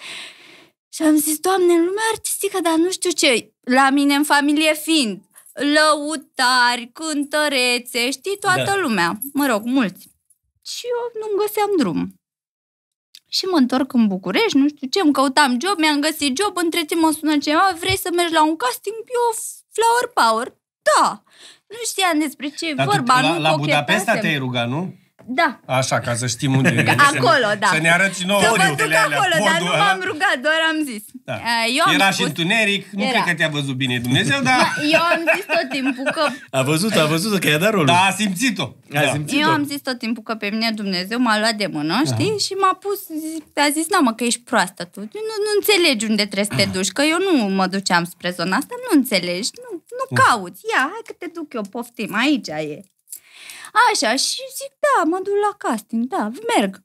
și am zis, Doamne, în lumea artistică, dar nu știu ce, la mine în familie fiind, lăutari, cântărețe, știi, toată da. lumea, mă rog, mulți. Și eu nu-mi găseam drum. Și mă întorc în București, nu știu ce, îmi căutam job, mi-am găsit job, între timp mă sună ceva, vrei să mergi la un casting? Eu, flower power, da. Nu știam despre ce e vorba, la, nu La Budapesta te-ai rugat, nu? Da. Așa, ca să știm unde e. Acolo, da. Să ne arăți nouă Să vă duc acolo, alea, dar nu m-am rugat, doar am zis. Da. Eu am Era spus... și întuneric, nu Era. cred că te-a văzut bine Dumnezeu, dar... Da, eu am zis tot timpul că... A văzut, a văzut că i-a dat rolul. Da, a simțit-o. Da. A simțit-o. Eu am zis tot timpul că pe mine Dumnezeu m-a luat de mână, știi? Și m-a pus, a zis, nu mă, că ești proastă tu. Nu, nu înțelegi unde trebuie să te duci, că eu nu mă duceam spre zona asta, nu înțelegi, nu, nu mm. cauți. Ia, hai că te duc eu, poftim, aici e. Așa, și zic, da, mă duc la casting, da, merg.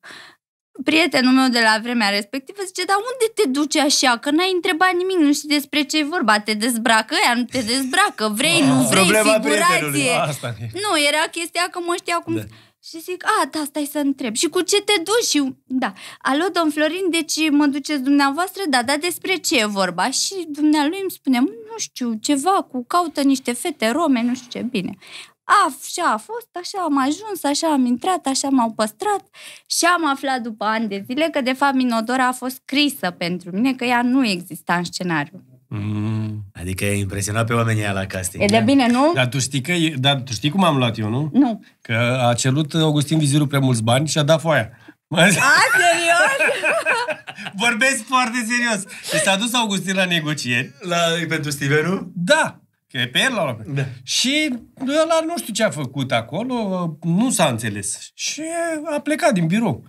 Prietenul meu de la vremea respectivă zice, dar unde te duci așa? Că n-ai întrebat nimic, nu știi despre ce e vorba, te dezbracă ea, nu te dezbracă, vrei, nu ah, vrei, Problema figurație. Ah, asta nu, era chestia că mă știa cum... Da. Și zic, a, da, stai să întreb. Și cu ce te duci? Și, da, alo, domn Florin, deci mă duceți dumneavoastră? Da, da, despre ce e vorba? Și dumnealui îmi spune, nu știu, ceva cu caută niște fete rome, nu știu ce, bine. Așa și a fost, așa am ajuns, așa am intrat, așa m-au păstrat și am aflat după ani de zile că de fapt Minodora a fost scrisă pentru mine, că ea nu exista în scenariu. Mm, adică e impresionat pe oamenii la casting. E de da? bine, nu? Dar tu, știi că, dar tu știi cum am luat eu, nu? Nu. Că a cerut Augustin Viziru prea mulți bani și a dat foaia. A, serios? Vorbesc foarte serios. Și s-a dus Augustin la negocieri. La, pentru Stevenul? Da. E pe el la loc. Da. Și ăla nu știu ce a făcut acolo, nu s-a înțeles. Și a plecat din birou.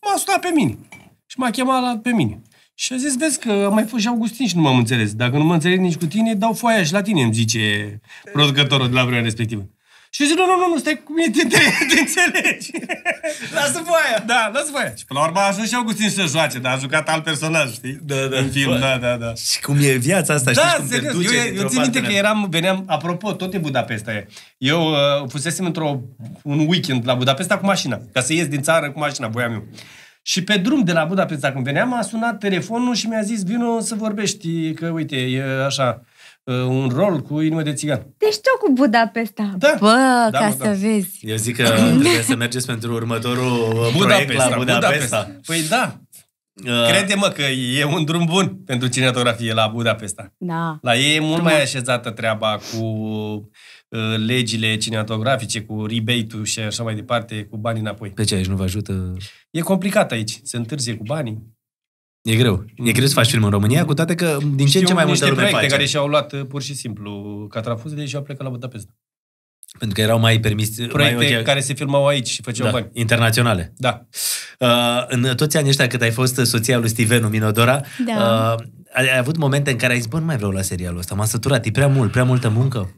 M-a sunat pe mine. Și m-a chemat la, pe mine. Și a zis, vezi că am mai fost și Augustin și nu m-am înțeles. Dacă nu mă înțeleg nici cu tine, dau foaia și la tine, îmi zice da. producătorul de la vremea respectivă. Și zic nu, nu, nu, nu, stai cu mine, te, te, înțelegi. lasă voia. Da, lasă voia. Și până la urmă a ajuns și Augustin să joace, dar a jucat alt personaj, știi? Da, da. În film, da, da, da. Și cum e viața asta, da, știi cum serios. te duce Eu, eu țin minte că eram, veneam, apropo, tot în Budapesta e. Eu uh, fusesem într-o, un weekend la Budapesta cu mașina, ca să ies din țară cu mașina, voiam eu. Și pe drum de la Budapesta, când veneam, a sunat telefonul și mi-a zis, vino să vorbești, că uite, e așa. Uh, un rol cu inimă de țigan. Deci tot cu Budapesta. Da. Bă, da, ca da, să da. vezi. Eu zic că trebuie să mergeți pentru următorul uh, Budapesta, proiect la Budapesta. Budapesta. Păi da. Uh. Crede-mă că e un drum bun pentru cinematografie la Budapesta. Da. La ei e mult mai așezată treaba cu uh, legile cinematografice, cu rebate-ul și așa mai departe, cu banii înapoi. Pe ce aici nu vă ajută? E complicat aici. Se întârzie cu banii. E greu. E greu să faci film în România, cu toate că din ce în ce mai multe lume proiecte face. care și-au luat uh, pur și simplu catrafuzele și au plecat la Budapesta. Pentru că erau mai permis... Proiecte mai okay. care se filmau aici și făceau da, bani. Internaționale. Da. Uh, în toți anii ăștia cât ai fost uh, soția lui Steven Minodora, da. uh, ai avut momente în care ai zis, bă, nu mai vreau la serialul ăsta, m-am săturat, e prea mult, prea multă muncă.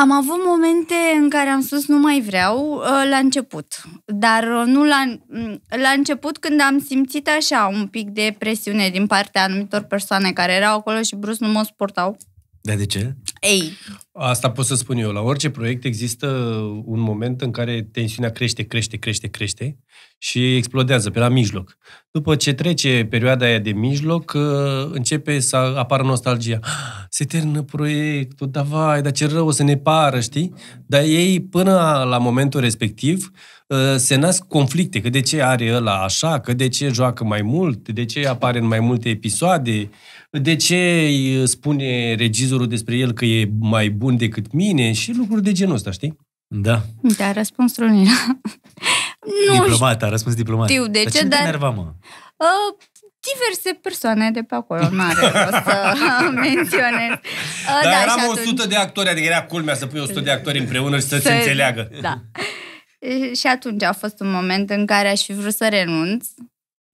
Am avut momente în care am spus nu mai vreau uh, la început, dar uh, nu la, mm, la început când am simțit așa un pic de presiune din partea anumitor persoane care erau acolo și brusc nu mă suportau. De de ce? Ei. Asta pot să spun eu. La orice proiect există un moment în care tensiunea crește, crește, crește, crește și explodează pe la mijloc. După ce trece perioada aia de mijloc, uh, începe să apară nostalgia. Ah, se termină proiectul, da vai, dar ce rău o să ne pară, știi? Dar ei, până la momentul respectiv, uh, se nasc conflicte, că de ce are ăla așa, că de ce joacă mai mult, de ce apare în mai multe episoade, de ce îi spune regizorul despre el că e mai bun decât mine și lucruri de genul ăsta, știi? Da. Da, răspuns Romina. nu diplomat, a răspuns diplomat. Știu de dar ce, dar... Enerva, mă? Uh, diverse persoane de pe acolo. Nu are rost să menționez. Uh, dar da, eram atunci... 100 de actori, adică era culmea să pui 100 de actori împreună și să, să... se înțeleagă. Da. Și atunci a fost un moment în care aș fi vrut să renunț,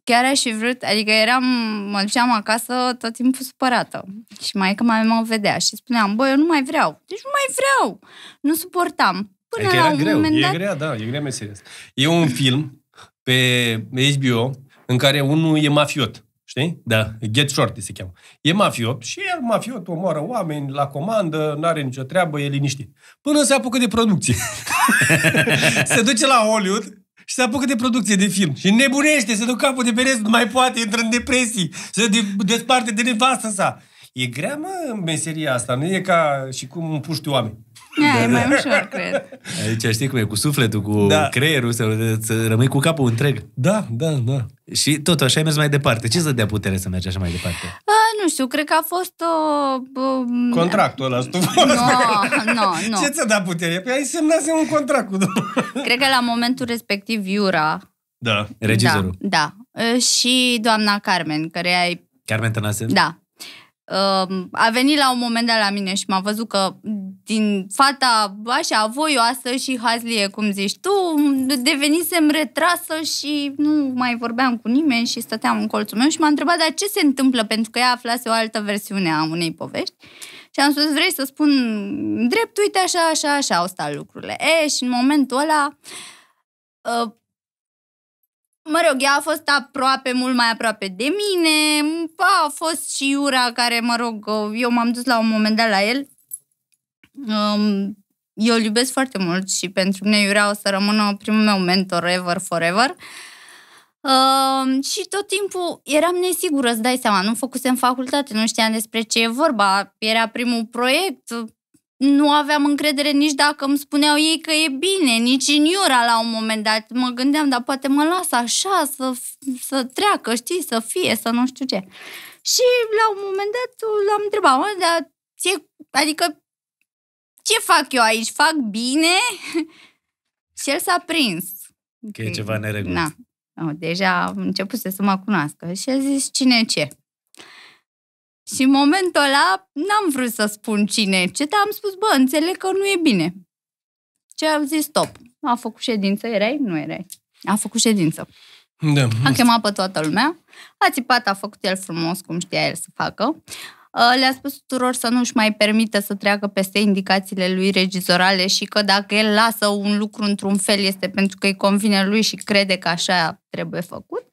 chiar aș fi vrut, adică eram, mă duceam acasă tot timpul supărată. Și mai că mai mă vedea și spuneam, băi, eu nu mai vreau. Deci nu mai vreau. Nu suportam. Până adică la era un greu, moment e dat... grea, da, e grea meseria asta. E un film pe HBO în care unul e mafiot. Știi? Da. Get Short se cheamă. E mafiot și el, mafiot, omoară oameni la comandă, nu are nicio treabă, e liniștit. Până se apucă de producție. se duce la Hollywood și se apucă de producție de film. Și nebunește, se duc capul de pereți, nu mai poate, intră în depresie, se de, desparte de nevastă sa. E grea, mă, meseria asta. Nu e ca și cum puști oameni. Da, da, e mai da. ușor, cred. Adică știi cum e, cu sufletul, cu da. creierul, să, să rămâi cu capul întreg. Da, da, da. Și tot așa ai mers mai departe. Ce să dea putere să mergi așa mai departe? A, nu știu, cred că a fost o... Uh, um, Contractul ăla, Nu, nu, nu. Ce ți-a dat putere? Păi ai semnat un contract cu domnul. Cred că la momentul respectiv Iura... Da, regizorul. Da, da. Uh, și doamna Carmen, care ai... Carmen Tănase? Da a venit la un moment dat la mine și m-a văzut că din fata așa voioasă și hazlie, cum zici tu, devenisem retrasă și nu mai vorbeam cu nimeni și stăteam în colțul meu și m-a întrebat dar ce se întâmplă pentru că ea aflase o altă versiune a unei povești. Și am spus, vrei să spun drept, uite așa, așa, așa au stat lucrurile. E, și în momentul ăla uh, Mă rog, ea a fost aproape, mult mai aproape de mine. Pa, a fost și Iura care, mă rog, eu m-am dus la un moment dat la el. Um, eu îl iubesc foarte mult și pentru mine Iura o să rămână primul meu mentor ever, forever. Uh, și tot timpul eram nesigură, îți dai seama, nu făcusem facultate, nu știam despre ce e vorba, era primul proiect, nu aveam încredere nici dacă îmi spuneau ei că e bine, nici în Iura la un moment dat. Mă gândeam, dar poate mă las așa să, să treacă, știi, să fie, să nu știu ce. Și la un moment dat l-am întrebat, mă, dar ție, adică ce fac eu aici? Fac bine? și el s-a prins. Că e ceva neregulă. Na. No, deja început să mă cunoască și a zis cine ce. Și în momentul ăla n-am vrut să spun cine ce, dar am spus, bă, înțeleg că nu e bine. Ce am zis, stop. A făcut ședință, erai? Nu erai. A făcut ședință. Da. A chemat pe toată lumea, a țipat, a făcut el frumos, cum știa el să facă. Le-a spus tuturor să nu-și mai permită să treacă peste indicațiile lui regizorale și că dacă el lasă un lucru într-un fel este pentru că îi convine lui și crede că așa trebuie făcut.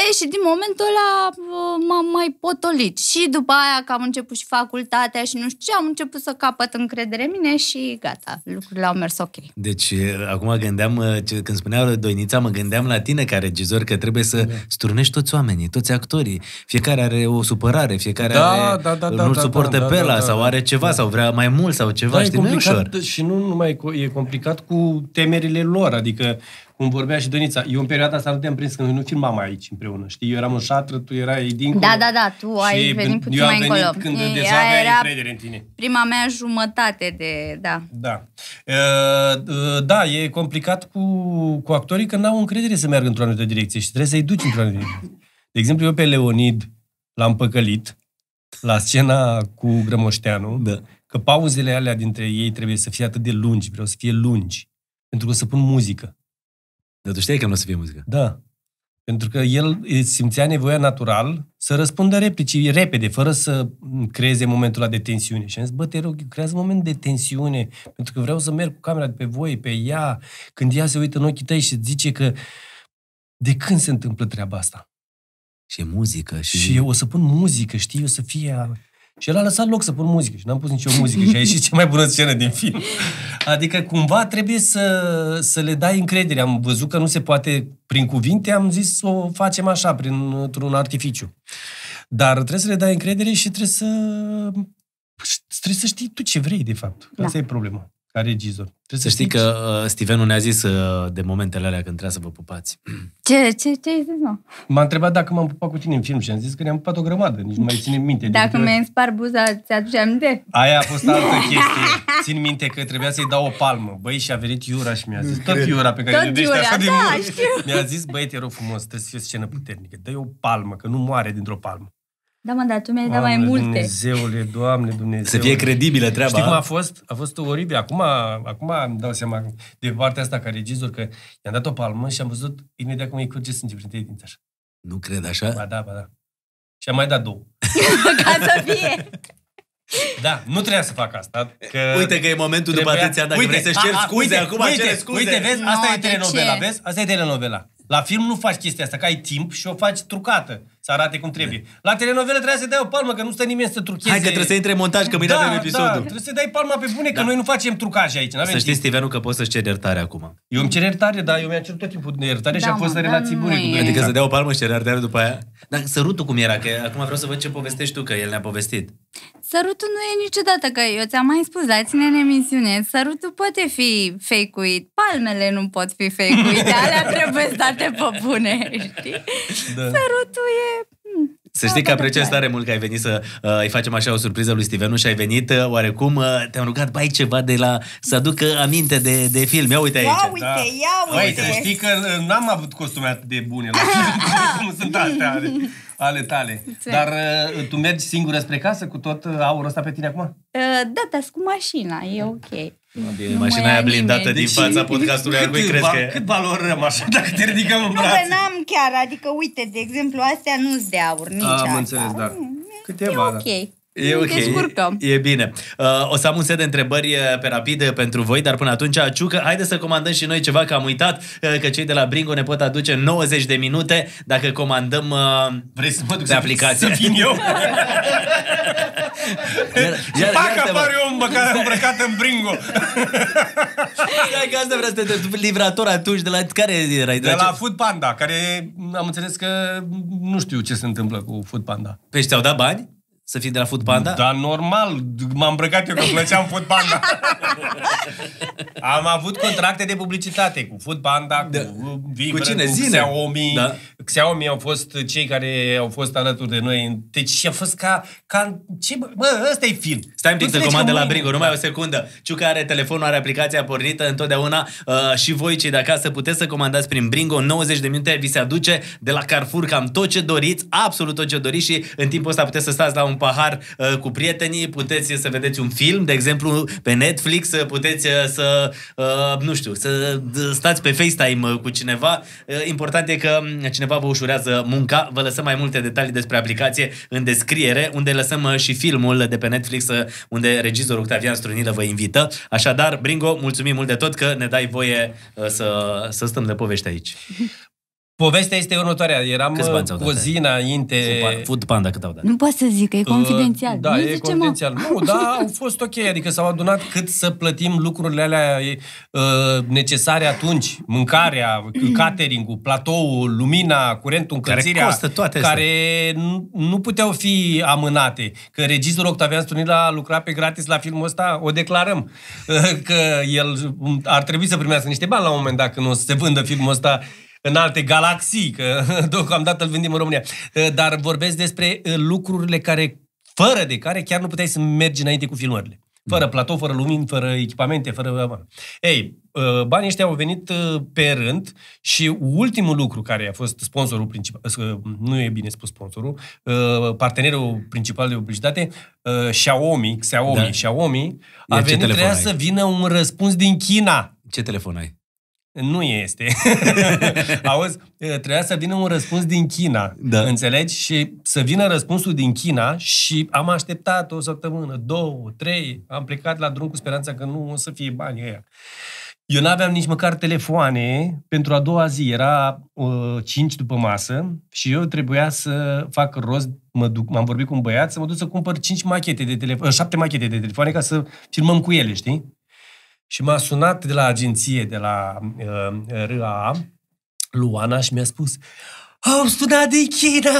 E, și din momentul ăla uh, m-am mai potolit. Și după aia că am început și facultatea și nu știu ce, am început să capăt încredere în mine și gata, lucrurile au mers ok. Deci, uh, acum gândeam, uh, când spunea Doinița, mă gândeam la tine ca regizor că trebuie să da. strunești toți oamenii, toți actorii. Fiecare are o supărare, fiecare da, are, da, da, da, nu da, suportă da, pe da, ăla da, da, sau are ceva da. sau vrea mai mult sau ceva, da, știi, e complicat, nu ușor. Și nu numai e complicat cu temerile lor, adică cum vorbea și Dănița, eu în perioada asta nu te-am prins, că noi nu filmam aici împreună, știi? Eu eram în șatră, tu erai din. Da, da, da, tu ai venit puțin eu mai încolo. Venit când e, deja aveai era încredere în tine. prima mea jumătate de, da. Da. Uh, da, e complicat cu, cu actorii că n-au încredere să meargă într-o anumită direcție și trebuie să-i duci într-o anumită direcție. De exemplu, eu pe Leonid l-am păcălit la scena cu Grămoșteanu, da. că pauzele alea dintre ei trebuie să fie atât de lungi, vreau să fie lungi, pentru că o să pun muzică. Dar tu știi că nu o să fie muzică. Da. Pentru că el simțea nevoia natural să răspundă replicii repede, fără să creeze momentul ăla de tensiune. Și am zis, bă, te rog, creează moment de tensiune, pentru că vreau să merg cu camera de pe voi, pe ea, când ea se uită în ochii tăi și zice că de când se întâmplă treaba asta? Și e muzică. Și, și eu o să pun muzică, știi, o să fie și el a lăsat loc să pun muzică și n-am pus nicio muzică și a ieșit cea mai bună scenă din film. Adică cumva trebuie să, să le dai încredere. Am văzut că nu se poate prin cuvinte, am zis să o facem așa, printr-un artificiu. Dar trebuie să le dai încredere și trebuie să trebuie să știi tu ce vrei, de fapt. Asta da. e problema ca regizor. Trebuie să, să știi că uh, Stevenul ne-a zis uh, de momentele alea când trebuia să vă pupați. Ce, ce, ce ai zis, nu? M-a întrebat dacă m-am pupat cu tine în film și am zis că ne-am pupat o grămadă, nici nu mai ține minte. Dacă mi-ai înspar buza, ți-aduce aminte? Aia a fost altă da. chestie. Țin minte că trebuia să-i dau o palmă. Băi, și a venit Iura și mi-a zis, tot Iura pe care tot iubește așa da, de mult. Mi-a zis, băi, te rog frumos, trebuie să fie o scenă puternică. Dă-i o palmă, că nu moare dintr-o palmă. Da, mă, dar tu mi-ai dat mai multe. Dumnezeule, Doamne, Dumnezeu. Să fie credibilă treaba. Știi cum a fost? A fost oribil. Acum, acum îmi dau seama de partea asta ca regizor că i-am dat o palmă și am văzut imediat cum îi curge sânge prin dinți așa. Nu cred așa? Ba da, ba da. Și am mai dat două. ca să fie. Da, nu trebuia să fac asta. Că uite că e momentul trebuia... după atâția dacă uite, vrei să-și ceri scuze, uite, acum uite, ceri scuze. Uite, vezi, asta no, e telenovela, vezi? Asta e telenovela. La film nu faci chestia asta, că ai timp și o faci trucată să arate cum trebuie. Da. La telenovelă trebuie să dai o palmă, că nu stă nimeni să trucheze. Hai că trebuie să intre în montaj, că mâine da, avem episodul. Da, trebuie să dai palma pe bune, că da. noi nu facem trucaje aici. Să știi, Stevenu, că poți să-ți ceri iertare acum. Eu îmi cer iertare, dar eu mi-am cerut tot timpul de iertare da, și am fost în da, relații bune cu Adică să dea o palmă și cer iertare după aia. Dar sărutul cum era, că acum vreau să văd ce povestești tu, că el ne-a povestit. Sărutul nu e niciodată, că eu ți-am mai spus la tine în emisiune, sărutul poate fi fake-uit, palmele nu pot fi fake-uit, alea trebuie date pe bune, știi? Da. Sărutul e... Hmm, să știi că apreciez tare mult că ai venit să uh, îi facem așa o surpriză lui Stevenu și ai venit uh, oarecum, uh, te-am rugat, bai ceva de la, să aducă aminte de, de film. Ia uite aici. Ia uite, da. ia uite. Băi, să știi că uh, n-am avut costume atât de bune la film, cum sunt astea ale tale. Mulțumesc. Exact. Dar uh, tu mergi singură spre casă cu tot uh, aurul ăsta pe tine acum? Uh, da, dar cu mașina, e ok. Bine, mașina aia blindată nimeni. din deci, fața podcastului ar crezi că... Cât valorăm așa dacă te ridicăm în brațe? Nu, n-am chiar, adică uite, de exemplu, astea nu-s de aur, nici Am asta. înțeles, da. Câteva, e ok. Da. E ok, e, e bine. Uh, o să am un set de întrebări uh, pe rapide uh, pentru voi, dar până atunci, Ciucă, haideți să comandăm și noi ceva, că am uitat uh, că cei de la Bringo ne pot aduce 90 de minute dacă comandăm uh, Vrei să mă duc pe aplicație. Să vin eu? Iar, iar, Pac apare un care îmbrăcat în Bringo. Stai asta vreau să te livrator atunci, de la care erai? De, de la, la Food Panda, care am înțeles că nu știu ce se întâmplă cu Food Panda. Păi ți-au dat bani? Să fii de la Foodpanda? Panda? Da, normal. M-am îmbrăcat eu că plăceam Foodpanda. Panda. Am avut contracte de publicitate cu Food Panda, da. cu Vibre, cu, cine? cu Zine. Xiaomi. Da. Xiaomi au fost cei care au fost alături de noi. Deci a fost ca... ca ce, bă, ăsta e film. Stai un pic să comandă la Brigo, numai da. o secundă. Ciuca are telefonul, are aplicația pornită întotdeauna uh, și voi cei de acasă puteți să comandați prin Bringo. 90 de minute vi se aduce de la Carrefour cam tot ce doriți, absolut tot ce doriți și în timpul ăsta puteți să stați la un pahar uh, cu prietenii, puteți să vedeți un film, de exemplu, pe Netflix, uh, puteți uh, să, uh, nu știu, să uh, stați pe FaceTime cu cineva. Important e că um, cineva vă ușurează munca. Vă lăsăm mai multe detalii despre aplicație în descriere, unde lăsăm și filmul de pe Netflix, unde regizorul Octavian Strunilă vă invită. Așadar, Bringo, mulțumim mult de tot că ne dai voie să, să stăm de povești aici. Povestea este următoarea. Eram cu o zi înainte... Food Panda cât au dat? Nu pot să zic, că e confidențial. da, nu e confidențial. Mă. Nu, da, au fost ok. Adică s-au adunat cât să plătim lucrurile alea ă, necesare atunci. Mâncarea, catering-ul, platoul, lumina, curentul, încălzirea. Care costă toate astea. Care nu, nu puteau fi amânate. Că regizorul Octavian Strunila a lucrat pe gratis la filmul ăsta, o declarăm. că el ar trebui să primească niște bani la un moment dat când o să se vândă filmul ăsta în alte galaxii, că deocamdată îl vândim în România. Eh, dar vorbesc despre eh, lucrurile care, fără de care chiar nu puteai să mergi înainte cu filmările. Fără platou, fără lumini, fără echipamente, fără... Ei, eh, banii ăștia au venit pe rând și ultimul lucru care a fost sponsorul principal, nu e bine spus sponsorul, partenerul principal de publicitate, Xiaomi, Xiaomi, da. Xiaomi, a venit, trebuia să vină un răspuns din China. Ce telefon ai? Nu este. Auzi, trebuia să vină un răspuns din China, da. înțelegi? Și să vină răspunsul din China și am așteptat o săptămână, două, trei, am plecat la drum cu speranța că nu o să fie bani ăia. Eu n-aveam nici măcar telefoane pentru a doua zi, era uh, 5 după masă și eu trebuia să fac rost, mă duc, m-am vorbit cu un băiat, să mă duc să cumpăr 5 machete de telefoane, 7 machete de telefoane ca să filmăm cu ele, știi? Și m-a sunat de la agenție, de la uh, uh RA, Luana, și mi-a spus, am sunat din China,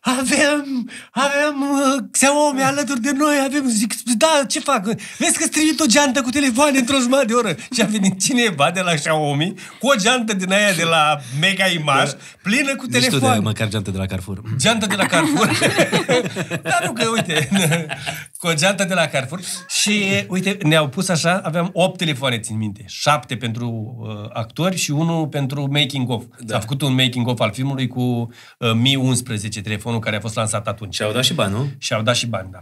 avem, avem uh, Xiaomi alături de noi, avem, zic, da, ce fac? Vezi că trimit o geantă cu telefoane într-o jumătate de oră. Și a venit cineva de la Xiaomi cu o geantă din aia de la Mega Image, da. plină cu telefoane. Deci tu de, măcar geantă de la Carrefour. Geantă de la Carrefour. Da, nu că, uite, cu o geantă de la Carrefour. Și, uite, ne-au pus așa, aveam 8 telefoane, țin minte, 7 pentru uh, actori și unul pentru making-of. Da. S-a făcut un making-of al filmului cu cu uh, Mi 11, telefonul care a fost lansat atunci. Și au dat și bani, nu? Și au dat și bani, da.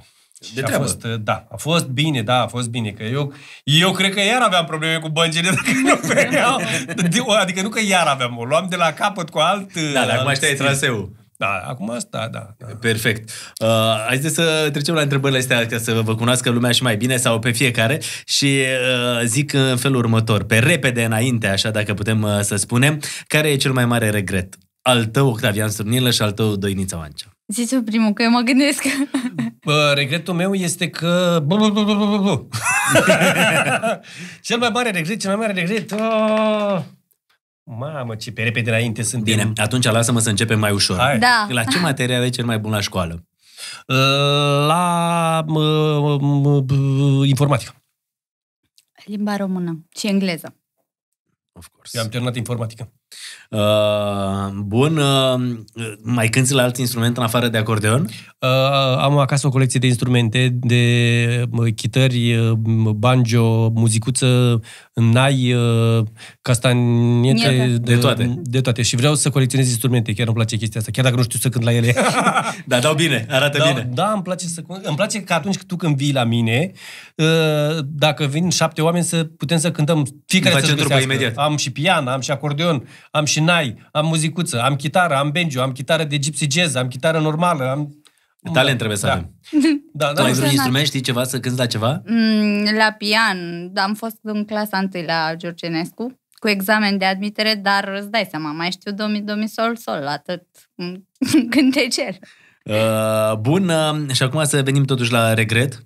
de a fost, uh, da, a fost bine, da, a fost bine, că eu, eu cred că iar aveam probleme cu băncile dacă nu veneau, adică nu că iar aveam, o luam de la capăt cu alt... Uh, da, dar acum ăștia e traseul. Da, acum asta, da. da. Perfect. Uh, haideți să trecem la întrebările astea, ca să vă cunoască lumea și mai bine sau pe fiecare și uh, zic în felul următor, pe repede înainte, așa dacă putem uh, să spunem, care e cel mai mare regret al tău Octavian Strunilă și al tău Doinița Mancea? Zici tu primul, că eu mă gândesc. Bă, regretul meu este că... Bă, bă, bă, bă, bă, bă. cel mai mare regret, cel mai mare regret... Oh! Mamă, ce pe repede înainte sunt. Bine, atunci lasă-mă să începem mai ușor. Hai. Da. La ce material e cel mai bun la școală? Uh, la uh, um, uh, informatică. Limba română și engleză. Of course. Eu am terminat informatică. Uh, bun, uh, mai cânti la alt instrument în afară de acordeon? Uh, am acasă o colecție de instrumente, de chitări, uh, banjo, muzicuță, nai, uh, castaniete, de toate. De toate. Și vreau să colecționez instrumente, chiar îmi place chestia asta, chiar dacă nu știu să cânt la ele. da, dau bine, arată da, bine. Da, îmi place, să, îmi place că atunci când tu când vii la mine, uh, dacă vin șapte oameni, să putem să cântăm fiecare să imediat. Am și pian, am și acordeon, am și nai, am muzicuță, am chitară, am banjo, am chitară de gypsy jazz, am chitară normală, am... Talent da. trebuie să da. avem. Da, da, tu ai vreun instrument? Știi ceva? Să cânti la ceva? Mm, la pian. Am fost în clasa întâi la Georgenescu cu examen de admitere, dar îți dai seama, mai știu domi, domi sol, sol, atât cer. Uh, bun, uh, și acum să venim totuși la regret.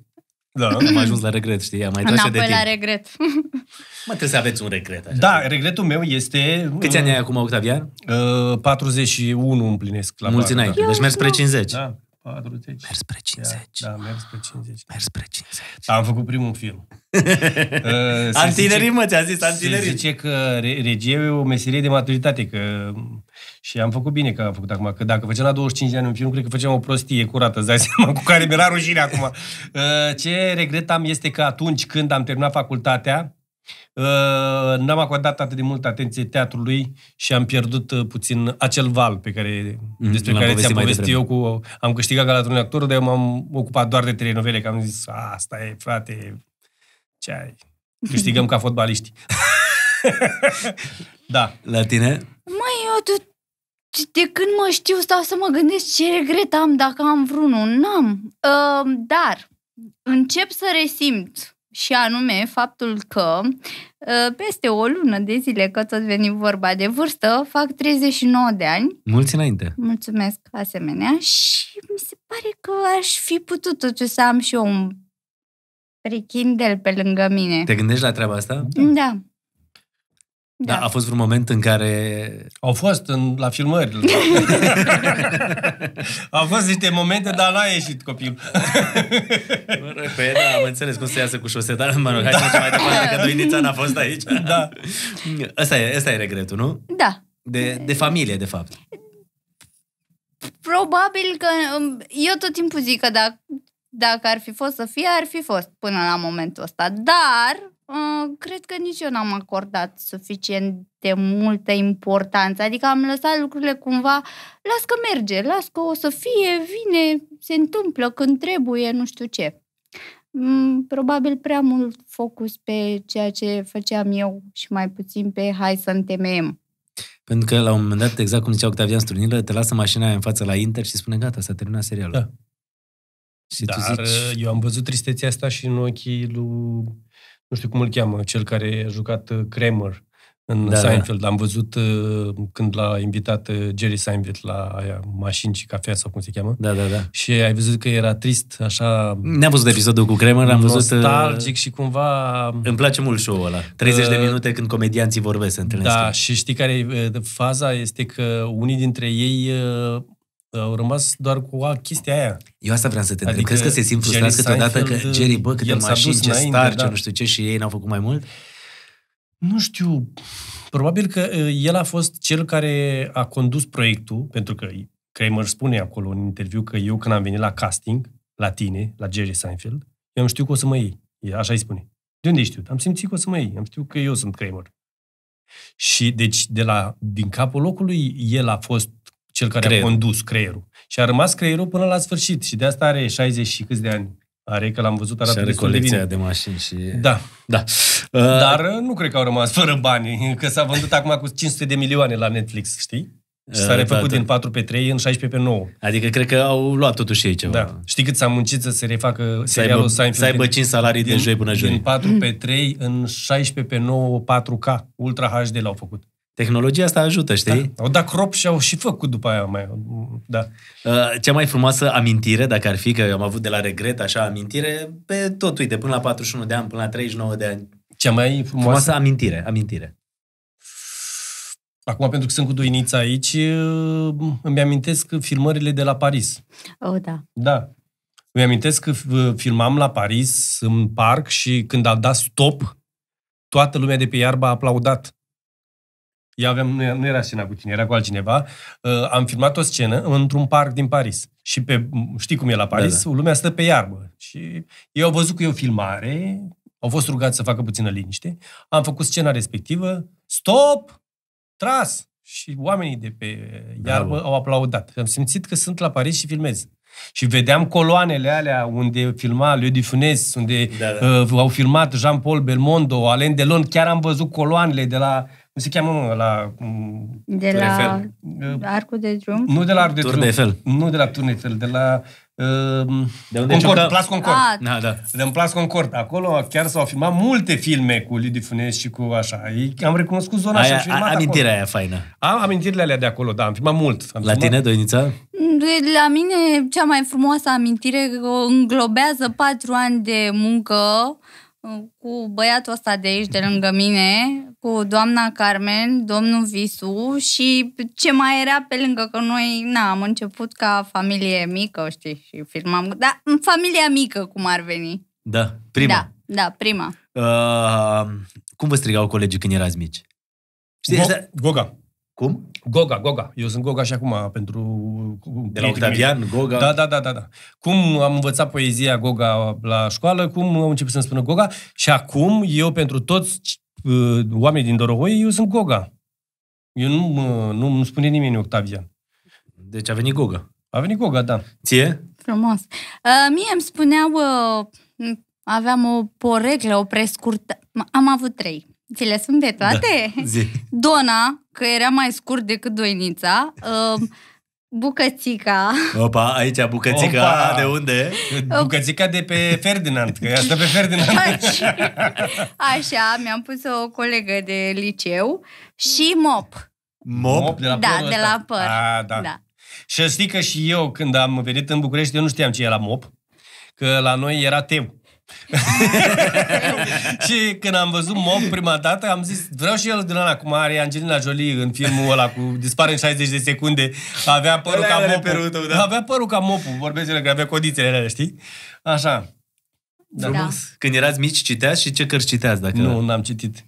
Da. Am ajuns la regret, știi? Am mai tras de timp. la regret. mă, trebuie să aveți un regret. Așa. Da, regretul meu este... Câți uh, ani ai acum, Octavian? Uh, 41 împlinesc la Mulți ani. Da. Deci mergi spre 50. Da. 40. Merg spre 50. Da, da merg spre 50. Merg spre 50. Am făcut primul film. uh, antinerii, mă, ți-a zis, antinerii. Se zice că regie e o meserie de maturitate, că și am făcut bine că am făcut acum, că dacă făceam la 25 de ani un film, cred că făceam o prostie curată, îți dai seama, cu care mi-era rușine acum. Uh, ce regret am este că atunci când am terminat facultatea, uh, n-am acordat atât de multă atenție teatrului și am pierdut uh, puțin acel val pe care, mm, despre care ți-am povestit eu cu... Am câștigat un actor, dar eu m-am ocupat doar de novele, că am zis, asta e, frate, ce ai? Câștigăm ca fotbaliști. da. La tine? Mai eu de, de când mă știu stau să mă gândesc ce regret am dacă am vreunul. N-am. Uh, dar încep să resimt și anume faptul că ehm, peste o lună de zile, că tot veni vorba de vârstă, fac 39 de ani. Mulți înainte. Mulțumesc asemenea și mi se pare că aș fi putut ce să am și eu un prechindel pe lângă mine. Te gândești la treaba asta? Da. Da. da. A fost vreun moment în care... Au fost în, la filmări. Au fost niște momente, dar n-a ieșit copilul. păi, da, am înțeles cum se iasă cu șoseta. Mă rog, hai da. să mai departe, da. că Doinița n-a fost aici. Da. Asta e, asta e regretul, nu? Da. De, de familie, de fapt. Probabil că... Um, eu tot timpul zic că dacă, dacă ar fi fost să fie, ar fi fost până la momentul ăsta. Dar Ă, cred că nici eu n-am acordat suficient de multă importanță. Adică am lăsat lucrurile cumva, las că merge, las că o să fie, vine, se întâmplă când trebuie, nu știu ce. Mm, probabil prea mult focus pe ceea ce făceam eu și mai puțin pe hai să întemeiem. Pentru că la un moment dat, exact cum zicea Octavian Strunilă, te lasă mașina aia în fața la Inter și spune gata, s-a terminat serialul. Da. Și Dar tu zici... eu am văzut tristețea asta și în ochii lui nu știu cum îl cheamă, cel care a jucat uh, Kramer în da, da. Seinfeld. Da. L-am văzut uh, când l-a invitat uh, Jerry Seinfeld la aia, mașini și cafea sau cum se cheamă. Da, da, da. Și ai văzut că era trist, așa... Ne-am văzut episodul cu Kramer, am văzut... Nostalgic și cumva... Îmi place mult show-ul ăla. 30 de minute când comedianții vorbesc, se întâlnesc. Da, și știi care e faza? Este că unii dintre ei au rămas doar cu a, chestia aia. Eu asta vreau să te adică întreb. Crezi că se simt frustrați câteodată că Jerry, bă, câte mașini, ce înainte, star, da. ce nu știu ce, și ei n-au făcut mai mult? Nu știu. Probabil că ă, el a fost cel care a condus proiectul, pentru că Kramer spune acolo în interviu că eu când am venit la casting, la tine, la Jerry Seinfeld, eu am știut că o să mă iei. Așa îi spune. De unde știu? Am simțit că o să mă iei. Am știut că eu sunt Kramer. Și deci de la, din capul locului el a fost cel care creierul. a condus creierul. Și a rămas creierul până la sfârșit și de asta are 60 și câți de ani are, că l-am văzut arată de are colecția de, mașini și... Da. da. Uh... Dar uh, nu cred că au rămas fără bani, că s-a vândut acum cu 500 de milioane la Netflix, știi? Și uh, s-a refăcut da, da, din 4 pe 3 în 16 pe 9. Adică cred că au luat totuși ei ceva. Da. Știi cât s-a muncit să se refacă serialul să aibă, Să aibă 5 salarii din, de joi până joi. Din 4 pe 3 în 16 pe 9 4K. Ultra HD l-au făcut. Tehnologia asta ajută, știi? Da. Au dat crop și au și făcut după aia mai. Da. Uh, cea mai frumoasă amintire, dacă ar fi, că eu am avut de la regret așa amintire, pe tot, uite, până la 41 de ani, până la 39 de ani. Cea mai frumoasă, frumoasă amintire, amintire. Acum, pentru că sunt cu Duinița aici, uh, îmi amintesc filmările de la Paris. Oh, da. Da. Îmi amintesc că uh, filmam la Paris, în parc, și când a dat stop, toată lumea de pe iarbă a aplaudat. Eu aveam, nu era scena cu tine, era cu altcineva. Uh, am filmat o scenă într-un parc din Paris. Și pe, știi cum e la Paris, da, da. lumea stă pe iarbă. Și eu au văzut că e o filmare, au fost rugați să facă puțină liniște. Am făcut scena respectivă. Stop! Tras! Și oamenii de pe iarbă Bravo. au aplaudat. Am simțit că sunt la Paris și filmez. Și vedeam coloanele alea unde filma Le Difunes, unde da, da. Uh, au filmat Jean-Paul Belmondo, Alain Delon. Chiar am văzut coloanele de la cum se cheamă, la... Mm, de la Eiffel. Uh, Arcul de Drum? Nu de la Arcul de Tur Eiffel. Nu de la Turn Eiffel, de la... Uh, de unde Concord, că... Plas Concord. Ah, da, da. De Plas Concord. Acolo chiar s-au filmat multe filme cu Lidi Funes și cu așa. Am recunoscut zona aia, și am filmat Amintirea acolo. aia faină. Am amintirile alea de acolo, da. Am filmat mult. Am la filmat... tine, Doinița? De la mine, cea mai frumoasă amintire o înglobează patru ani de muncă cu băiatul ăsta de aici, de lângă mine, cu doamna Carmen, domnul Visu și ce mai era pe lângă, că noi, na, am început ca familie mică, știi, și filmam, da, familia mică, cum ar veni. Da, prima. Da, da, prima. Uh, cum vă strigau colegii când erați mici? Știi, Go- Goga. Cum? Goga, Goga. Eu sunt Goga și acum pentru... De la Octavian, Goga? Da, da, da, da, da. Cum am învățat poezia Goga la școală, cum am început să-mi spună Goga și acum eu pentru toți uh, oamenii din Dorohoi, eu sunt Goga. Eu nu mă, nu îmi spune nimeni Octavian. Deci a venit Goga. A venit Goga, da. Ție? Frumos. Uh, mie îmi spuneau... Uh, aveam o poreclă, o prescurtă... Am avut trei Ți le sunt pe toate? Da, zi. Dona, că era mai scurt decât Doinița, um, Bucățica. Opa, aici bucățica, Opa. de unde? Bucățica de pe Ferdinand, că asta pe Ferdinand. Așa, așa mi-am pus o colegă de liceu și mop. Mop? mop de la da, de la păr. A, da. da. Și știi că și eu, când am venit în București, eu nu știam ce e la mop, că la noi era teu. și când am văzut Mob prima dată, am zis, vreau și el din ăla, cum are Angelina Jolie în filmul ăla cu Dispare în 60 de secunde, avea părul ca mopul. da? Avea părul ca mopul, vorbesc că avea condițiile alea, știi? Așa. Da. da. Când erați mici, citeați și ce cărți citeați? Dacă... Nu, n-am citit.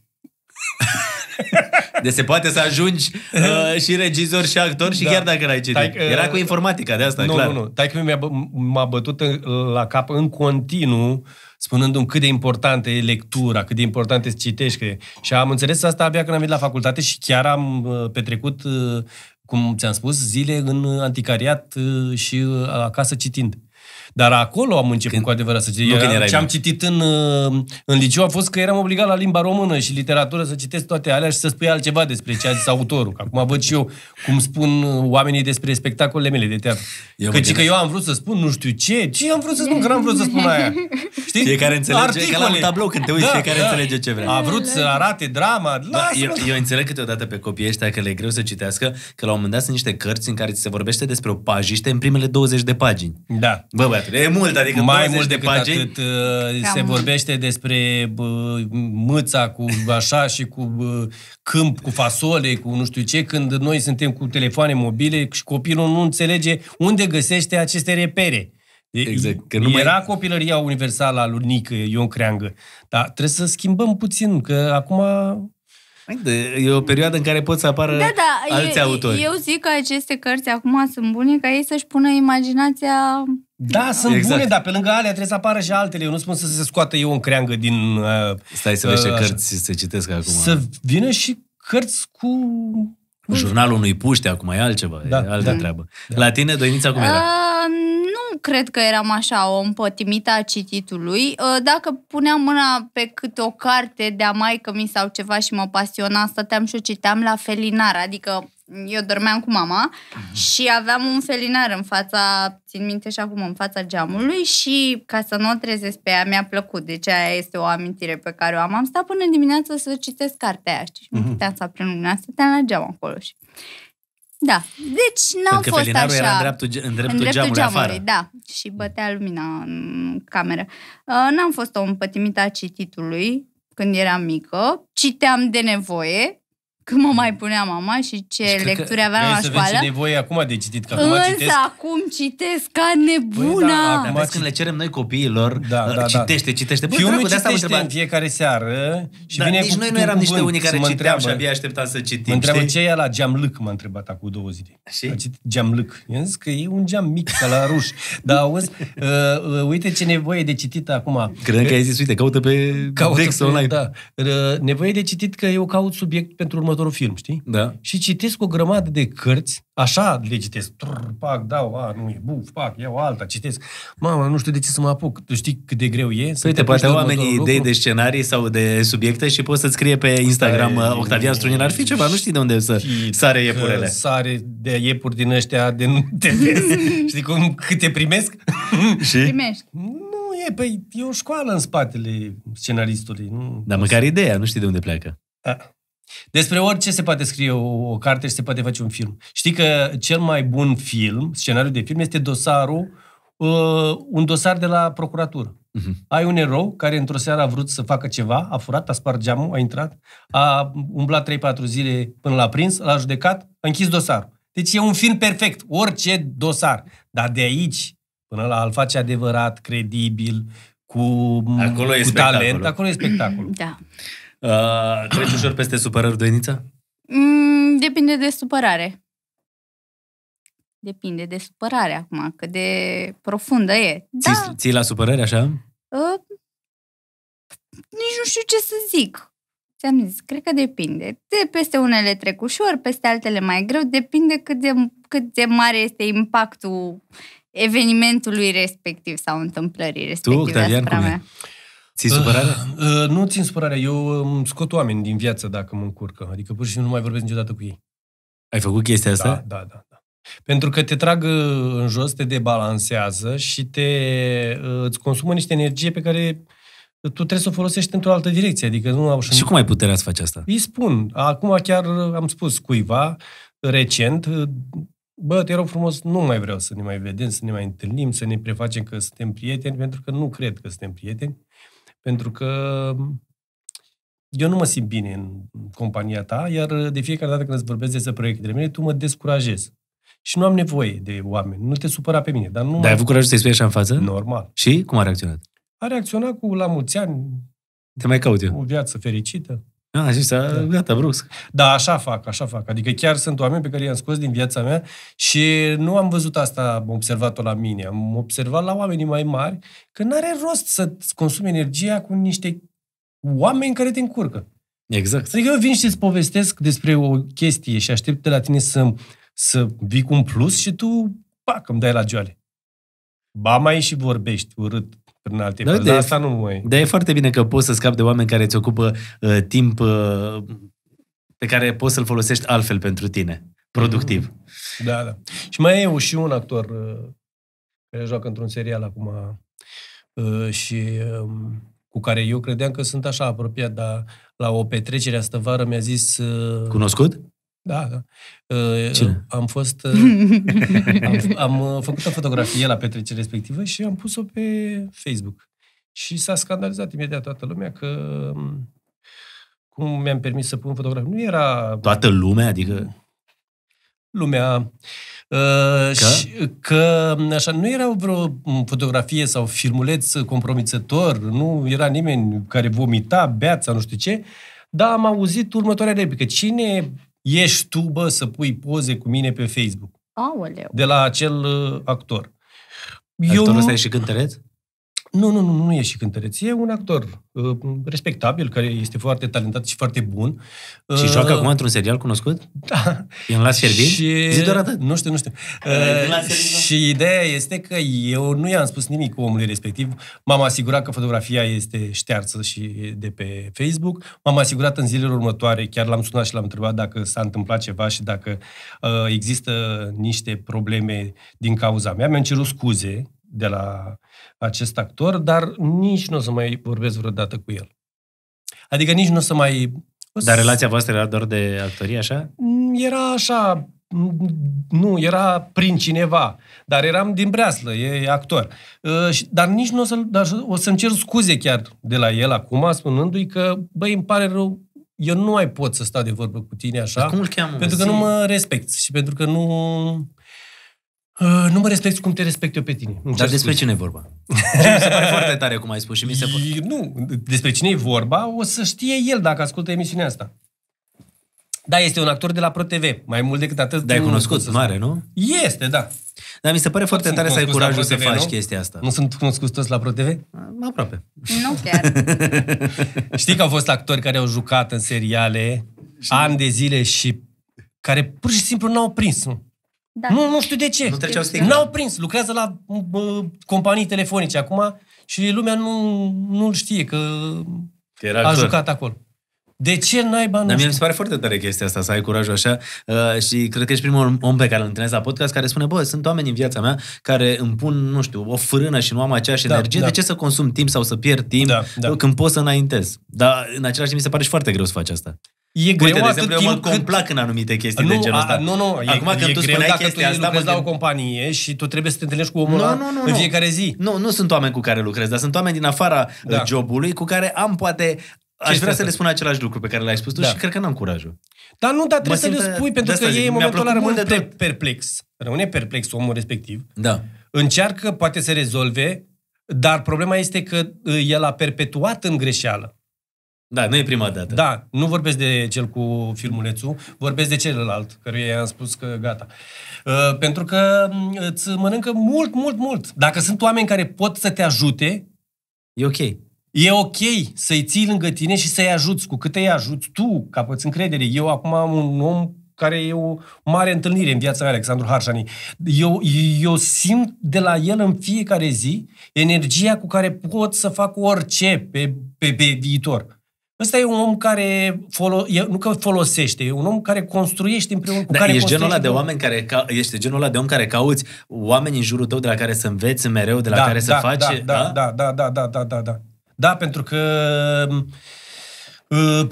De deci se poate să ajungi uh, și regizor și actor și da. chiar dacă l-ai citit. Taic, uh, Era cu informatica de asta, nu, clar. Nu, nu. Taică mi-a bă, m-a bătut în, la cap în continuu spunându-mi cât de importantă e lectura, cât de important e să citești. Că... Și am înțeles asta abia când am venit la facultate și chiar am uh, petrecut, uh, cum ți-am spus, zile în anticariat uh, și acasă citind. Dar acolo am început când, cu adevărat să citesc. Nu când Ce am citit în, uh, în liceu a fost că eram obligat la limba română și literatură să citesc toate alea și să spui altceva despre ce a zis autorul. acum văd și eu cum spun oamenii despre spectacolele mele de teatru. Eu că, că eu am vrut să spun nu știu ce, ce am vrut să spun, că n-am vrut să spun aia. Știi? Fiecare înțelege, Articole. ca la un tablou când te uiți, da, fiecare da. înțelege ce vrea. A vrut să arate drama, da, eu, eu înțeleg câteodată pe copiii ăștia că le e greu să citească, că la un moment dat sunt niște cărți în care ți se vorbește despre o pajiște în primele 20 de pagini. Da. Bă, bă, Exact. E mult, adică mai mult decât de pagini. atât. Uh, Cam se vorbește despre bă, mâța cu așa și cu bă, câmp, cu fasole, cu nu știu ce, când noi suntem cu telefoane mobile și copilul nu înțelege unde găsește aceste repere. Exact. Că nu Era mai... copilăria universală a lui Nică Ion Creangă. Dar trebuie să schimbăm puțin, că acum E o perioadă în care pot să apară da, da, alți eu, autori. Eu zic că aceste cărți acum sunt bune ca ei să-și pună imaginația... Da, sunt exact. bune, dar pe lângă alea trebuie să apară și altele. Eu nu spun să se scoată eu în creangă din... Uh, Stai să uh, vezi ce uh, cărți să citesc acum. Să vină și cărți cu... Jurnalul unui puște acum e altceva, da, e altă da. treabă. Da. La tine, Doinița, cum era? Uh, cred că eram așa o împătimită a cititului. Ă, dacă puneam mâna pe câte o carte de-a maică mi sau ceva și mă pasiona, stăteam și o citeam la felinar, adică eu dormeam cu mama mhm. și aveam un felinar în fața, țin minte și acum, în fața geamului și ca să nu o trezesc pe ea, mi-a plăcut. Deci aia este o amintire pe care o am. Am stat până dimineața să citesc cartea aia, știi? Și mă mhm. puteam să aprind lumina, stăteam la geam acolo și da. Deci n am Pentru că fost așa. era în dreptul, în dreptul, în dreptul geamului, geamului afară. Da. Și bătea lumina în cameră. Uh, n-am fost o împătimită a cititului când eram mică. Citeam de nevoie când mă mai punea mama și ce și deci lecturi aveam la școală. Și nevoie acum de citit, că acum Însă citesc. acum citesc ca nebuna. Păi, da, acum când le cerem noi copiilor, da, ă, da, da. citește, citește. Bă, Fiul meu citește în fiecare seară și da, vine nici cu noi nu eram niște unii care citeam întreabă, și abia așteptam să citim. Mă întreabă ce e la lâc, m-a întrebat acum două zile. Și? A citit I-am zis că e un geam mic, ca la ruș. Dar auzi, uh, uh, uite ce nevoie de citit acum. Cred că ai zis, uite, caută pe Dex online. Da. nevoie de citit că eu caut subiect pentru urmă următorul film, știi? Da. Și citesc o grămadă de cărți, așa le citesc, trrr, pac, dau, a, nu e, buf, pac, iau alta, citesc. Mama, nu știu de ce să mă apuc. Tu știi cât de greu e? Să Uite, poate oamenii idei de scenarii sau de subiecte și poți să scrie pe păi, Instagram e, uh, Octavian Strunin. Ar fi ceva, nu știi de unde să sare iepurele. Sare de iepuri din ăștia de nu te vezi. știi cum, cât te primesc? și? Primești. Nu e, păi e o școală în spatele scenaristului. Nu Dar măcar ideea, nu știi de unde pleacă. A. Despre orice se poate scrie o, o carte și se poate face un film. Știi că cel mai bun film, scenariu de film, este dosarul, uh, un dosar de la procuratură. Uh-huh. Ai un erou care într-o seară a vrut să facă ceva, a furat, a spart geamul, a intrat, a umblat 3-4 zile până l-a prins, l-a judecat, a închis dosarul. Deci e un film perfect, orice dosar. Dar de aici până la a-l face adevărat, credibil, cu, acolo cu talent, acolo e spectacol. Da. Uh, treci ușor peste supărări, Doinița? Mm, depinde de supărare. Depinde de supărare acum, că de profundă e. Da. Ții, ții la supărări așa? Uh, nici nu știu ce să zic. Ți-am zis, cred că depinde. De peste unele trec ușor, peste altele mai greu, depinde cât de, cât de mare este impactul evenimentului respectiv sau întâmplării respective tu, Octavian, asupra mea. E? Ții supărarea? Uh, uh, ah, ah, nu țin supărarea. Eu uh, îmi scot oameni din viață dacă mă încurcă. Adică pur și simplu nu mai vorbesc niciodată cu ei. Ai făcut chestia asta? Da, da, da. da. Pentru că te trag uh, în jos, te debalansează și te, uh, îți consumă niște energie pe care uh, tu trebuie să o folosești într-o altă direcție. Adică nu au Și cum ai puterea să faci asta? Îi spun. Acum chiar am spus cuiva recent, bă, te rog frumos, nu mai vreau să ne mai vedem, să ne mai întâlnim, să ne prefacem că suntem prieteni, pentru că nu cred că suntem prieteni. Pentru că eu nu mă simt bine în compania ta, iar de fiecare dată când îți vorbesc despre proiectele mele, tu mă descurajezi. Și nu am nevoie de oameni. Nu te supăra pe mine. Dar, nu dar ai avut curajul să-i spui așa în față? Normal. Și cum a reacționat? A reacționat cu la mulți ani. Te mai caut eu. O viață fericită. A, zis, a da. gata, brusc. Da, așa fac, așa fac. Adică chiar sunt oameni pe care i-am scos din viața mea și nu am văzut asta, am observat-o la mine. Am observat la oamenii mai mari că nu are rost să-ți consumi energia cu niște oameni care te încurcă. Exact. Adică eu vin și îți povestesc despre o chestie și aștept de la tine să, să vii cu un plus și tu, pac, îmi dai la joale. Ba mai și vorbești urât prin alte da, de, asta nu mai... Dar e foarte bine că poți să scapi de oameni care îți ocupă uh, timp uh, pe care poți să-l folosești altfel pentru tine, productiv. Mm-hmm. Da, da. Și mai e și un actor uh, care joacă într-un serial acum uh, și uh, cu care eu credeam că sunt așa apropiat, dar la o petrecere asta vară mi-a zis... Uh, Cunoscut? Da, da. Ă, Cine? Am fost... Ă, am, am ă, făcut o fotografie la petrecere respectivă și am pus-o pe Facebook. Și s-a scandalizat imediat toată lumea că cum mi-am permis să pun fotografie Nu era... Toată lumea? Adică... Lumea... Că? Și, că așa, nu era vreo fotografie sau filmuleț compromițător, nu era nimeni care vomita, beața, sau nu știu ce, dar am auzit următoarea replică. Cine ești tu, bă, să pui poze cu mine pe Facebook. Aoleu. De la acel uh, actor. Actorul Eu... ăsta e și cântăreț? Nu, nu, nu, nu e și cântăreț. E un actor uh, respectabil, care este foarte talentat și foarte bun. Uh, și joacă acum într-un serial cunoscut? Da. E în la servici? Și... Zi doar atât. Nu știu, nu știu. Uh, și ideea este că eu nu i-am spus nimic cu omului respectiv. M-am asigurat că fotografia este ștearță și de pe Facebook. M-am asigurat în zilele următoare, chiar l-am sunat și l-am întrebat dacă s-a întâmplat ceva și dacă uh, există niște probleme din cauza mea. Mi-am cerut scuze de la acest actor, dar nici nu o să mai vorbesc vreodată cu el. Adică nici nu o să mai... Dar relația voastră era doar de actorie, așa? Mm, era așa, mm, nu, era prin cineva, dar eram din breaslă, e actor. Uh, dar nici nu o să, dar o să-mi cer scuze chiar de la el acum, spunându-i că, băi, îmi pare rău, eu nu mai pot să stau de vorbă cu tine așa, dar cum îl cheamă, pentru că zi? nu mă respecti și pentru că nu Uh, nu mă respecti cum te respect eu pe tine. Dar despre cine e vorba? mi se pare foarte tare cum ai spus. Și mi se... pare. nu, despre cine e vorba o să știe el dacă ascultă emisiunea asta. Da, este un actor de la ProTV, mai mult decât atât. Dar ai cunoscut, mare, nu? Este, da. Dar mi se pare foarte tare să ai curajul să faci nu? chestia asta. Nu sunt cunoscut toți la ProTV? Ah, aproape. Nu chiar. Știi că au fost actori care au jucat în seriale ani de zile și care pur și simplu n-au prins. Da. Nu, nu știu de ce. Nu treceau sticla. N-au prins. Lucrează la bă, companii telefonice acum și lumea nu, nu-l știe că, că era a jucat acolo. De ce n-ai bani? Dar mie mi se pare foarte tare chestia asta, să ai curajul așa uh, și cred că ești primul om pe care îl întâlnesc la podcast care spune, bă, sunt oameni în viața mea care îmi pun, nu știu, o frână și nu am aceeași da, energie, da. de ce să consum timp sau să pierd timp da, da. când pot să înaintez? Dar în același timp mi se pare și foarte greu să faci asta. E greu Uite, de exemplu, eu mă cât... complac în anumite chestii nu, de genul ăsta. Nu, nu, e, Acum e, când e tu greu dacă tu asta, lucrezi la o companie și tu trebuie să te întâlnești cu omul nu, nu, nu, în nu. fiecare zi. Nu, nu sunt oameni cu care lucrez, dar sunt oameni din afara da. Uh, jobului cu care am poate și aș vrea să le spun același lucru pe care l-ai spus tu da. și cred că n-am curajul. Dar nu, dar trebuie mă să le spui, pentru că zic, ei în momentul ăla rămân de perplex. Rămâne perplex omul respectiv. Da. Încearcă, poate să rezolve, dar problema este că uh, el a perpetuat în greșeală. Da, nu e prima dată. Da, nu vorbesc de cel cu filmulețul, vorbesc de celălalt, căruia i-am spus că gata. Uh, pentru că uh, îți mănâncă mult, mult, mult. Dacă sunt oameni care pot să te ajute, e ok. E ok să-i ții lângă tine și să-i ajuți. Cu cât îi ajuți tu, capăți încredere. Eu acum am un om care e o mare întâlnire în viața mea, Alexandru Harșani. Eu, eu simt de la el în fiecare zi energia cu care pot să fac orice pe, pe, pe viitor. Ăsta e un om care folo- e, nu că folosește, e un om care construiește împreună cu da, care ești genul ăla de oameni care ca, ești genul ăla de om care cauți oameni în jurul tău de la care să înveți mereu, de la da, care da, să faci. Da, da, da, da, da, da, da, da, da, da. Da, pentru că uh,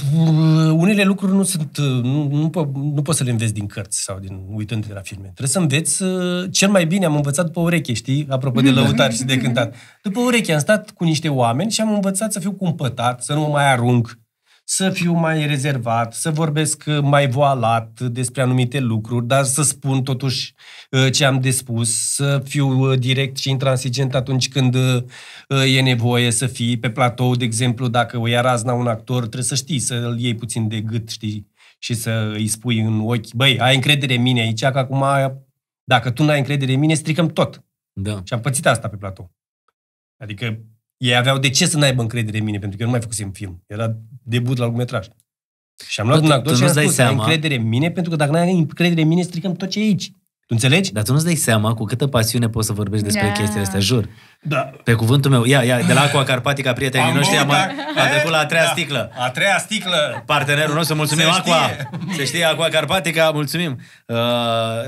unele lucruri nu sunt, uh, nu, nu, po- nu poți să le înveți din cărți sau din uitându-te la filme. Trebuie să înveți uh, cel mai bine. Am învățat după ureche, știi? Apropo de mm-hmm. lăutari și de cântat. După ureche am stat cu niște oameni și am învățat să fiu cumpătat, să nu mă mai arunc, să fiu mai rezervat, să vorbesc uh, mai voalat despre anumite lucruri, dar să spun totuși uh, ce am de spus, să fiu uh, direct și intransigent atunci când e nevoie să fii pe platou, de exemplu, dacă o ia razna un actor, trebuie să știi să îl iei puțin de gât, știi, și să îi spui în ochi, băi, ai încredere în mine aici, că acum dacă tu n-ai încredere în mine, stricăm tot. Da. Și am pățit asta pe platou. Adică ei aveau de ce să n-aibă încredere în mine, pentru că eu nu mai făcusem film. Era debut la lungmetraj. Și am luat un actor și am spus, ai încredere în mine, pentru că dacă n-ai încredere în mine, stricăm tot ce e aici. Înțelegi? Dar tu nu-ți dai seama cu câtă pasiune poți să vorbești despre yeah. Da. chestiile astea, jur. Da. Pe cuvântul meu, ia, ia, de la Aqua Carpatica, prietenii Am noștri, am, da. a trecut la a treia da. sticlă. A treia sticlă. Partenerul nostru, mulțumim, Se Aqua. Știe. Se știe, Aqua Carpatica, mulțumim. Uh,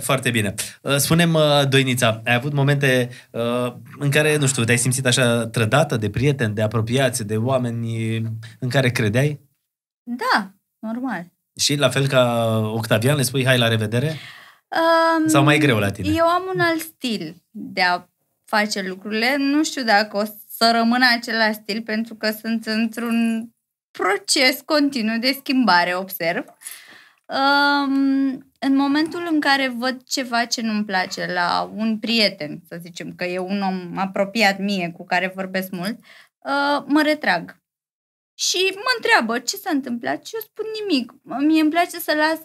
foarte bine. Uh, spunem, uh, Doinița, ai avut momente uh, în care, nu știu, te-ai simțit așa trădată de prieteni, de apropiați, de oameni în care credeai? Da, normal. Și la fel ca Octavian, le spui hai la revedere? Uh, Um, Sau mai greu la tine? Eu am un alt stil de a face lucrurile. Nu știu dacă o să rămână același stil, pentru că sunt într-un proces continuu de schimbare, observ. Um, în momentul în care văd ceva ce nu-mi place la un prieten, să zicem că e un om apropiat mie cu care vorbesc mult, uh, mă retrag. Și mă întreabă ce s-a întâmplat și eu spun nimic. Mie îmi place să las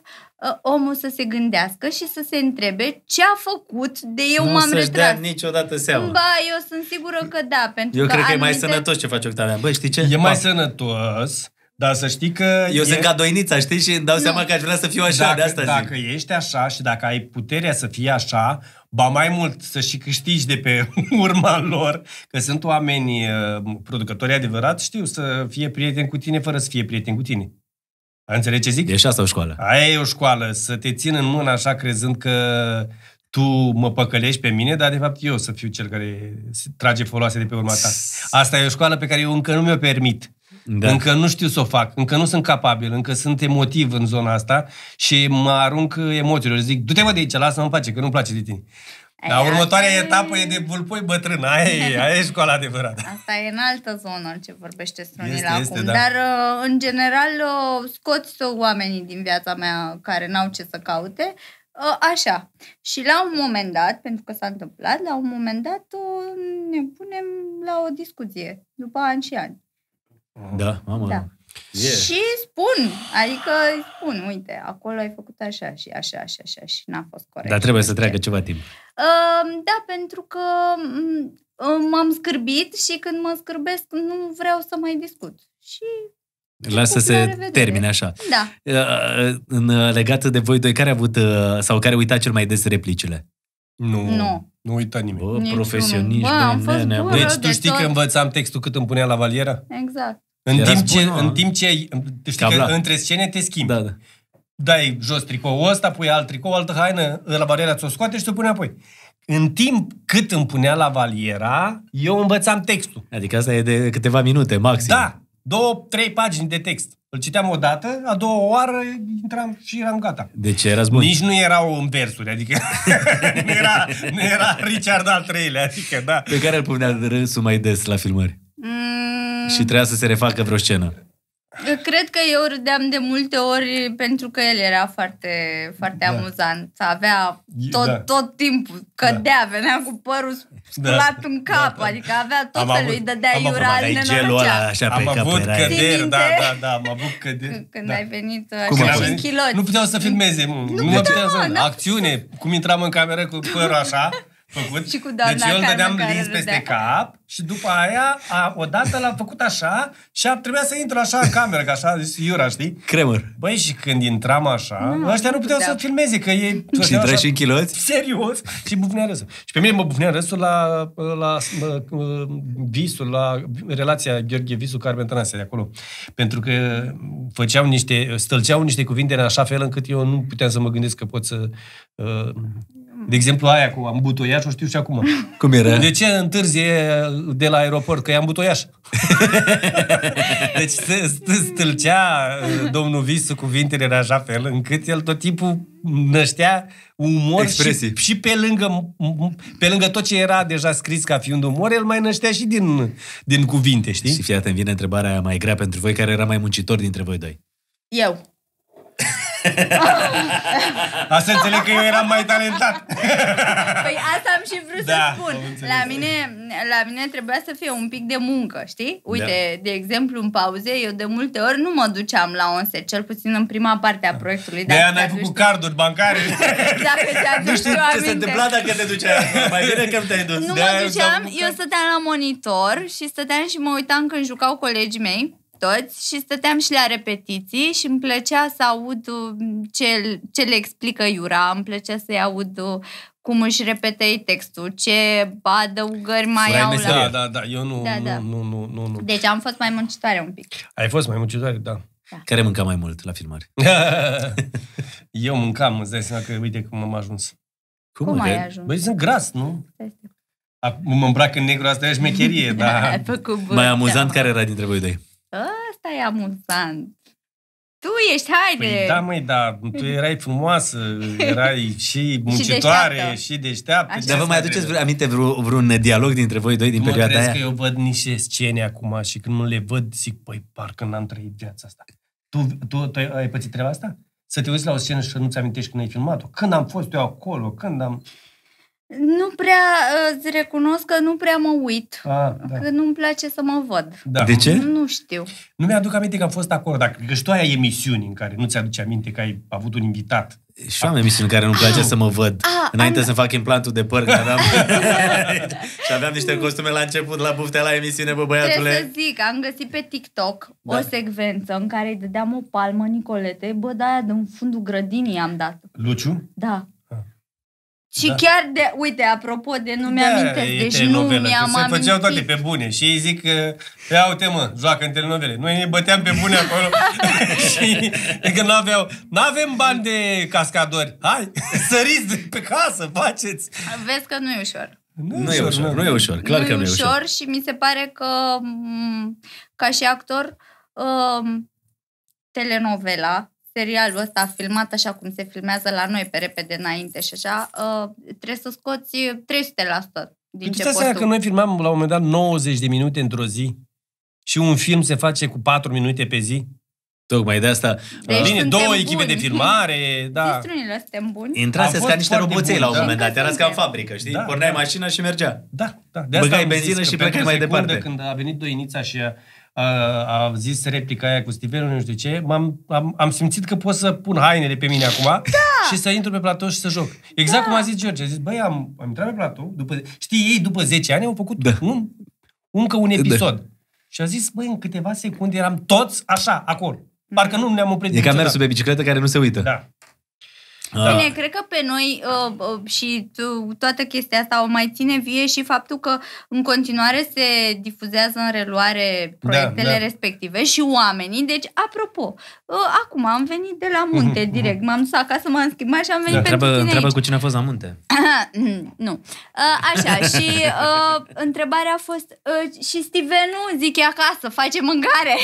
Ă, omul să se gândească și să se întrebe ce a făcut de eu nu m-am retras. Nu dea niciodată seama. Ba, eu sunt sigură că da, pentru eu că cred că anumite... e mai sănătos ce face Octavia. Bă, știi ce? E mai ba. sănătos, dar să știi că... Eu e... sunt ca doinița, știi? Și îmi dau nu. seama că aș vrea să fiu așa, dacă, de asta Dacă ești așa și dacă ai puterea să fii așa, ba mai mult să și câștigi de pe urma lor, că sunt oameni ă, producători adevărat, știu, să fie prieteni cu tine fără să fie prieteni cu tine înțeles ce zic? Deci asta o școală. Aia e o școală, să te țin în mână așa crezând că tu mă păcălești pe mine, dar de fapt eu să fiu cel care trage foloase de pe urma ta. Asta e o școală pe care eu încă nu mi-o permit. Da. Încă nu știu să o fac, încă nu sunt capabil, încă sunt emotiv în zona asta și mă arunc emoțiilor. Zic, du-te mă de aici, lasă-mă în pace, că nu-mi place de tine. Dar următoarea e... etapă e de vulpoi bătrân, aia e, aia e școala adevărată. Asta e în altă zonă ce vorbește strunil este, acum, este, da. dar uh, în general uh, scoți uh, oamenii din viața mea care n-au ce să caute, Așa. Și la un moment dat, pentru că s-a întâmplat, la un moment dat ne punem la o discuție, după ani și ani. Da, mamă. Da. Yeah. Și spun, adică spun, uite, acolo ai făcut așa și așa și așa și n-a fost corect. Dar trebuie să treacă ceva timp. Da, pentru că mm, m-am scârbit și când mă scârbesc nu vreau să mai discut. Și Lasă să se termine așa. Da. Uh, în uh, legată de voi doi, care a avut uh, sau care uita cel mai des replicile? Nu. Nu. Nu uita nimeni. Bă, profesionist, Bă, am fost Deci tu știi tot. că învățam textul cât îmi punea la valiera? Exact. În timp, ce, în timp ce, știi Cabla. că între scene te schimbi. Da, da dai jos tricoul ăsta, pui alt tricou, altă haină, la bariera ți-o scoate și te o pune apoi. În timp cât îmi punea la valiera, eu învățam textul. Adică asta e de câteva minute, maxim. Da, două, trei pagini de text. Îl citeam o dată, a doua oară intram și eram gata. Deci erați bun. Nici nu erau în versuri, adică nu, era, nu era Richard al treilea, adică da. Pe care îl punea râsul mai des la filmări? Mm. Și trebuia să se refacă vreo scenă. Cred că eu râdeam de multe ori pentru că el era foarte, foarte da. amuzant. Avea tot, da. tot timpul, cădea, da. venea cu părul da. sculat da. în cap, da, da. adică avea tot am felul, îi dădea iura, avut, Am cap, avut era căderi, da, da, da, am avut căderi. Când da. ai venit așa uh, și kiloți. Nu puteam să filmeze, nu, nu, nu puteam să... Acțiune, cum intram în cameră cu părul așa, făcut. și cu deci eu îl dădeam lins peste dea. cap și după aia, a, odată l-am făcut așa și a trebuia să intru așa în cameră, că așa a zis Iura, știi? Cremer. Băi, și când intram așa, mm, ăștia nu puteau să filmeze, că ei... Și intră și în chiloți? Serios. Și bufnea râsul. Și pe mine mă bufnea râsul la, la, la, la visul, la relația Gheorghe Visu, care Tănase de acolo. Pentru că făceau niște, stălceau niște cuvinte în așa fel încât eu nu puteam să mă gândesc că pot să uh, de exemplu, aia cu ambutoiaș, o știu și acum. Cum era? De ce întârzie de la aeroport? Că e ambutoiaș. deci stâlcea uh, domnul Visu cuvintele era așa fel, încât el tot timpul năștea umor Expresii. și, și pe, lângă, pe lângă tot ce era deja scris ca fiind umor, el mai năștea și din, din cuvinte, știi? Și fii atent, vine întrebarea mai grea pentru voi, care era mai muncitor dintre voi doi? Eu. asta înțeleg că eu eram mai talentat. păi asta am și vrut da, să spun. la mine, la mine trebuia să fie un pic de muncă, știi? Uite, da. de exemplu, în pauze, eu de multe ori nu mă duceam la un set, cel puțin în prima parte a proiectului. De aia n-ai făcut carduri bancare. dacă nu știu ce se întâmpla dacă te duceai. Mai bine că nu te-ai dus. Nu mă duceam, eu stăteam la monitor și stăteam și mă uitam când jucau colegii mei toți și stăteam și la repetiții și îmi plăcea să aud um, ce, ce le explică Iura, îmi plăcea să-i aud uh, cum își repetei textul, ce adăugări mai Frai au meserie. la... Da, da, da, eu nu, da, da. Nu, nu, nu, nu. Deci am fost mai muncitoare un pic. Ai fost mai muncitoare, da. Da. Care mânca mai mult la filmare? eu mâncam, îți dai seama că uite cum am ajuns. Cum, cum ai ajuns? Băi, sunt gras, nu? Mă îmbrac în negru, asta e șmecherie, dar... Da. Mai amuzant care era dintre voi doi? Ăsta e amuzant. Tu ești, haide! Păi, da, măi, da, tu erai frumoasă, erai și muncitoare, și deșteaptă. Dar vă mai aduceți vreo, aminte vreun, vreun dialog dintre voi doi din mă perioada aia? că eu văd niște scene acum și când nu le văd, zic, păi, parcă n-am trăit viața asta. Tu, tu, tu ai pățit treaba asta? Să te uiți la o scenă și să nu-ți amintești când ai filmat-o? Când am fost eu acolo? Când am... Nu prea, uh, îți recunosc că nu prea mă uit, A, ah, da. că nu-mi place să mă văd. Da. De ce? Nu știu. Nu mi-aduc aminte că am fost acolo, dacă că și tu ai emisiuni în care nu ți-aduce aminte că ai avut un invitat. Și am emisiuni care nu-mi place să mă văd. A, ah, Înainte am... să fac implantul de păr, aveam... și aveam niște costume la început, la buftea la emisiune, bă băiatule. Trebuie să zic, am găsit pe TikTok da. o secvență în care îi dădeam o palmă Nicolete, bă, de aia de în fundul grădinii am dat. Luciu? Da. Și da. chiar de, uite, apropo de da, deci nu mi am da, deci nu mi-am Se făceau amintit. toate pe bune și ei zic că, ia uite mă, joacă în telenovele. Noi ne băteam pe bune acolo și că nu aveau, nu avem bani de cascadori, hai, săriți de pe casă, faceți. Vezi că nu e ușor. Nu, nu e ușor, nu. e ușor, clar că nu e ușor. ușor. Și mi se pare că, ca și actor, ă, telenovela serialul ăsta filmat așa cum se filmează la noi pe repede înainte și așa, uh, trebuie să scoți 300% din păi ce poți că noi filmam la un moment dat 90 de minute într-o zi și un film se face cu 4 minute pe zi? Tocmai de asta. Deci uh, Bine, două buni. echipe de filmare, da. Distrunile suntem buni. Intrați ca niște roboței la un moment dat, da, era ca în fabrică, știi? Da, Porneai da. mașina și mergea. Da, da. De asta Băgai benzină și plecai mai departe. Când a venit Doinița și a a, a zis replica aia cu Stivelul, nu știu ce, m-am, am, am simțit că pot să pun hainele pe mine acum da! și să intru pe platou și să joc. Exact da! cum a zis George. A zis, băi, am, am intrat pe platou, după, știi, ei după 10 ani au făcut da. un, încă un da. episod. Da. Și a zis, băi, în câteva secunde eram toți așa, acolo. Parcă nu ne-am oprit. E ca mersul pe bicicletă care nu se uită. Da. Da. Bine, uh. cred că pe noi uh, uh, și toată chestia asta o mai ține vie și faptul că în continuare se difuzează în reluare proiectele da, da. respective și oamenii. Deci, apropo, uh, acum am venit de la munte uh-huh, direct, uh-huh. m-am dus acasă, m-am schimbat și am da, venit da, pentru treabă, tine treabă aici. cu cine a fost la munte. nu. Uh, așa, și uh, întrebarea a fost uh, și Stevenu, zic e acasă, face mâncare.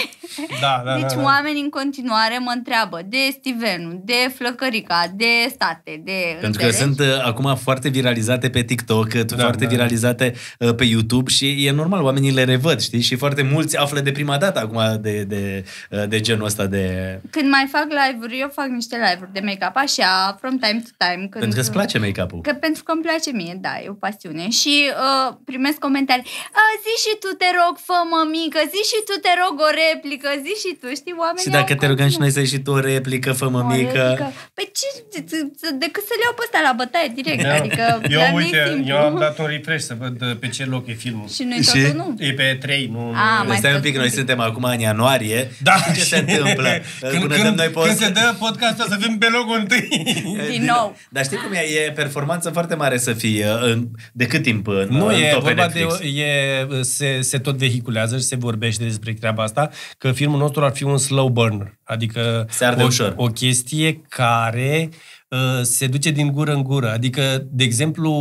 Da, da, deci da, da. oamenii în continuare mă întreabă de Stevenu, de Flăcărica, de state, de Pentru înțelegi? că sunt uh, acum foarte viralizate pe TikTok, da, foarte da. viralizate uh, pe YouTube și e normal, oamenii le revăd, știi? Și foarte mulți află de prima dată acum de, de, uh, de genul ăsta de... Când mai fac live-uri, eu fac niște live-uri de make-up așa, from time to time. Când... Pentru că îți place make-up-ul. Că, pentru că îmi place mie, da, e o pasiune. Și uh, primesc comentarii, zi și tu, te rog, fă mămică, zi și tu, te rog, o replică, zi și tu, știi, oamenii Și dacă te rugăm și noi să și tu o replică, fă mămică... Păi ce, decât să le iau pe ăsta la bătaie direct. Da. Adică, eu, uite, eu am dat un refresh să văd uh, pe ce loc e filmul. Și noi și? totul nu. E pe 3, nu... A, nu. Mai păi stai un pic, noi suntem acum în ianuarie. Da. Ce se întâmplă? Când, Până când, noi post... când se dă podcastul să fim pe locul întâi. Din nou. Dar știi cum e? E performanță foarte mare să fie uh, de cât timp în, uh, nu, în e, top vorba De, e, se, se tot vehiculează și se vorbește despre treaba asta, că filmul nostru ar fi un slow burner. Adică se arde o, ușor. o chestie care Uh, se duce din gură în gură. Adică, de exemplu,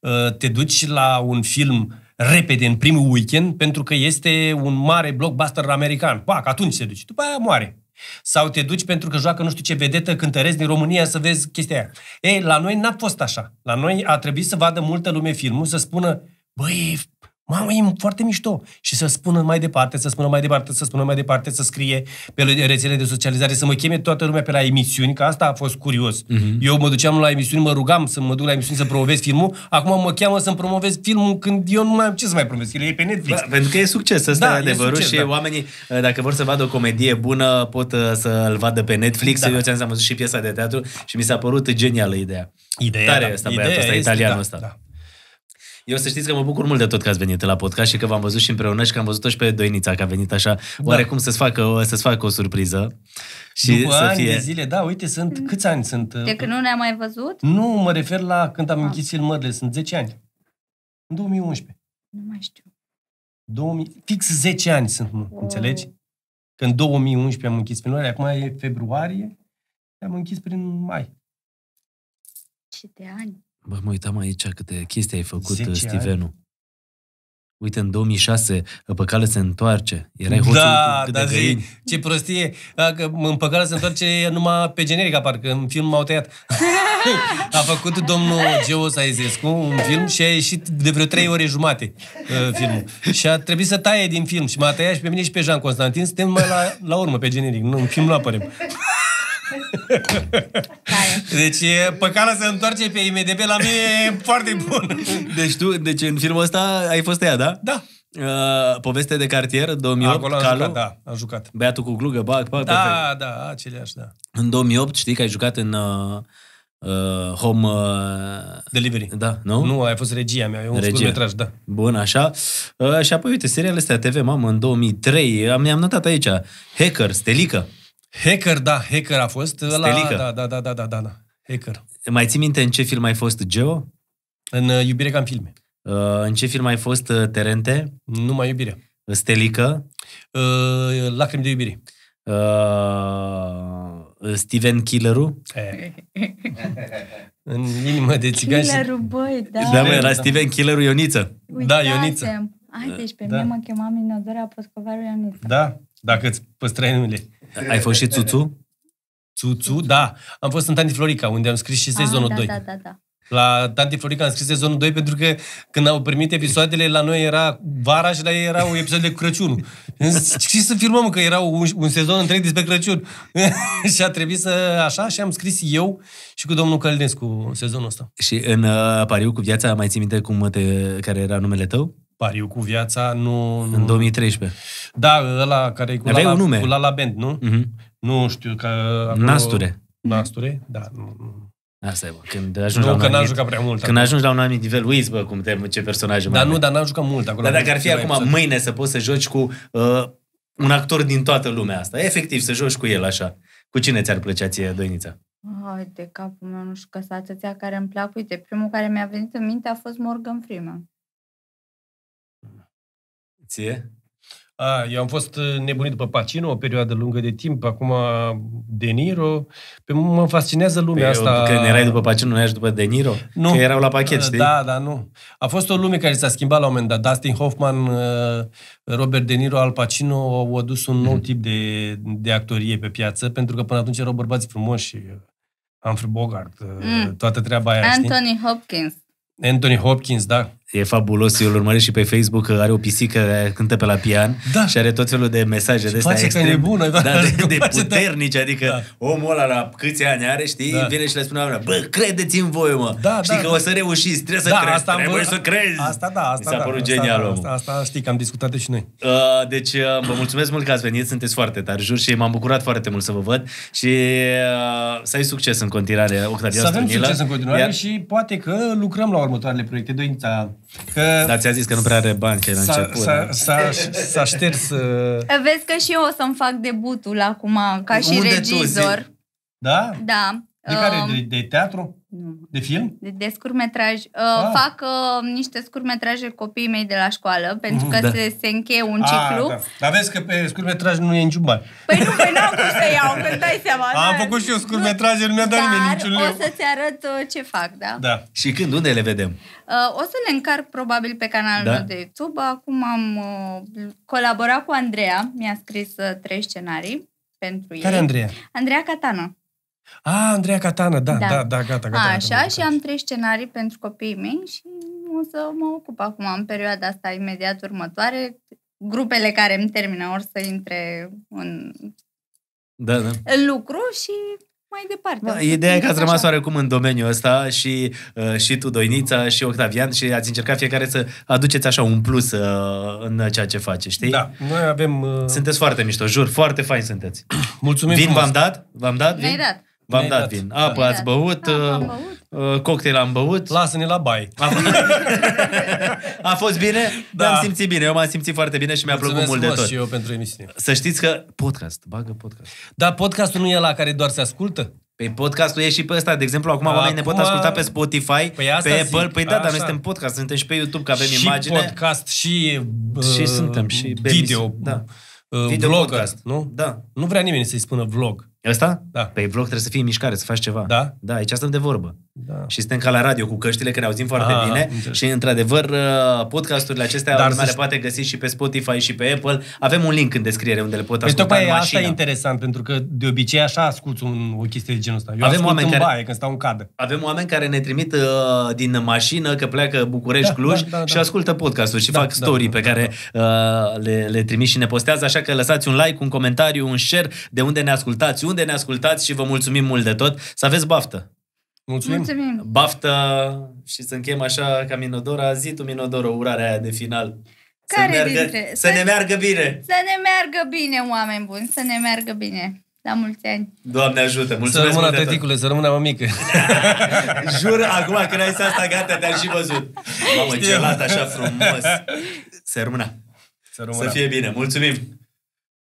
uh, te duci la un film repede în primul weekend pentru că este un mare blockbuster american. Pac, atunci se duci. După aia moare. Sau te duci pentru că joacă nu știu ce vedetă cântăresc din România să vezi chestia aia. Ei, la noi n-a fost așa. La noi a trebuit să vadă multă lume filmul, să spună, băi, Mamă, e foarte mișto. Și să spună mai departe, să spună mai departe, să spună mai departe, să scrie pe rețele de socializare, să mă cheme toată lumea pe la emisiuni, că asta a fost curios. Uh-huh. Eu mă duceam la emisiuni, mă rugam să mă duc la emisiuni să promovez filmul, acum mă cheamă să-mi promovez filmul când eu nu mai am ce să mai promovez, e pe Netflix. Da, pentru că e succes, asta da, e adevărul succes, și da. oamenii, ă, dacă vor să vadă o comedie bună, pot ă, să-l vadă pe Netflix. Da. Eu ți-am zis, am văzut și piesa de teatru și mi s-a părut genială ideea. Ideea, Tare da. asta, ideea băiatul ăsta, este, italianul da, ăsta. Da. Eu să știți că mă bucur mult de tot că ați venit la podcast și că v-am văzut și împreună și că am văzut-o și pe Doinița, că a venit așa, da. oarecum să-ți facă, să-ți facă o surpriză. Și După să ani fie... de zile, da, uite, sunt, mm. câți ani sunt? De când nu ne-am mai văzut? Nu, mă refer la când am ah. închis filmările, sunt 10 ani. În 2011. Nu mai știu. 2000, fix 10 ani sunt, mă, wow. înțelegi? Când în 2011 am închis filmările, acum e februarie, am închis prin mai. Ce de ani! Bă, mă uitam aici câte chestii ai făcut, Stevenu. Ani. Uite, în 2006, Păcală se întoarce. Erai hoțul da, cu da, zi, ce prostie. Dacă în Păcală se întoarce numai pe generica, parcă în film m-au tăiat. A făcut domnul Geo Saizescu un film și a ieșit de vreo trei ore jumate uh, filmul. Și a trebuit să taie din film. Și m-a tăiat și pe mine și pe Jean Constantin. Suntem mai la, la urmă pe generic. Nu, în film nu apărem. Deci păcala se întoarce pe IMDB la mine e foarte bun. Deci tu, deci în filmul ăsta ai fost ea, da? Da. Uh, poveste de cartier, 2008, Acolo a Calo. jucat, da, a jucat. Băiatul cu glugă, bac, bac, Da, perfect. da, aceleași, da. În 2008, știi că ai jucat în uh, uh, Home... Uh, Delivery. Da, nu? Nu, ai fost regia mea, e un metraj, da. Bun, așa. Uh, și apoi, uite, serialele astea TV, mamă, în 2003, am, am notat aici, Hackers, Telică. Hacker, da, hacker a fost. Stelică. La, da, da, da, da, da, da, da, hacker. Mai ții minte în ce film ai fost Geo? În uh, Iubire ca în filme. Uh, în ce film ai fost uh, Terente? Numai Iubire. Uh, Stelică? Uh, lacrimi de iubire. Uh, uh Steven Killeru? Eh. în inimă de țigan. Killeru, băi, da. Da, mă, era Steven Killeru Ioniță. Uitase. Da, Ioniță. Hai, deci pe da. mine mă chema Minodora Poscovaru Ioniță. Da dacă îți păstrai numele. Ai fost și Tutu? Tutu, da. Am fost în Tanti Florica, unde am scris și sezonul ah, da, 2. Da, da, da. La Tanti Florica am scris sezonul 2 pentru că când au primit episoadele, la noi era vara și la ei era un episod de Crăciun. Și să filmăm că era un, un sezon întreg despre Crăciun. și a trebuit să așa și am scris eu și cu domnul Călinescu sezonul ăsta. Și în uh, pariu cu viața, mai ții minte cum te, care era numele tău? pariu cu viața, nu... În 2013. Da, ăla care e cu, la un nume. cu Lala Band, nu? Mm-hmm. Nu știu că... Acolo... Nasture. Nasture, da. Nu, nu. Asta e, bă. Când ajungi nu, la că n-am jucat prea mult. Când acolo. ajungi la un anumit nivel, uiți, bă, cum te, ce personaje Dar nu, dar n-am jucat mult acolo. Dar dacă ar fi acum, episode. mâine, să poți să joci cu uh, un actor din toată lumea asta, efectiv, să joci cu el așa, cu cine ți-ar plăcea ție, Doinița? Hai de capul meu, nu știu că sunt atâția care îmi plac. Uite, primul care mi-a venit în minte a fost Morgan Freeman. Ție? A, eu am fost uh, nebunit după Pacino o perioadă lungă de timp, acum uh, De Niro. Pe mă fascinează lumea pe păi, asta. Că erai după Pacino, nu ești după De Niro? Nu. Că erau la pachet, uh, știi? Da, da, nu. A fost o lume care s-a schimbat la un moment dat. Dustin Hoffman, Robert De Niro, Al Pacino au adus un nou mm-hmm. tip de, de actorie pe piață, pentru că până atunci erau bărbați frumoși. Humphrey Bogart, mm. toată treaba aia, Anthony știi? Hopkins. Anthony Hopkins, da. E fabulos, eu îl urmăresc și pe Facebook, are o pisică care cântă pe la pian da. și are tot felul de mesaje de astea extrem, e bună, da, da de, de puternici, adică da. omul ăla la câți ani are, știi, da. vine și le spune oamenilor, bă, credeți în voi, mă, da, știi da, că da. o să reușiți, trebuie să da, crezi, asta trebuie am, să crezi. Asta da, asta Mi s-a da, părut asta, genial asta, Asta, asta, asta știi că am discutat și noi. Uh, deci, uh, vă mulțumesc mult că ați venit, sunteți foarte tari, jur, și m-am bucurat foarte mult să vă văd și uh, să ai succes în continuare, Octavia Să avem succes în continuare și poate că lucrăm la următoarele proiecte, doința Că Dar ți-a zis că nu prea are bani, că e la început. S-a, da. s-a, s-a șters... Uh... Vezi că și eu o să-mi fac debutul acum, ca și Unde regizor. Da? Da. De care? Um, de, de teatru? Nu. De film? De, de scurtmetraj. Uh, ah. Fac uh, niște scurtmetraje copiii mei de la școală, pentru mm, că da. se, se încheie un ah, ciclu. da. Dar vezi că pe scurtmetraj nu e niciun bani. Păi nu, păi n-am cum să iau, când dai seama. Am dar... făcut și eu scurtmetraje, nu mi-a dat nimeni niciun o să-ți arăt uh, ce fac, da? Da. Și când, unde le vedem? Uh, o să le încarc probabil pe canalul da? meu de YouTube. Acum am uh, colaborat cu Andreea, mi-a scris uh, trei scenarii pentru Care ei. Care Andreea? Andreea Catana. A, Andreea Catana, da, da, da, da gata, gata. A, așa, gata, și am trei scenarii pentru copiii mei și o să mă ocup acum, în perioada asta imediat următoare, grupele care îmi termină ori să intre în da, da. lucru și mai departe. Da, ideea e că ați rămas așa. oarecum în domeniul ăsta și, uh, și tu, Doinița, și Octavian și ați încercat fiecare să aduceți așa un plus uh, în ceea ce face, știi? Da, noi avem... Uh... Sunteți foarte mișto, jur, foarte fain sunteți. Mulțumim Vin v-am dat? V-am dat? Mi-ai dat. V-am dat, dat vin. Apă da. ați băut, da, uh, băut. Uh, cocktail am băut. Lasă-ne la bai. A, a fost bine? Da. am simțit bine. Eu m-am simțit foarte bine și mi-a plăcut mult de tot. și eu pentru emisiune. Să știți că podcast, bagă podcast. Dar podcastul nu e la care doar se ascultă? Pe păi podcastul e și pe ăsta. De exemplu, acum, acum oamenii ne pot asculta pe Spotify, păi pe Apple. Zic, păi da, dar noi suntem podcast. Suntem și pe YouTube, că avem și imagine. Și podcast, și... Uh, și suntem, și... Video. Da. Uh, video vlogger, podcast. nu? Da. Nu vrea nimeni să-i spună vlog. Asta? Da. Pe păi vlog trebuie să fie mișcare, să faci ceva. Da? Da, aici stăm de vorbă. Da. Și suntem ca la radio cu căștile, care auzim foarte ah, bine. Și, într-adevăr, uh, podcasturile acestea Dar lumea le poate găsi și pe Spotify și pe Apple. Avem un link în descriere unde le pot păi asculta păi, în mașină. asta e interesant, pentru că de obicei așa asculti un, o chestie de genul ăsta. Eu avem oameni care, baie, când stau în cadă. Avem oameni care ne trimit uh, din mașină că pleacă București, da, da Cluj da, da, da, și ascultă podcasturi și da, fac da, da, pe da, care da. uh, le, le trimit și ne postează. Așa că lăsați un like, un comentariu, un share de unde ne ascultați, unde ne ascultați și vă mulțumim mult de tot. Să aveți baftă! Mulțumim! Mulțumim. Baftă și să închem așa ca Minodora. Zi tu, Minodora, urarea aia de final. Care să, meargă, dintre? să ne meargă bine! Să ne meargă bine, oameni buni, să ne meargă bine! La mulți ani! Doamne ajută! Mulțumesc să rămână tăticule, să rămână mămică! Jur, acum când ai zis asta, gata, te-am și văzut! Mamă, gelat așa frumos! Să rămână! Să, rămână. să fie bine! Mulțumim!